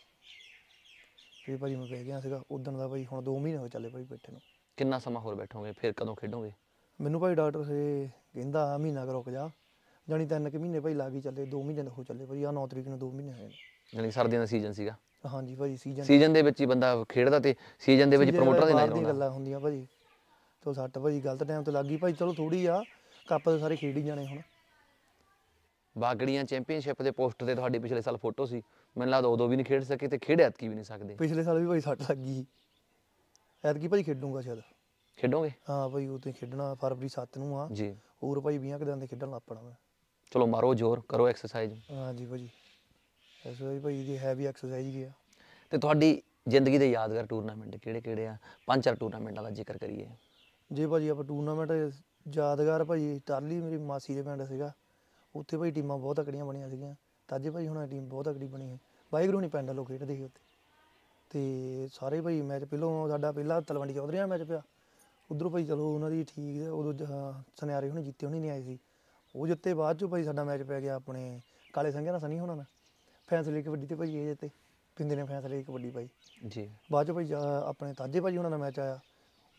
ਤੇ ਭਾਜੀ ਮੈਂ ਬਹਿ ਗਿਆ ਸੀਗਾ ਉਦੋਂ ਦਾ ਭਾਈ ਹੁਣ 2 ਮਹੀਨੇ ਹੋ ਚੱਲੇ ਭਾਈ ਬੈਠੇ ਨੂੰ ਕਿੰਨਾ ਸਮਾਂ ਹੋਰ ਬੈਠੋਗੇ ਫਿਰ ਕਦੋਂ ਖੇਡੋਗੇ ਮੈਨੂੰ ਭਾਈ ਡਾਕਟਰ ਸੇ ਕਹਿੰਦਾ ਮਹੀਨਾ ਕਰੋਕ ਜਾ ਜਾਣੀ ਤਿੰਨ ਕਿ ਮਹੀਨੇ ਭਾਈ ਲਾਗੀ ਚੱਲੇ 2 ਮਹੀਨੇ ਹੋ ਚੱਲੇ ਭਾਈ ਆ 9 ਤਰੀਕ ਨੂੰ 2 ਮਹੀਨੇ ਹੋਏ ਜਾਨੀ ਯਾਨੀ ਸਰਦੀਆਂ ਦਾ ਸੀਜ਼ਨ ਸੀਗਾ ਹਾਂਜੀ ਭਾਈ ਸੀਜ਼ਨ ਸੀਜ਼ਨ ਦੇ ਵਿੱਚ ਹੀ ਬੰਦਾ ਖੇਡਦਾ ਤੇ ਸੀਜ਼ਨ ਦੇ ਵਿੱਚ ਪ੍ਰੋਮੋਟਰ ਦੇ ਨਾਲ ਗੱਲਾਂ ਹੁੰਦੀਆਂ ਭਾਜੀ ਤੋਂ ਸੱਟ ਭਾਜੀ ਗਲਤ ਟਾਈਮ ਤੇ ਲੱਗੀ ਭਾਈ ਚਲੋ ਥੋੜੀ ਆ ਕੱਪ ਦੇ ਸਾਰੇ ਖੇਡੀ ਜਾਣੇ ਹੁਣ ਬਾਗੜੀਆਂ ਚੈਂਪੀਅਨਸ਼ਿਪ ਦੇ ਪੋਸਟਰ ਤੇ ਤੁਹਾਡੀ ਪਿਛਲੇ ਸਾਲ ਫੋਟੋ ਸੀ ਮੈਨੂੰ ਲੱਗਦਾ ਉਦੋਂ ਵੀ ਨਹੀਂ ਖੇਡ ਸਕੇ ਤੇ ਖੇਡਿਆ ਤੱਕ ਵੀ ਨਹੀਂ ਸਕਦੇ ਪਿਛਲੇ ਸਾਲ ਵੀ ਭਾਈ ਸੱਟ ਲੱਗੀ ਐਤਕੀ ਭਾਈ ਖੇਡੂਗਾ ਸ਼ਾਇਦ ਖੇਡੋਗੇ ਹਾਂ ਭਾਈ ਉਹ ਤੇ ਖੇਡਣਾ ਫਰਵਰੀ 7 ਨੂੰ ਆ ਜੀ ਹੋਰ ਭਾਈ 20 ਕਿ ਦਿਨ ਖੇਡਣ ਲੱਪਣਾ ਮੈਂ ਚਲੋ ਮਾਰੋ ਜ਼ੋਰ ਕਰੋ ਐਕਸਰਸਾਈਜ਼ ਹਾਂ ਜੀ ਭਾਜੀ ਐਕਸਰਸਾਈਜ਼ ਭਾਈ ਜੀ ਹੈਵੀ ਐਕਸਰਸਾਈਜ਼ ਹੀ ਆ ਤੇ ਤੁਹਾਡੀ ਜ਼ਿੰਦਗੀ ਦੇ ਯਾਦਗਾਰ ਟੂਰਨਾਮੈਂਟ ਕਿਹੜੇ ਕਿਹੜੇ ਆ ਪੰਜ ਚਾਰ ਟੂਰਨਾਮੈਂਟਾਂ ਦਾ ਜ਼ਿਕਰ ਕਰੀਏ ਜੀ ਭਾਜੀ ਆਪਾਂ ਟੂਰਨਾਮੈਂਟ ਯਾਦਗਾਰ ਭਾਈ ਤਾਲੀ ਮੇਰੀ ਮਾਸੀ ਦੇ ਪਿੰਡ ਸੀਗਾ ਉੱਥੇ ਭਾਈ ਟੀਮਾਂ ਬਹੁਤ ਤਕੜੀਆਂ ਬਣੀਆਂ ਸੀਗੀਆਂ ਤਾਜੇ ਭਾਈ ਹੁਣ ਟੀਮ ਬਹੁਤ ਤਕੜੀ ਬਣੀ ਹੈ ਵਾਹਿਗੁਰੂ ਨਹੀਂ ਪਿੰਡ ਲੋਕ ਖੇਡਦੇ ਸੀ ਉੱਥੇ ਤੇ ਸਾਰੇ ਭਾਈ ਮੈਚ ਪਹਿਲੋਂ ਸਾਡਾ ਪਹਿਲਾ ਤਲਵੰਡੀ ਚੌਧਰੀ ਨਾਲ ਮੈਚ ਪਿਆ ਉਧਰੋਂ ਭਾਈ ਚਲੋ ਉਹਨਾਂ ਦੀ ਠੀਕ ਉਦੋਂ ਜ- ਹਾਂ, ਸੁਨਿਆਰੇ ਹੁਣੀ ਜਿੱਤੇ ਹੁਣੀ ਨਹੀਂ ਆਏ ਸੀ ਉਹ ਜਿੱਤੇ ਬਾਅਦ ਚੋਂ ਭਾਈ ਸਾਡਾ ਮੈਚ ਪੈ ਗਿਆ ਆਪਣੇ ਕਾਲੇ ਸੰਘਿਆ ਨਾਲ ਸਨੀ ਹੋਣਾ ਨਾਲ ਫੈਸਲੇ ਕਬੱਡੀ ਤੇ ਭਾਈ ਇਹ ਜਿੱਤੇ ਪਿੰਦੇ ਨੇ ਫੈਸਲੇ ਕਬੱਡੀ ਭਾਈ ਜੀ ਬਾਅਦ ਚੋਂ ਭਾਈ ਆਪਣੇ ਤਾਜੇ ਭਾਜੀ ਉਹਨਾਂ ਦਾ ਮੈਚ ਆਇਆ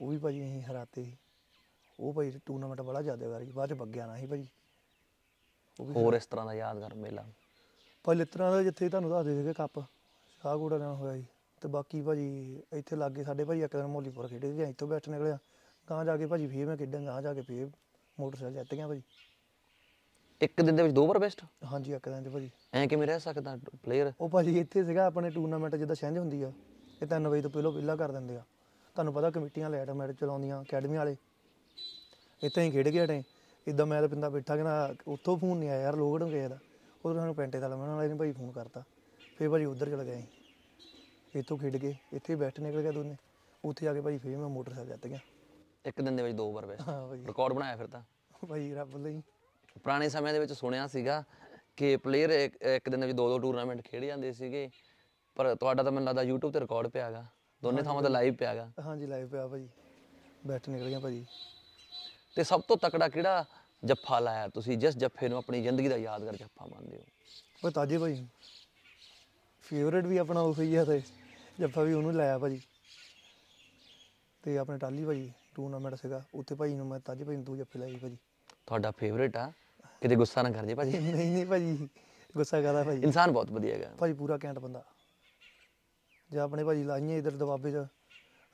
ਉਹ ਵੀ ਭਾਜੀ ਅਸੀਂ ਹਰਾਤੇ ਸੀ ਉਹ ਭਾਈ ਟੂਰਨਾਮੈਂਟ ਬੜਾ ਜ਼ਿਆਦਾ ਵਾਰੀ ਬਾਅਦ ਚ ਬੱਗਿਆ ਨਾ ਸੀ ਭਾਜੀ ਹੋਰ ਇਸ ਤਰ੍ਹਾਂ ਦਾ ਯਾਦਗਾਰ ਮੇਲਾ ਪਹਿਲੇ ਤਰ੍ਹਾਂ ਦਾ ਜਿੱਥੇ ਤੁਹਾਨੂੰ ਦੱਸਦੇ ਸੀਗੇ ਕੱਪ ਸ਼ਾਹਕੋਟ ਨਾਲ ਹੋਇਆ ਜੀ ਤੇ ਬਾਕੀ ਭਾਜੀ ਇੱਥੇ ਲੱਗੇ ਸਾਡੇ ਭਾਜੀ ਇੱਕ ਦਿਨ ਮੋਲੀਪੁਰ ਖੇਡੇ ਵੀ ਇੱਥੋਂ ਬੈਠ ਨਿਕਲਿਆ ਕਾਂ ਜਾ ਕੇ ਭਾਜੀ ਫੇਰ ਮੈਂ ਖੇਡਾਂ ਗਾਂ ਜਾ ਕੇ ਫੇਰ ਮੋਟਰਸਾਈਕਲ ਜਿੱਤ ਗਿਆ ਭਾਜੀ ਇੱਕ ਦਿਨ ਦੇ ਵਿੱਚ ਦੋ ਵਾਰ ਬੈਸਟ ਹਾਂਜੀ ਇੱਕ ਦਿਨ ਦੇ ਭਾਜੀ ਐ ਕਿਵੇਂ ਰਹਿ ਸਕਦਾ ਪਲੇਅਰ ਉਹ ਭਾਜੀ ਇੱਥੇ ਸੀਗਾ ਆਪਣੇ ਟੂਰਨਾਮੈਂਟ ਜਿੱਦਾਂ ਸ਼ਹਿੰਜ ਹੁੰਦੀ ਆ ਇਹ 3 ਵਜੇ ਤੋਂ ਪਹਿਲਾਂ ਪਹਿਲਾਂ ਕਰ ਦਿੰਦੇ ਆ ਤੁਹਾਨੂੰ ਪਤਾ ਕਮੇਟੀਆਂ ਲੈਟ ਮੈਟ ਚਲਾਉਂਦੀਆਂ ਅਕੈਡਮੀ ਵਾਲੇ ਇੱਥੇ ਹੀ ਖੇਡ ਗਿਆ ਟੇ ਇਦਾਂ ਮੈਂ ਤਾਂ ਪਿੰਦਾ ਬੈਠਾ ਕਿਨਾ ਉੱਥੋਂ ਫੋਨ ਨਹੀਂ ਆਇਆ ਯਾਰ ਲੋਗੜਨ ਗਿਆ ਦਾ ਤਾਂ ਸਾਨੂੰ ਪੈਂਟੇ ਦਾ ਲਮਣ ਵਾਲੇ ਨੇ ਭਾਈ ਫੋਨ ਕਰਤਾ ਫੇਰ ਭਾਜੀ ਉੱਧਰ ਚਲ ਗਏ ਇੱਥੋਂ ਖੇਡ ਕੇ ਇੱਥੇ ਬੈਠ ਨਿਕਲ ਗਿਆ ਦੋਨੇ ਉੱਥੇ ਜਾ ਕੇ ਭਾਈ ਫੇਰ ਮੈਂ ਮੋਟਰਸਾਈਕਲ ਜੱਤ ਗਿਆ ਇੱਕ ਦਿਨ ਦੇ ਵਿੱਚ ਦੋ ਵਾਰ ਬੈਸਟ ਹਾਂ ਭਾਈ ਰਿਕਾਰਡ ਬਣਾਇਆ ਫਿਰ ਤਾਂ ਭਾਈ ਰੱਬ ਲਈ ਪੁਰਾਣੇ ਸਮੇਂ ਦੇ ਵਿੱਚ ਸੁਣਿਆ ਸੀਗਾ ਕਿ ਪਲੇਅਰ ਇੱਕ ਦਿਨ ਦੇ ਵਿੱਚ ਦੋ ਦੋ ਟੂਰਨਾਮੈਂਟ ਖੇਡ ਜਾਂਦੇ ਸੀਗੇ ਪਰ ਤੁਹਾਡਾ ਤਾਂ ਮੈਨੂੰ ਲੱਗਦਾ YouTube ਤੇ ਰਿਕਾਰਡ ਪਿਆਗਾ ਦੋਨੇ ਥਾਵਾਂ ਤੇ ਲਾਈਵ ਪਿਆਗਾ ਹਾਂਜੀ ਲਾਈਵ ਪਿਆ ਭਾਈ ਬੈਠ ਨਿਕਲ ਗਿਆ ਭਾਜੀ ਤੇ ਸਭ ਤੋਂ ਤਕੜਾ ਕਿਹੜਾ ਜੱਫਾ ਲਾਇਆ ਤੁਸੀਂ ਜਿਸ ਜੱਫੇ ਨੂੰ ਆਪਣੀ ਜ਼ਿੰਦਗੀ ਦਾ ਯਾਦਗਾਰ ਜੱਫਾ ਮੰਨਦੇ ਹੋ ਉਹ ਤਾਜੇ ਭਾਈ ਫੇਵਰਿਟ ਵੀ ਆਪਣਾ ਉਹੀ ਹੈ ਤੇ ਜੱਫਾ ਵੀ ਉਹਨੂੰ ਲਾਇਆ ਭਾਜੀ ਤੇ ਆਪਣੇ ਟਾਲੀ ਭਾਜੀ ਟੂਰਨਾਮੈਂਟ ਸੀਗਾ ਉੱਥੇ ਭਾਜੀ ਨੂੰ ਮੈਂ ਤਾਜੇ ਭਾਜੀ ਨੂੰ ਦੋ ਜੱਫੇ ਲਾਏ ਭਾਜੀ ਤੁਹਾਡਾ ਫੇਵਰਿਟ ਆ ਕਿਤੇ ਗੁੱਸਾ ਨਾ ਕਰ ਜੇ ਭਾਜੀ ਨਹੀਂ ਨਹੀਂ ਭਾਜੀ ਗੁੱਸਾ ਕਰਦਾ ਭਾਜੀ ਇਨਸਾਨ ਬਹੁਤ ਵਧੀਆ ਹੈਗਾ ਭਾਜੀ ਪੂਰਾ ਕੈਂਟ ਬੰਦਾ ਜੇ ਆਪਣੇ ਭਾਜੀ ਲਾਈਆਂ ਇਧਰ ਦਵਾਬੇ 'ਚ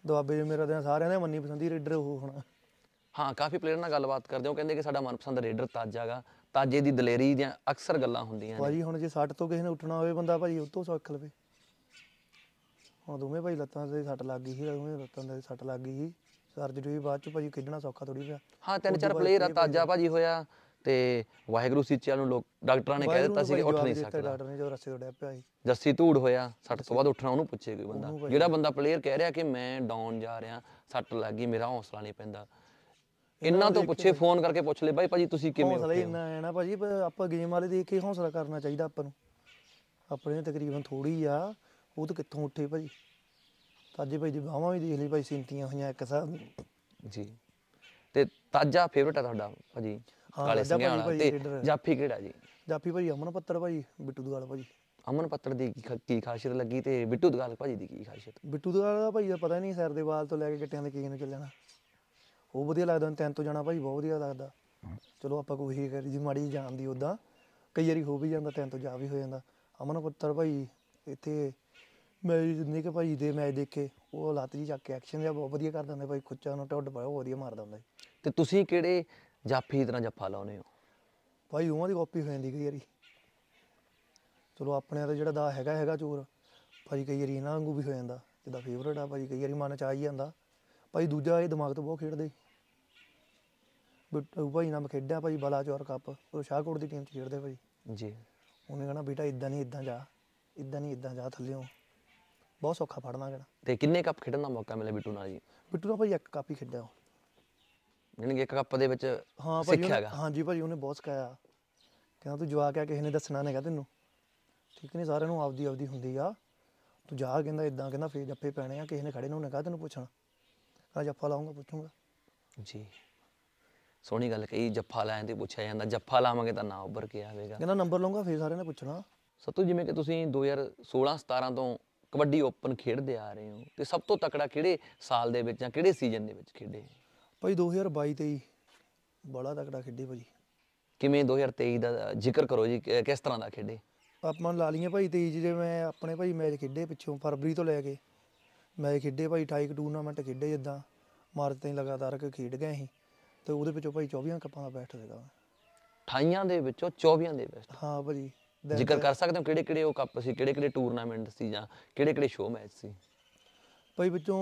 ਦਵਾਬੇ 'ਚ ਮੇਰਾ ਤਾਂ ਸਾਰਿਆਂ ਦਾ ਮੰਨੀ ਪਸੰਦੀ ਰੇਡਰ ਉਹ ਹੋਣਾ ਹਾਂ ਕਾਫੀ ਪਲੇਅਰ ਨਾਲ ਗੱਲਬਾਤ ਕਰਦੇ ਹੋ ਕਹਿੰਦੇ ਕਿ ਸਾਡਾ ਮਨਪਸੰਦ ਰੇਡਰ ਤਾਜਾਗਾ ਤਾਜੇ ਦੀ ਦਲੇਰੀ ਦੀਆਂ ਅਕਸਰ ਗੱਲਾਂ ਹੁੰਦੀਆਂ ਨੇ ਭਾਜੀ ਹੁਣ ਜੇ 60 ਤੋਂ ਕਿਸੇ ਨੇ ਉੱਠਣਾ ਹੋਵੇ ਬੰਦਾ ਭਾਜੀ ਉਹ ਤੋਂ ਸੌਖ ਲਵੇ ਹੁਣ ਦੋਵੇਂ ਭਾਈ ਲੱਤਾਂ ਦੇ ਸੱਟ ਲੱਗ ਗਈ ਸੀ ਦੋਵੇਂ ਲੱਤਾਂ ਦੇ ਸੱਟ ਲੱਗ ਗਈ ਸੀ ਸਰਜਰੀ ਵੀ ਬਾਅਦ ਚ ਭਾਜੀ ਖੇਡਣਾ ਸੌਖਾ ਥੋੜੀ ਪਿਆ ਹਾਂ ਤਿੰਨ ਚਾਰ ਪਲੇਅਰ ਆ ਤਾਜਾ ਭਾਜੀ ਹੋਇਆ ਤੇ ਵਾਹਿਗੁਰੂ ਸੀਚਿਆ ਨੂੰ ਲੋਕ ਡਾਕਟਰਾਂ ਨੇ ਕਹਿ ਦਿੱਤਾ ਸੀ ਕਿ ਉੱਠ ਨਹੀਂ ਸਕਦਾ ਡਾਕਟਰ ਨੇ ਜਦੋਂ ਰੱਸੇ ਤੋਂ ਪਿਆ ਸੀ ਜੱਸੀ ਧੂੜ ਹੋਇਆ ਸੱਟ ਤੋਂ ਬਾਅਦ ਉੱਠਣਾ ਉਹਨੂੰ ਪੁੱਛੇ ਕੋਈ ਬੰਦਾ ਜਿਹੜਾ ਬੰਦਾ ਪਲੇਅਰ ਕਹਿ ਰਿਹਾ ਕਿ ਮੈਂ ਡਾਊਨ ਜਾ ਰਿਹਾ ਸੱਟ ਲੱਗ ਗਈ ਮੇਰਾ ਹੌਸਲਾ ਨਹੀਂ ਪੈਂਦਾ ਇਹਨਾਂ ਤੋਂ ਪੁੱਛੇ ਫੋਨ ਕਰਕੇ ਪੁੱਛ ਲੈ ਬਾਈ ਭਾਜੀ ਤੁਸੀਂ ਕਿਵੇਂ ਹੋ ਹੌਸਲਾ ਇੰਨਾ ਹੈ ਨਾ ਭਾਜੀ ਆਪਾਂ ਗੇਮ ਵਾਲੇ ਦੇਖ ਕੇ ਹੌਸਲਾ ਕਰਨਾ ਚਾਹੀਦਾ ਆਪਾਂ ਨੂੰ ਆਪਣੇ ਤਕਰੀਬਨ ਥੋੜੀ ਆ ਉਹ ਤਾਂ ਕਿੱਥੋਂ ਉੱਠੇ ਭਾਜੀ ਤਾਜੇ ਭਾਈ ਦੀ ਬਾਹਾਂ ਵੀ ਦੇਖ ਲਈ ਭਾਈ ਸਿੰਤੀਆਂ ਹੋਈਆਂ ਇੱਕ ਸਾਹ ਜੀ ਤੇ ਤਾਜਾ ਫੇਵਰਟ ਆ ਤੁਹਾਡਾ ਭਾਜੀ ਕਾਲੇ ਸਿੰਘਾਂ ਵਾਲਾ ਤੇ ਜਾਫੀ ਕਿਹੜਾ ਜੀ ਜਾਫੀ ਭਾਜੀ ਅਮਨ ਪੱਤਰ ਭਾਜੀ ਬਿੱਟੂ ਦੁਗਾਲ ਭਾਜੀ ਅਮਨ ਪੱਤਰ ਦੀ ਕੀ ਖਾਸੀਅਤ ਲੱਗੀ ਤੇ ਬਿੱਟੂ ਦੁਗਾਲ ਭਾਜੀ ਦੀ ਕੀ ਖਾਸੀਅਤ ਬਿੱਟੂ ਦੁਗਾਲ ਦਾ ਭਾਜੀ ਦਾ ਪਤਾ ਨਹੀਂ ਸਿਰ ਦੇ ਵਾਲ ਤੋਂ ਲੈ ਕੇ ਗੱਟਿਆਂ ਦੇ ਕੀ ਨੂੰ ਚੱਲ ਜਾਣਾ ਉਹ ਵਧੀਆ ਲੱਗਦਾ ਤੈਨ ਤੋਂ ਜਾਣਾ ਭਾਜੀ ਬਹੁਤ ਵਧੀਆ ਲੱਗਦਾ ਚਲੋ ਆਪਾਂ ਕੋਈ ਕਰੀ ਜੀ ਮਾੜੀ ਜਾਣ ਦੀ ਉਦਾਂ ਕਈ ਵਾਰੀ ਹੋ ਵੀ ਜਾਂਦਾ ਤੈਨ ਤੋਂ ਜਾ ਵੀ ਹੋ ਜਾਂਦਾ ਅਮਨ ਪੱਤਰ ਭਾਈ ਇੱਥੇ ਮੈਂ ਨੇ ਕਿ ਭਾਈ ਦੇ ਮੈਚ ਦੇਖ ਕੇ ਉਹ ਲੱਤ ਜੀ ਚੱਕ ਕੇ ਐਕਸ਼ਨ ਜਿਹਾ ਬਹੁਤ ਵਧੀਆ ਕਰ ਦਿੰਦਾ ਭਾਈ ਖੁੱਚਾ ਨੂੰ ਟੱਡ ਪਾਇਆ ਵਧੀਆ ਮਾਰਦਾ ਹੁੰਦਾ ਤੇ ਤੁਸੀਂ ਕਿਹੜੇ ਜਾਫੀ ਇਤਨਾ ਤਰ੍ਹਾਂ ਜੱਫਾ ਲਾਉਨੇ ਹੋ ਭਾਈ ਉਹਾਂ ਦੀ ਕਾਪੀ ਹੋ ਜਾਂਦੀ ਕਈ ਵਾਰੀ ਚਲੋ ਆਪਣੇ ਦਾ ਜਿਹੜਾ ਦਾ ਹੈਗਾ ਹੈਗਾ ਚੋਰ ਭਾਈ ਕਈ ਵਾਰੀ ਇਹਨਾਂ ਵਾਂਗੂ ਵੀ ਹੋ ਜਾਂਦਾ ਜਿਹਦਾ ਫੇਵਰਟ ਆ ਭਾਈ ਕਈ ਵਾਰੀ ਮਨ ਚ ਆ ਹੀ ਜਾਂਦਾ ਭਾਈ ਦੂਜਾ ਇਹ ਦਿਮਾਗ ਤੋਂ ਬਹੁਤ ਖੇਡਦੇ ਬਿੱਟੂ ਭਾਈ ਨਾਮ ਖੇਡਿਆ ਭਾਈ ਚੋਰ ਕੱਪ ਉਹ ਸ਼ਾਹਕੋਟ ਦੀ ਟੀਮ ਚ ਖੇਡਦੇ ਭਾਈ ਜੀ ਉਹਨੇ ਕਹਣਾ ਬੇਟਾ ਇਦਾਂ ਨਹੀਂ ਇਦਾਂ ਜਾ ਇਦਾਂ ਨਹੀਂ ਇਦਾਂ ਜਾ ਥੱਲੇੋਂ ਬਹੁਤ ਸੌਖਾ ਫੜਨਾ ਕਿਹੜਾ ਤੇ ਕਿੰਨੇ ਕੱਪ ਖੇਡਣ ਦਾ ਮੌਕਾ ਮਿਲਿਆ ਬਿੱਟੂ ਨਾਲ ਜੀ ਬਿੱਟੂ ਨਾਲ ਭਾਈ ਇੱਕ ਕੱਪ ਹੀ ਖੇਡਿਆ ਉਹ ਯਾਨੀ ਇੱਕ ਕੱਪ ਦੇ ਵਿੱਚ ਹਾਂ ਭਾਈ ਸਿੱਖਿਆਗਾ ਜੀ ਭਾਈ ਉਹਨੇ ਬਹੁਤ ਸਿਖਾਇਆ ਕਹਿੰਦਾ ਤੂੰ ਜਵਾ ਕੇ ਕਿਸੇ ਨੇ ਦੱਸਣਾ ਨਹੀਂਗਾ ਤੈਨੂੰ ਠੀਕ ਨਹੀਂ ਸਾਰਿਆਂ ਨੂੰ ਆਪਦੀ ਆਪਦੀ ਹੁੰਦੀ ਆ ਤੂੰ ਜਾ ਕਹਿੰਦਾ ਇਦਾਂ ਕਹਿੰਦਾ ਫੇਰ ਜੱਫੇ ਪੈਣੇ ਆ ਕਿਸੇ ਨੇ ਖੜੇ ਨੂੰ ਨਗਾ ਤੈਨੂੰ ਪੁੱਛਣਾ ਕਹਿੰਦਾ ਜੱਫਾ ਲਾਉਂਗਾ ਪੁੱਛੂਗਾ ਜੀ ਸੋਹਣੀ ਗੱਲ ਕਹੀ ਜੱਫਾ ਲਾਇਆ ਤੇ ਪੁੱਛਿਆ ਜਾਂਦਾ ਜੱਫਾ ਲਾਵਾਂਗੇ ਤਾਂ ਨਾ ਉੱਭਰ ਕੇ ਆਵੇਗਾ ਕਹਿੰਦਾ ਨੰਬਰ ਲਵਾਂਗਾ ਫੇਰ ਸਾਰਿਆਂ ਨੇ ਪੁੱਛਣਾ ਸਤੂ ਜਿਵੇਂ ਕਿ ਤੁਸੀਂ 2016 17 ਤੋਂ ਕਬੱਡੀ ਓਪਨ ਖੇਡਦੇ ਆ ਰਹੇ ਹੋ ਤੇ ਸਭ ਤੋਂ ਤਕੜਾ ਕਿਹੜੇ ਸਾਲ ਦੇ ਵਿੱਚ ਜਾਂ ਕਿਹੜੇ ਸੀਜ਼ਨ ਦੇ ਵਿੱਚ ਖੇਡੇ ਭਾਈ 2022 23 ਬੜਾ ਤਕੜਾ ਖੇਡੇ ਭਾਈ ਕਿਵੇਂ 2023 ਦਾ ਜ਼ਿਕਰ ਕਰੋ ਜੀ ਕਿਸ ਤਰ੍ਹਾਂ ਦਾ ਖੇਡੇ ਆਪਾਂ ਲਾ ਲਈਏ ਭਾਈ 23 ਜਿਹੜੇ ਮੈਂ ਆਪਣੇ ਭਾਈ ਮੈਚ ਖੇਡੇ ਪਿੱਛੋਂ ਫਰਵਰੀ ਤੋਂ ਲੈ ਕੇ ਮੈਚ ਖੇਡੇ ਭਾਈ 28 ਟੂਰਨਾਮੈਂਟ ਖੇਡੇ ਜਿੱਦਾਂ ਮਾਰਚ ਤੱਕ ਲਗਾਤਾਰ ਖੇਡ ਗਏ ਅਸੀਂ ਤੇ ਉਹਦੇ ਵਿੱਚੋਂ ਭਾਈ 24 ਕੱਪਾਂ ਦਾ ਬੈਠ ਸੀਗਾ 28 ਦੇ ਵਿੱਚੋਂ 24 ਦੇ ਬੈਸਟ ਹਾਂ ਭਾਈ ਜ਼ਿਕਰ ਕਰ ਸਕਦੇ ਹੋ ਕਿਹੜੇ ਕਿਹੜੇ ਉਹ ਕੱਪ ਸੀ ਕਿਹੜੇ ਕਿਹੜੇ ਟੂਰਨਾਮੈਂਟ ਸੀ ਜਾਂ ਕਿਹੜੇ ਕਿਹੜੇ ਸ਼ੋਅ ਮੈਚ ਸੀ ਭਾਈ ਵਿੱਚੋਂ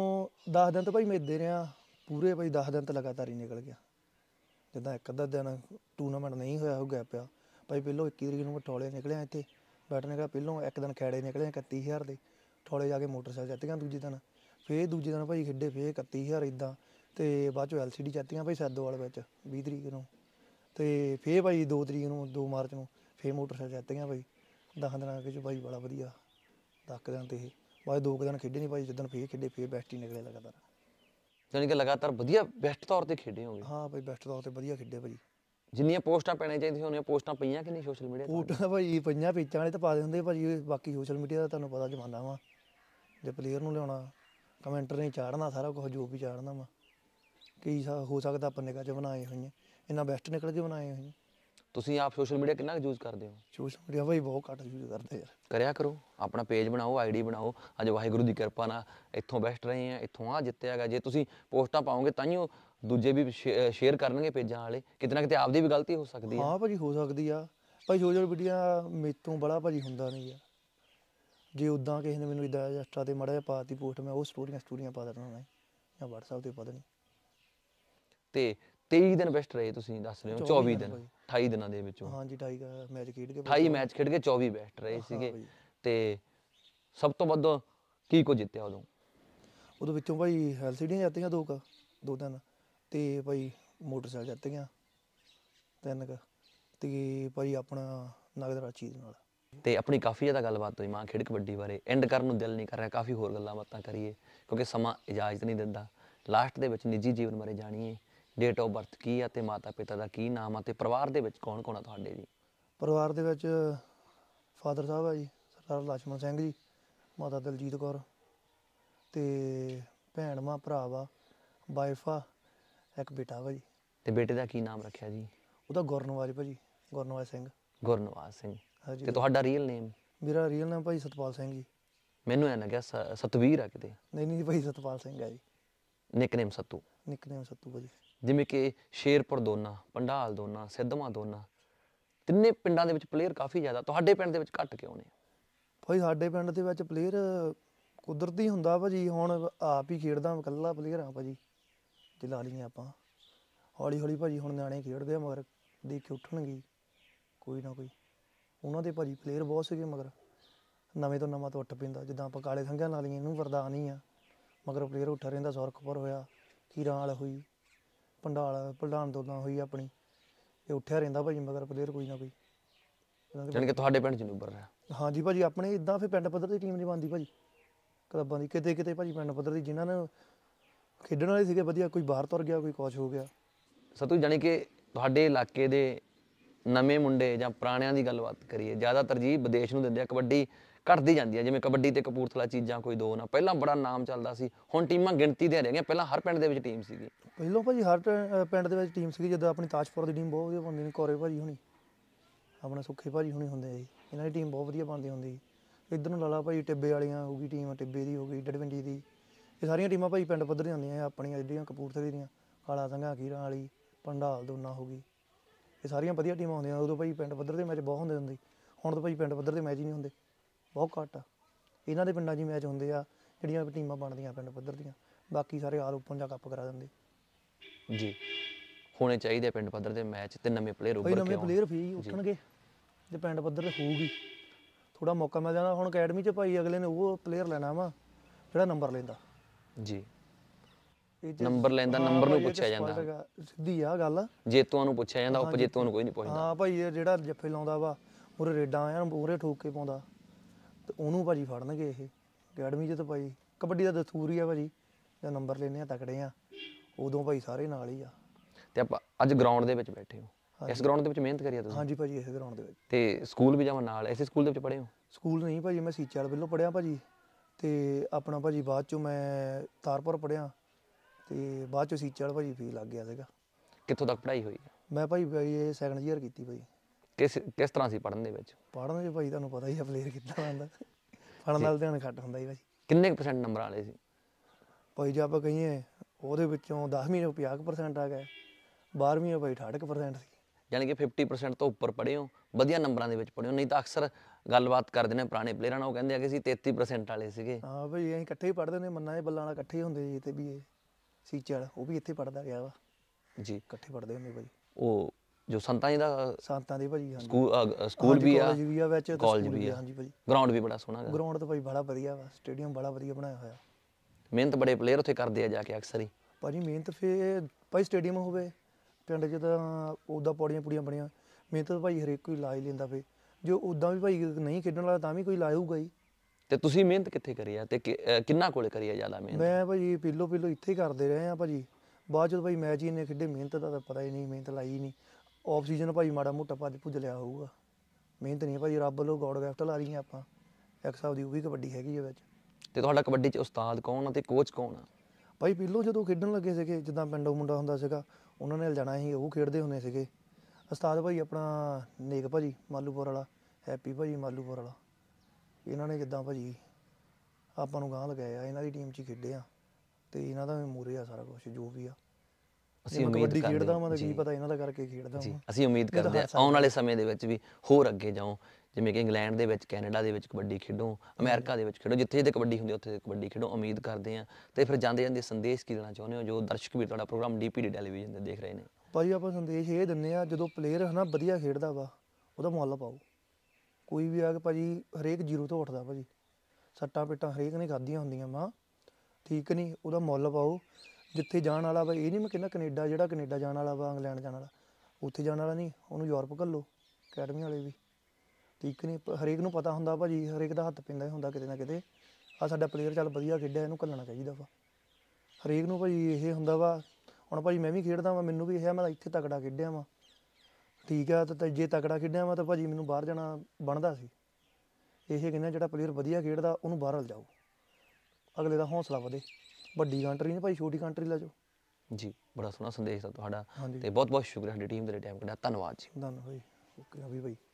10 ਦਿਨ ਤਾਂ ਭਾਈ ਮੈਂ ਇੱਦੇ ਰਿਆਂ ਪੂਰੇ ਭਾਈ 10 ਦਿਨ ਤਾਂ ਲਗਾਤਾਰ ਹੀ ਨਿਕਲ ਗਿਆ ਜਿੱਦਾਂ ਇੱਕ ਅੱਧਾ ਦਿਨ ਟੂਰਨਾਮੈਂਟ ਨਹੀਂ ਹੋਇਆ ਹੋ ਗਿਆ ਪਿਆ ਭਾਈ ਪਹਿਲੋਂ 21 ਤਰੀਕ ਨੂੰ ਮਟੋਲੇ ਨਿਕਲਿਆ ਇੱਥੇ ਬੈਟ ਦਾ ਪਹਿਲੋਂ ਇੱਕ ਦਿਨ ਖੇੜੇ ਨਿਕਲੇ 31000 ਦੇ ਠੋਲੇ ਜਾ ਕੇ ਮੋਟਰਸਾਈਕਲ ਚੱਤੀਆਂ ਦੂਜੇ ਦਿਨ ਫੇਰ ਦੂਜੇ ਦਿਨ ਭਾਈ ਖੇਡੇ ਫੇਰ 31000 ਇਦਾਂ ਤੇ ਬਾਅਦ ਚੋਂ ਐਲਸੀਡੀ ਚੱਤੀਆਂ ਭਾਈ ਵਾਲ ਵਿੱਚ 20 ਤਰੀਕ ਨੂੰ ਤੇ ਫੇਰ ਭਾਈ 2 ਤਰੀਕ ਨੂੰ 2 ਮਾਰਚ ਨੂੰ ਫੇਰ ਮੋਟਰਸਾਈਕਲ ਚੱਤੀਆਂ ਬਾਈ 10 ਦਿਨਾਂ ਜੋ ਬਾਈ ਬੜਾ ਵਧੀਆ 10 ਦਿਨ ਤੇ ਬਾਅਦ ਦੋ ਕੁ ਦਿਨ ਖੇਡੇ ਨਹੀਂ ਬਾਈ ਜਦੋਂ ਫੇਰ ਖੇਡੇ ਫੇਰ ਬੈਸਟ ਹੀ ਨਿਕਲੇ ਲਗਾਤਾਰ ਯਾਨੀ ਕਿ ਲਗਾਤਾਰ ਵਧੀਆ ਬੈਸਟ ਤੌਰ ਤੇ ਖੇਡੇ ਹੋਗੇ ਹਾਂ ਬਾਈ ਬੈਸਟ ਤੌਰ ਤੇ ਵਧੀਆ ਖੇਡੇ ਬਾਈ ਜਿੰਨੀਆਂ ਪੋਸਟਾਂ ਪੈਣੇ ਚਾਹੀਦੀਆਂ ਹੋਣੀਆਂ ਪੋਸਟਾਂ ਪਈਆਂ ਕਿ ਨਹੀਂ ਸੋਸ਼ਲ ਮੀਡੀਆ ਤੇ ਪੋਸਟਾਂ ਭਾਈ ਪਈਆਂ ਪੇਚਾਂ ਵਾਲੇ ਤਾਂ ਪਾ ਹੁੰਦੇ ਭਾਜੀ ਬਾਕੀ ਸੋਸ਼ਲ ਮੀਡੀਆ ਦਾ ਤੁਹਾਨੂੰ ਪਤਾ ਜ਼ਮਾਨਾ ਵਾ ਜੇ ਪਲੇਅਰ ਨੂੰ ਲਿਆਉਣਾ ਕਮੈਂਟਰ ਨੇ ਚਾੜਨਾ ਸਾਰਾ ਕੁਝ ਜੋ ਵੀ ਚਾੜਨਾ ਵਾ ਕੀ ਹੋ ਸਕਦਾ ਆਪਾਂ ਨਿਗਾਹ 'ਚ ਬਣਾਏ ਹੋਈਆਂ ਇੰਨਾ ਬੈਸਟ ਨਿਕਲ ਕੇ ਬਣਾਏ ਹੋਈਆਂ ਤੁਸੀਂ ਆਪ ਸੋਸ਼ਲ ਮੀਡੀਆ ਕਿੰਨਾ ਯੂਜ਼ ਕਰਦੇ ਹੋ ਸੋਸ਼ਲ ਮੀਡੀਆ ਬਈ ਬਹੁਤ ਘੱਟ ਯੂਜ਼ ਕਰਦੇ ਯਾਰ ਕਰਿਆ ਕਰੋ ਆਪਣਾ ਪੇਜ ਬਣਾਓ ਆਈਡੀ ਬਣਾਓ ਅੱਜ ਵਾਹਿਗੁਰੂ ਦੀ ਕਿਰਪਾ ਨਾਲ ਇੱਥੋਂ ਬੈਸਟ ਰਹੇ ਆ ਇੱਥੋਂ ਆ ਜਿੱਤਿਆਗਾ ਜੇ ਤੁਸੀਂ ਪੋਸਟਾਂ ਪਾਓਗੇ ਤਾਂ ਹੀ ਦੂਜੇ ਵੀ ਸ਼ੇਅਰ ਕਰਨਗੇ ਪੇਜਾਂ ਵਾਲੇ ਕਿਤਨਾ ਕਿਤੇ ਆਪਦੀ ਵੀ ਗਲਤੀ ਹੋ ਸਕਦੀ ਆ ਹਾਂ ਭਾਜੀ ਹੋ ਸਕਦੀ ਆ ਭਾਈ ਸੋਸ਼ਲ ਮੀਡੀਆ ਮੇਤੋਂ ਬੜਾ ਭਾਜੀ ਹੁੰਦਾ ਨਹੀਂ ਆ ਜੇ ਉਦਾਂ ਕਿਸੇ ਨੇ ਮੈਨੂੰ ਇਦਾਂ ਇੰਸਟਾ ਤੇ ਮੜਾ ਪਾਤੀ ਪੋਸਟ ਮੈਂ ਉਹ ਸਟੋਰੀਆਂ ਸਟੋਰੀਆਂ ਪਾ ਦਿੰਦਾ ਮੈਂ ਜਾਂ WhatsApp ਤੇ ਪਾ ਦਨੀ ਤੇ 23 ਦਿਨ ਬੈਸਟ ਰਹੇ ਤੁਸੀਂ ਦੱਸ ਰਹੇ ਹੋ 24 ਦਿਨ 28 ਦਿਨਾਂ ਦੇ ਵਿੱਚੋਂ ਹਾਂਜੀ 28 ਮੈਚ ਖੇਡ ਕੇ 28 ਮੈਚ ਖੇਡ ਕੇ 24 ਬੈਠ ਰਹੇ ਸੀਗੇ ਤੇ ਸਭ ਤੋਂ ਵੱਧ ਕੀ ਕੋ ਜਿੱਤਿਆ ਉਦੋਂ ਉਦੋਂ ਵਿੱਚੋਂ ਭਾਈ ਐਲਸੀਡੀਆਂ ਜਾਂਦੀਆਂ ਦੋ ਕਾ ਦੋ ਦਿਨ ਤੇ ਭਾਈ ਮੋਟਰਸਾਈਕਲ ਜਾਂਦੀਆਂ ਤਿੰਨ ਕਾ ਤੇ ਭਾਈ ਆਪਣਾ ਨਗਦ ਰਾਚੀ ਚੀਜ਼ ਨਾਲ ਤੇ ਆਪਣੀ ਕਾਫੀ ਜ਼ਿਆਦਾ ਗੱਲਬਾਤ ਹੋਈ ਮਾਂ ਖੇਡ ਕਬੱਡੀ ਬਾਰੇ ਐਂਡ ਕਰਨ ਨੂੰ ਦਿਲ ਨਹੀਂ ਕਰ ਰਿਹਾ ਕਾਫੀ ਹੋਰ ਗੱਲਾਂ ਬਾਤਾਂ ਕਰੀਏ ਕਿਉਂਕਿ ਸਮਾਂ ਇਜਾਜ਼ਤ ਨਹੀਂ ਦਿੰਦਾ ਲਾਸਟ ਦੇ ਵਿੱਚ ਨਿੱਜੀ ਜੀਵਨ ਬਾਰੇ ਜਾਣੀਏ ਡੇਟ ਆਫ ਬਰਥ ਕੀ ਆ ਤੇ ਮਾਤਾ ਪਿਤਾ ਦਾ ਕੀ ਨਾਮ ਆ ਤੇ ਪਰਿਵਾਰ ਦੇ ਵਿੱਚ ਕੌਣ ਕੌਣ ਆ ਤੁਹਾਡੇ ਜੀ ਪਰਿਵਾਰ ਦੇ ਵਿੱਚ ਫਾਦਰ ਸਾਹਿਬ ਆ ਜੀ ਸਰਦਾਰ ਲਛਮਣ ਸਿੰਘ ਜੀ ਮਾਤਾ ਦਲਜੀਤ ਕੌਰ ਤੇ ਭੈਣ ਮਾਂ ਭਰਾ ਵਾ ਵਾਈਫ ਆ ਇੱਕ ਬੇਟਾ ਵਾ ਜੀ ਤੇ ਬੇਟੇ ਦਾ ਕੀ ਨਾਮ ਰੱਖਿਆ ਜੀ ਉਹਦਾ ਗੁਰਨਵਾਜ ਭਾਜੀ ਗੁਰਨਵਾਜ ਸਿੰਘ ਗੁਰਨਵਾਜ ਸਿੰਘ ਤੇ ਤੁਹਾਡਾ ਰੀਅਲ ਨੇਮ ਮੇਰਾ ਰੀਅਲ ਨਾਮ ਭਾਈ ਸਤਪਾਲ ਸਿੰਘ ਜੀ ਮੈਨੂੰ ਐ ਲੱਗਿਆ ਸਤਵੀਰ ਆ ਕਿਤੇ ਨਹੀਂ ਨਹੀਂ ਭਾਈ ਸਤਪਾਲ ਸਿੰਘ ਆ ਜੀ ਨਿਕਨੇਮ ਸਤੂ ਨਿਕਨੇਮ ਸਤੂ ਭਾਜੀ ਜਿਵੇਂ ਕਿ ਸ਼ੇਰਪੁਰ ਦੋਨਾ ਪੰਡਾਲ ਦੋਨਾ ਸਿੱਧਵਾ ਦੋਨਾ ਤਿੰਨੇ ਪਿੰਡਾਂ ਦੇ ਵਿੱਚ ਪਲੇਅਰ ਕਾਫੀ ਜ਼ਿਆਦਾ ਤੁਹਾਡੇ ਪਿੰਡ ਦੇ ਵਿੱਚ ਘੱਟ ਕਿਉਂ ਨੇ ਭਾਈ ਸਾਡੇ ਪਿੰਡ ਦੇ ਵਿੱਚ ਪਲੇਅਰ ਕੁਦਰਤੀ ਹੁੰਦਾ ਭਾਜੀ ਹੁਣ ਆਪ ਹੀ ਖੇਡਦਾ ਇਕੱਲਾ ਪਲੇਅਰ ਆ ਭਾਜੀ ਜੇ ਲਾ ਲਈਏ ਆਪਾਂ ਹੌਲੀ ਹੌਲੀ ਭਾਜੀ ਹੁਣ ਨਿਆਣੇ ਖੇਡਦੇ ਆ ਮਗਰ ਦੇਖ ਕੇ ਉੱਠਣਗੇ ਕੋਈ ਨਾ ਕੋਈ ਉਹਨਾਂ ਦੇ ਭਾਜੀ ਪਲੇਅਰ ਬਹੁਤ ਸੀਗੇ ਮਗਰ ਨਵੇਂ ਤੋਂ ਨਵਾਂ ਤੋਂ ਉੱਠ ਪੈਂਦਾ ਜਿੱਦਾਂ ਆਪਾਂ ਕਾਲੇ ਸੰਘਿਆ ਲਾ ਲਈਏ ਇਹਨੂੰ ਵਰਦਾਨ ਹੀ ਆ ਮਗਰ ਪਲੇਅਰ ਉੱਠ ਰਹਿੰਦਾ ਸੌਰਖਪੁਰ ਹੋਇਆ ਕੀਰਾਂ ਵਾਲ ਹੋਈ ਪੰਡਾਲ ਪ੍ਰਧਾਨ ਦੋਦਾਂ ਹੋਈ ਆਪਣੀ ਇਹ ਉੱਠਿਆ ਰਹਿੰਦਾ ਭਾਜੀ ਮਗਰ ਪਲੇਅਰ ਕੋਈ ਨਾ ਕੋਈ ਜਾਣੀ ਕਿ ਤੁਹਾਡੇ ਪਿੰਡ ਚ ਨਹੀਂ ਉੱਭਰ ਰਿਹਾ ਹਾਂਜੀ ਭਾਜੀ ਆਪਣੇ ਇਦਾਂ ਫੇ ਪਿੰਡ ਪੱਧਰ ਦੀ ਟੀਮ ਨਹੀਂ ਬਣਦੀ ਭਾਜੀ ਕਲੱਬਾਂ ਦੀ ਕਿਤੇ ਕਿਤੇ ਭਾਜੀ ਪਿੰਡ ਪੱਧਰ ਦੀ ਜਿਨ੍ਹਾਂ ਨੇ ਖੇਡਣ ਵਾਲੇ ਸੀਗੇ ਵਧੀਆ ਕੋਈ ਬਾਹਰ ਤੁਰ ਗਿਆ ਕੋਈ ਕੋਚ ਹੋ ਗਿਆ ਸਤੂ ਜਾਣੀ ਕਿ ਤੁਹਾਡੇ ਇਲਾਕੇ ਦੇ ਨਵੇਂ ਮੁੰਡੇ ਜਾਂ ਪੁਰਾਣਿਆਂ ਦੀ ਗੱਲਬਾਤ ਕਰੀਏ ਜ਼ਿਆਦਾ ਤਰਜੀਹ ਵਿਦੇਸ਼ ਨੂੰ ਦਿੰਦੇ ਆ ਕਬੱਡੀ ਕਰਦੀ ਜਾਂਦੀ ਹੈ ਜਿਵੇਂ ਕਬੱਡੀ ਤੇ ਕਪੂਰਥਲਾ ਚੀਜ਼ਾਂ ਕੋਈ ਦੋ ਨਾ ਪਹਿਲਾਂ ਬੜਾ ਨਾਮ ਚੱਲਦਾ ਸੀ ਹੁਣ ਟੀਮਾਂ ਗਿਣਤੀ ਦੇ ਰਹਿ ਗਈਆਂ ਪਹਿਲਾਂ ਹਰ ਪਿੰਡ ਦੇ ਵਿੱਚ ਟੀਮ ਸੀਗੀ ਪਹਿਲਾਂ ਭਾਜੀ ਹਰ ਪਿੰਡ ਦੇ ਵਿੱਚ ਟੀਮ ਸੀਗੀ ਜਦੋਂ ਆਪਣੀ ਤਾਜਪੁਰ ਦੀ ਟੀਮ ਬਹੁਤ ਵਧੀਆ ਬਣਦੀ ਨੇ ਕੋਰੇ ਭਾਜੀ ਹੁਣੀ ਆਪਣਾ ਸੁੱਖੇ ਭਾਜੀ ਹੁਣੀ ਹੁੰਦੇ ਆ ਇਹਨਾਂ ਦੀ ਟੀਮ ਬਹੁਤ ਵਧੀਆ ਬਣਦੀ ਹੁੰਦੀ ਇਧਰ ਨੂੰ ਲਾਲਾ ਭਾਜੀ ਟਿੱਬੇ ਵਾਲੀਆਂ ਹੋਗੀ ਟੀਮ ਟਿੱਬੇ ਦੀ ਹੋਗੀ ਡੜਵੰਡੀ ਦੀ ਇਹ ਸਾਰੀਆਂ ਟੀਮਾਂ ਭਾਈ ਪਿੰਡ ਪੱਧਰ ਦੀਆਂ ਆ ਆਪਣੀਆਂ ਜਿਹੜੀਆਂ ਕਪੂਰਥਲੇ ਦੀਆਂ ਕਾਲਾ ਸੰਘਾ ਕੀਰਾਂ ਵਾਲੀ ਪੰਡਾਲ ਦੋਨਾ ਹੋਗੀ ਇਹ ਸਾਰੀਆਂ ਵਧੀਆ ਟੀਮਾਂ ਹੁੰਦੀਆਂ ਉਦੋਂ ਭਾਈ ਪਿੰਡ ਪੱਧਰ ਦੇ ਮੈਚ ਬਹੁਤ ਹੁੰਦੇ ਹੁੰਦੇ ਹੁਣ ਤਾਂ ਭਾਈ ਪਿੰਡ ਪੱਧਰ ਦੇ ਮੈਚ ਹੀ ਨਹੀਂ ਹੁੰਦੇ ਬਹੁਤ ਘੱਟ ਆ ਇਹਨਾਂ ਦੇ ਪਿੰਡਾਂ 'ਚ ਹੀ ਮੈਚ ਹੁੰਦੇ ਆ ਜਿਹੜੀਆਂ ਟੀਮਾਂ ਬਣਦੀਆਂ ਪਿੰਡ ਪੱਧਰ ਦੀਆਂ ਬਾਕੀ ਸਾਰੇ ਆਲ ਓਪਨ ਜਾਂ ਕੱਪ ਕਰਾ ਦਿੰਦੇ ਜੀ ਹੋਣੇ ਚਾਹੀਦੇ ਪਿੰਡ ਪੱਧਰ ਦੇ ਮੈਚ ਤੇ ਨਵੇਂ ਪਲੇਅਰ ਉੱਭਰ ਕੇ ਨਵੇਂ ਪਲੇਅਰ ਫੀ ਉੱਠਣਗੇ ਜੇ ਪਿੰਡ ਪੱਧਰ ਤੇ ਹੋਊਗੀ ਥੋੜਾ ਮੌਕਾ ਮਿਲ ਜਾਣਾ ਹੁਣ ਅਕੈਡਮੀ 'ਚ ਭਾਈ ਅਗਲੇ ਨੇ ਉਹ ਪਲੇਅਰ ਲੈਣਾ ਵਾ ਜਿਹੜਾ ਨੰਬਰ ਲੈਂਦਾ ਜੀ ਇਹ ਲੈਂਦਾ, ਨੰਬਰ ਨੂੰ ਪੁੱਛਿਆ ਜਾਂਦਾ। ਸਿੱਧੀ ਆ ਗੱਲ ਜੇਤੂਆਂ ਨੂੰ ਪੁੱਛਿਆ ਜਾਂਦਾ ਹਾਂਜੀ। ਉਪਜੇਤੂਆਂ ਨੂੰ ਕੋਈ ਨਹੀਂ ਪੁੱਛਦਾ ਹਾਂ ਭਾਈ ਇਹ ਜਿਹੜਾ ਜੱਫੇ ਲਾਉਂਦਾ ਵਾ ਉਹ ਰੇਡਾਂ ਆਇਆ ਮੂਰੇ ਠੋਕ ਕੇ ਪਾਉਂਦਾ ਤੇ ਉਹਨੂੰ ਭਾਜੀ ਫੜਨਗੇ ਇਹ ਅਕੈਡਮੀ 'ਚ ਤਾਂ ਭਾਈ ਕਬੱਡੀ ਦਾ ਦਸਤੂਰ ਹੀ ਆ ਭਾਜੀ ਜਾਂ ਨੰਬਰ ਲੈਨੇ ਆ ਤਕੜੇ ਆ ਉਦੋਂ ਭਾਈ ਸਾਰੇ ਨਾਲ ਹੀ ਆ ਤੇ ਆਪਾਂ ਅੱਜ ਗਰਾਊਂਡ ਦੇ ਵਿੱਚ ਬੈਠੇ ਹਾਂ ਇਸ ਗਰਾਊਂਡ ਦੇ ਵਿੱਚ ਮਿਹਨਤ ਕਰੀ ਆ ਤੁਸੀਂ ਹਾਂਜੀ ਭਾਜੀ ਇਸ ਗਰਾਊਂਡ ਦੇ ਵਿੱਚ ਤੇ ਸਕੂਲ ਵੀ ਜਾਵਾਂ ਨਾਲ ਇਸੇ ਸਕੂਲ ਦੇ ਵਿੱਚ ਪੜ੍ਹੇ ਹੋ ਸਕੂਲ ਨਹੀਂ ਭਾਜੀ ਮੈਂ ਸੀਚੜ ਵੱਲੋਂ ਪੜਿਆ ਭਾਜੀ ਤੇ ਆਪਣਾ ਭਾਜੀ ਬਾਅਦ ਚੋਂ ਮੈਂ ਤਾਰਪੁਰ ਪੜਿਆ ਤੇ ਬਾਅਦ ਚੋਂ ਸੀਚੜ ਭਾਜੀ ਫੀ ਲੱਗ ਗਿਆ ਸੀਗਾ ਕਿੱਥੋਂ ਤੱਕ ਪੜ੍ਹਾਈ ਹੋਈ ਮੈਂ ਭਾਈ ਇਹ ਸੈਕੰਡ ਈਅਰ ਕੀਤੀ ਭਾਈ ਕਿਸ ਕਿਸ ਤਰ੍ਹਾਂ ਸੀ ਪੜਨ ਦੇ ਵਿੱਚ ਪੜਨ ਦੇ ਭਾਈ ਤੁਹਾਨੂੰ ਪਤਾ ਹੀ ਆ ਪਲੇਅਰ ਕਿੱਦਾਂ ਆਂਦਾ ਪੜਨ ਨਾਲ ਧਿਆਨ ਘੱਟ ਹੁੰਦਾ ਹੀ ਭਾਈ ਕਿੰਨੇ ਪਰਸੈਂਟ ਨੰਬਰ ਵਾਲੇ ਸੀ ਭਾਈ ਜੇ ਆਪਾਂ ਕਹੀਏ ਉਹਦੇ ਵਿੱਚੋਂ 10ਵੀਂ ਨੂੰ 50% ਆ ਗਏ 12ਵੀਂ ਨੂੰ ਭਾਈ 68% ਸੀ ਯਾਨੀ ਕਿ 50% ਤੋਂ ਉੱਪਰ ਪੜਿਓ ਹੋ ਵਧੀਆ ਨੰਬਰਾਂ ਦੇ ਵਿੱਚ ਪੜਿਓ ਹੋ ਨਹੀਂ ਤਾਂ ਅਕਸਰ ਗੱਲਬਾਤ ਕਰਦੇ ਨੇ ਪੁਰਾਣੇ ਪਲੇਅਰਾਂ ਨਾਲ ਉਹ ਕਹਿੰਦੇ ਆ ਕਿ ਅਸੀਂ 33% ਵਾਲੇ ਸੀਗੇ ਹਾਂ ਭਾਈ ਅਸੀਂ ਇਕੱਠੇ ਹੀ ਪੜਦੇ ਨੇ ਮੰਨਾ ਇਹ ਬੱਲਾਂ ਵਾਲਾ ਇਕੱਠੇ ਹੀ ਹੁੰਦੇ ਜੀ ਤੇ ਵੀ ਇਹ ਸੀਚਲ ਉਹ ਵੀ ਇੱਥੇ ਪੜਦਾ ਗਿਆ ਵਾ ਜੀ ਇਕੱਠੇ ਪੜਦੇ ਹੁੰਦੇ ਭਾਈ ਉਹ ਜੋ ਸੰਤਾਂ ਜੀ ਦਾ ਸੰਤਾਂ ਦੀ ਭਾਜੀ ਹਾਂਜੀ ਸਕੂਲ ਸਕੂਲ ਵੀ ਆ ਕਾਲਜ ਵੀ ਆ ਵਿੱਚ ਕਾਲਜ ਵੀ ਆ ਹਾਂਜੀ ਭਾਜੀ ਗਰਾਊਂਡ ਵੀ ਬੜਾ ਸੋਹਣਾ ਹੈ ਗਰਾਊਂਡ ਤਾਂ ਭਾਜੀ ਬੜਾ ਵਧੀਆ ਵਾ ਸਟੇਡੀਅਮ ਬੜਾ ਵਧੀਆ ਬਣਾਇਆ ਹੋਇਆ ਮਿਹਨਤ ਬੜੇ ਪਲੇਅਰ ਉੱਥੇ ਕਰਦੇ ਆ ਜਾ ਕੇ ਅਕਸਰ ਹੀ ਭਾਜੀ ਮਿਹਨਤ ਫੇ ਭਾਈ ਸਟੇਡੀਅਮ ਹੋਵੇ ਪਿੰਡ 'ਚ ਤਾਂ ਉਦਾਂ ਪੌੜੀਆਂ ਪੂੜੀਆਂ ਬਣੀਆਂ ਮਿਹਨਤ ਭਾਈ ਹਰੇਕ ਕੋਈ ਲਾਇ ਲੈਂਦਾ ਫੇ ਜੋ ਉਦਾਂ ਵੀ ਭਾਈ ਨਹੀਂ ਖੇਡਣ ਵਾਲਾ ਤਾਂ ਵੀ ਕੋਈ ਲਾਇਊਗਾ ਹੀ ਤੇ ਤੁਸੀਂ ਮਿਹਨਤ ਕਿੱਥੇ ਕਰੀ ਆ ਤੇ ਕਿੰਨਾ ਕੋਲੇ ਕਰੀ ਆ ਜ਼ਿਆਦਾ ਮਿਹਨਤ ਮੈਂ ਭਾਜੀ ਪਿੱਲੋ ਪਿੱਲੋ ਇੱਥੇ ਹੀ ਕਰਦੇ ਰਹੇ ਆ ਭਾਜੀ ਬਾਅਦ ਚ ਭਾਈ ਮੈਚ ਹੀ ਨੇ ਖੇਡੇ ਮਿਹਨਤ ਦਾ ਤਾਂ ਪਤਾ ਹੀ ਨਹੀਂ ਮਿਹਨਤ ਲਾਈ ਨਹੀਂ ਆਫ ਸੀਜ਼ਨ ਭਾਈ ਮਾੜਾ ਮੋਟਾ ਪੱਜ ਭੁੱਜ ਲਿਆ ਹੋਊਗਾ ਮਿਹਨਤ ਨਹੀਂ ਭਾਈ ਰੱਬ ਵੱਲੋਂ ਗੋਡ ਗਿਫਟ ਲਾ ਰਹੀ ਆ ਆਪਾਂ ਇੱਕ ਹਿਸਾਬ ਦੀ ਉਹ ਵੀ ਕਬੱਡੀ ਹੈਗੀ ਆ ਵਿੱਚ ਤੇ ਤੁਹਾਡਾ ਕਬੱਡੀ 'ਚ ਉਸਤਾਦ ਕੌਣ ਆ ਤੇ ਕੋਚ ਕੌਣ ਆ ਭਾਈ ਪੀਲੋ ਜਦੋਂ ਖੇਡਣ ਲੱਗੇ ਸੀਗੇ ਜਿੱਦਾਂ ਪਿੰਡੋਂ ਮੁੰਡਾ ਹੁੰਦਾ ਸੀਗਾ ਉਹਨਾਂ ਨੇ ਜਾਣਾ ਸੀ ਉਹ ਖੇਡਦੇ ਹੁੰਦੇ ਸੀਗੇ ਉਸਤਾਦ ਭਾਈ ਆਪਣਾ ਨੇਕ ਭਾਜੀ ਮਾਲੂਪੁਰ ਵਾਲਾ ਹੈਪੀ ਭਾਜੀ ਮਾਲੂਪੁਰ ਵਾਲਾ ਇਹਨਾਂ ਨੇ ਜਿੱਦਾਂ ਭਾਜੀ ਆਪਾਂ ਨੂੰ ਗਾਂ ਲਗਾਇਆ ਇਹਨਾਂ ਦੀ ਟੀਮ 'ਚ ਖੇਡੇ ਆ ਤੇ ਇਹਨਾਂ ਦਾ ਵੀ ਮੂਰੇ ਆ ਸਾਰਾ ਕੁਝ ਜੋ ਵੀ ਆ ਅਸੀਂ ਉਮੀਦ ਕਰਦੇ ਹਾਂ ਖੇਡਦਾ ਹਾਂ ਕੀ ਪਤਾ ਇਹਨਾਂ ਦਾ ਕਰਕੇ ਖੇਡਦਾ ਹਾਂ ਅਸੀਂ ਉਮੀਦ ਕਰਦੇ ਹਾਂ ਆਉਣ ਵਾਲੇ ਸਮੇਂ ਦੇ ਵਿੱਚ ਵੀ ਹੋਰ ਅੱਗੇ ਜਾਓ ਜਿਵੇਂ ਕਿ ਇੰਗਲੈਂਡ ਦੇ ਵਿੱਚ ਕੈਨੇਡਾ ਦੇ ਵਿੱਚ ਕਬੱਡੀ ਖੇਡੋ ਅਮਰੀਕਾ ਦੇ ਵਿੱਚ ਖੇਡੋ ਜਿੱਥੇ ਜਿੱਥੇ ਕਬੱਡੀ ਹੁੰਦੀ ਉੱਥੇ ਕਬੱਡੀ ਖੇਡੋ ਉਮੀਦ ਕਰਦੇ ਹਾਂ ਤੇ ਫਿਰ ਜਾਂਦੇ ਜਾਂਦੇ ਸੰਦੇਸ਼ ਕੀ ਦੇਣਾ ਚਾਹੁੰਦੇ ਹੋ ਜੋ ਦਰਸ਼ਕ ਵੀ ਤੁਹਾਡਾ ਪ੍ਰੋਗਰਾਮ ਡੀਪੀਡੀ ਟੈਲੀਵਿਜ਼ਨ ਤੇ ਦੇਖ ਰਹੇ ਨੇ ਭਾਈ ਆਪਾਂ ਸੰਦੇਸ਼ ਇਹ ਦਿੰਨੇ ਆ ਜਦੋਂ ਪਲੇਅਰ ਹਨਾ ਵਧੀਆ ਖੇਡਦਾ ਵਾ ਉਹਦਾ ਮੁੱਲ ਪਾਓ ਕੋਈ ਵੀ ਆ ਕੇ ਭਾਜੀ ਹਰੇਕ ਜ਼ੀਰੋ ਤੋਂ ਉੱਠਦਾ ਭਾਜੀ ਸੱਟਾਂ ਪਿੱਟਾਂ ਹਰੇਕ ਨੇ ਖਾਧੀਆਂ ਹੁੰਦੀਆਂ ਵਾ ਠੀਕ ਨਹੀਂ ਉਹਦਾ ਮੁੱਲ ਪਾਓ ਜਿੱਥੇ ਜਾਣ ਵਾਲਾ ਵਾ ਇਹ ਨਹੀਂ ਮੈਂ ਕਹਿੰਦਾ ਕੈਨੇਡਾ ਜਿਹੜਾ ਕੈਨੇਡਾ ਜਾਣ ਵਾਲਾ ਵਾ ਇੰਗਲੈਂਡ ਜਾਣ ਵਾਲਾ ਉੱਥੇ ਜਾਣ ਵਾਲਾ ਨਹੀਂ ਉਹਨੂੰ ਯੂਰਪ ਘੱਲੋ ਅਕੈਡਮੀ ਵਾਲੇ ਵੀ ਠੀਕ ਨਹੀਂ ਹਰੇਕ ਨੂੰ ਪਤਾ ਹੁੰਦਾ ਭਾਜੀ ਹਰੇਕ ਦਾ ਹੱਥ ਪੈਂਦਾ ਹੁੰਦਾ ਕਿਤੇ ਨਾ ਕਿਤੇ ਆ ਸਾਡਾ ਪਲੇਅਰ ਚੱਲ ਵਧੀਆ ਖੇਡਿਆ ਇਹਨੂੰ ਘੱਲਣਾ ਚਾਹੀਦਾ ਵਾ ਹਰੇਕ ਨੂੰ ਭਾਜੀ ਇਹ ਹੁੰਦਾ ਵਾ ਹੁਣ ਭਾਜੀ ਮੈਂ ਵੀ ਖੇਡਦਾ ਵਾਂ ਮੈਨੂੰ ਵੀ ਇਹ ਹੈ ਮੈਂ ਇੱਥੇ ਤਕੜਾ ਖੇਡਿਆ ਵਾਂ ਠੀਕ ਆ ਤਾਂ ਜੇ ਤਕੜਾ ਖੇਡਿਆ ਵਾਂ ਤਾਂ ਭਾਜੀ ਮੈਨੂੰ ਬਾਹਰ ਜਾਣਾ ਬਣਦਾ ਸੀ ਇਹ ਕਹਿੰਦਾ ਜਿਹੜਾ ਪਲੇਅਰ ਵਧੀਆ ਖੇਡਦਾ ਉਹਨੂੰ ਬਾਹਰ ਲ ਜਾਓ ਅਗਲੇ ਦਾ ਹੌਸਲਾ ਵਧੇ ਵੱਡੀ ਕੰਟਰੀ ਨਹੀਂ ਭਾਈ ਛੋਟੀ ਕੰਟਰੀ ਲੈ ਜਾਓ ਜੀ ਬੜਾ ਸੋਹਣਾ ਸੰਦੇਸ਼ ਆ ਤੁਹਾਡਾ ਤੇ ਬਹੁਤ ਬਹੁਤ ਸ਼ੁਕਰੀਆ ਸਾਡੀ ਟੀਮ ਦੇ ਲਈ ਟਾਈਮ ਕੱਢਿਆ ਧੰਨਵਾਦ ਜੀ ਧੰਨਵਾਦ ਜੀ ਓਕੇ ਅਭੀ ਭਾਈ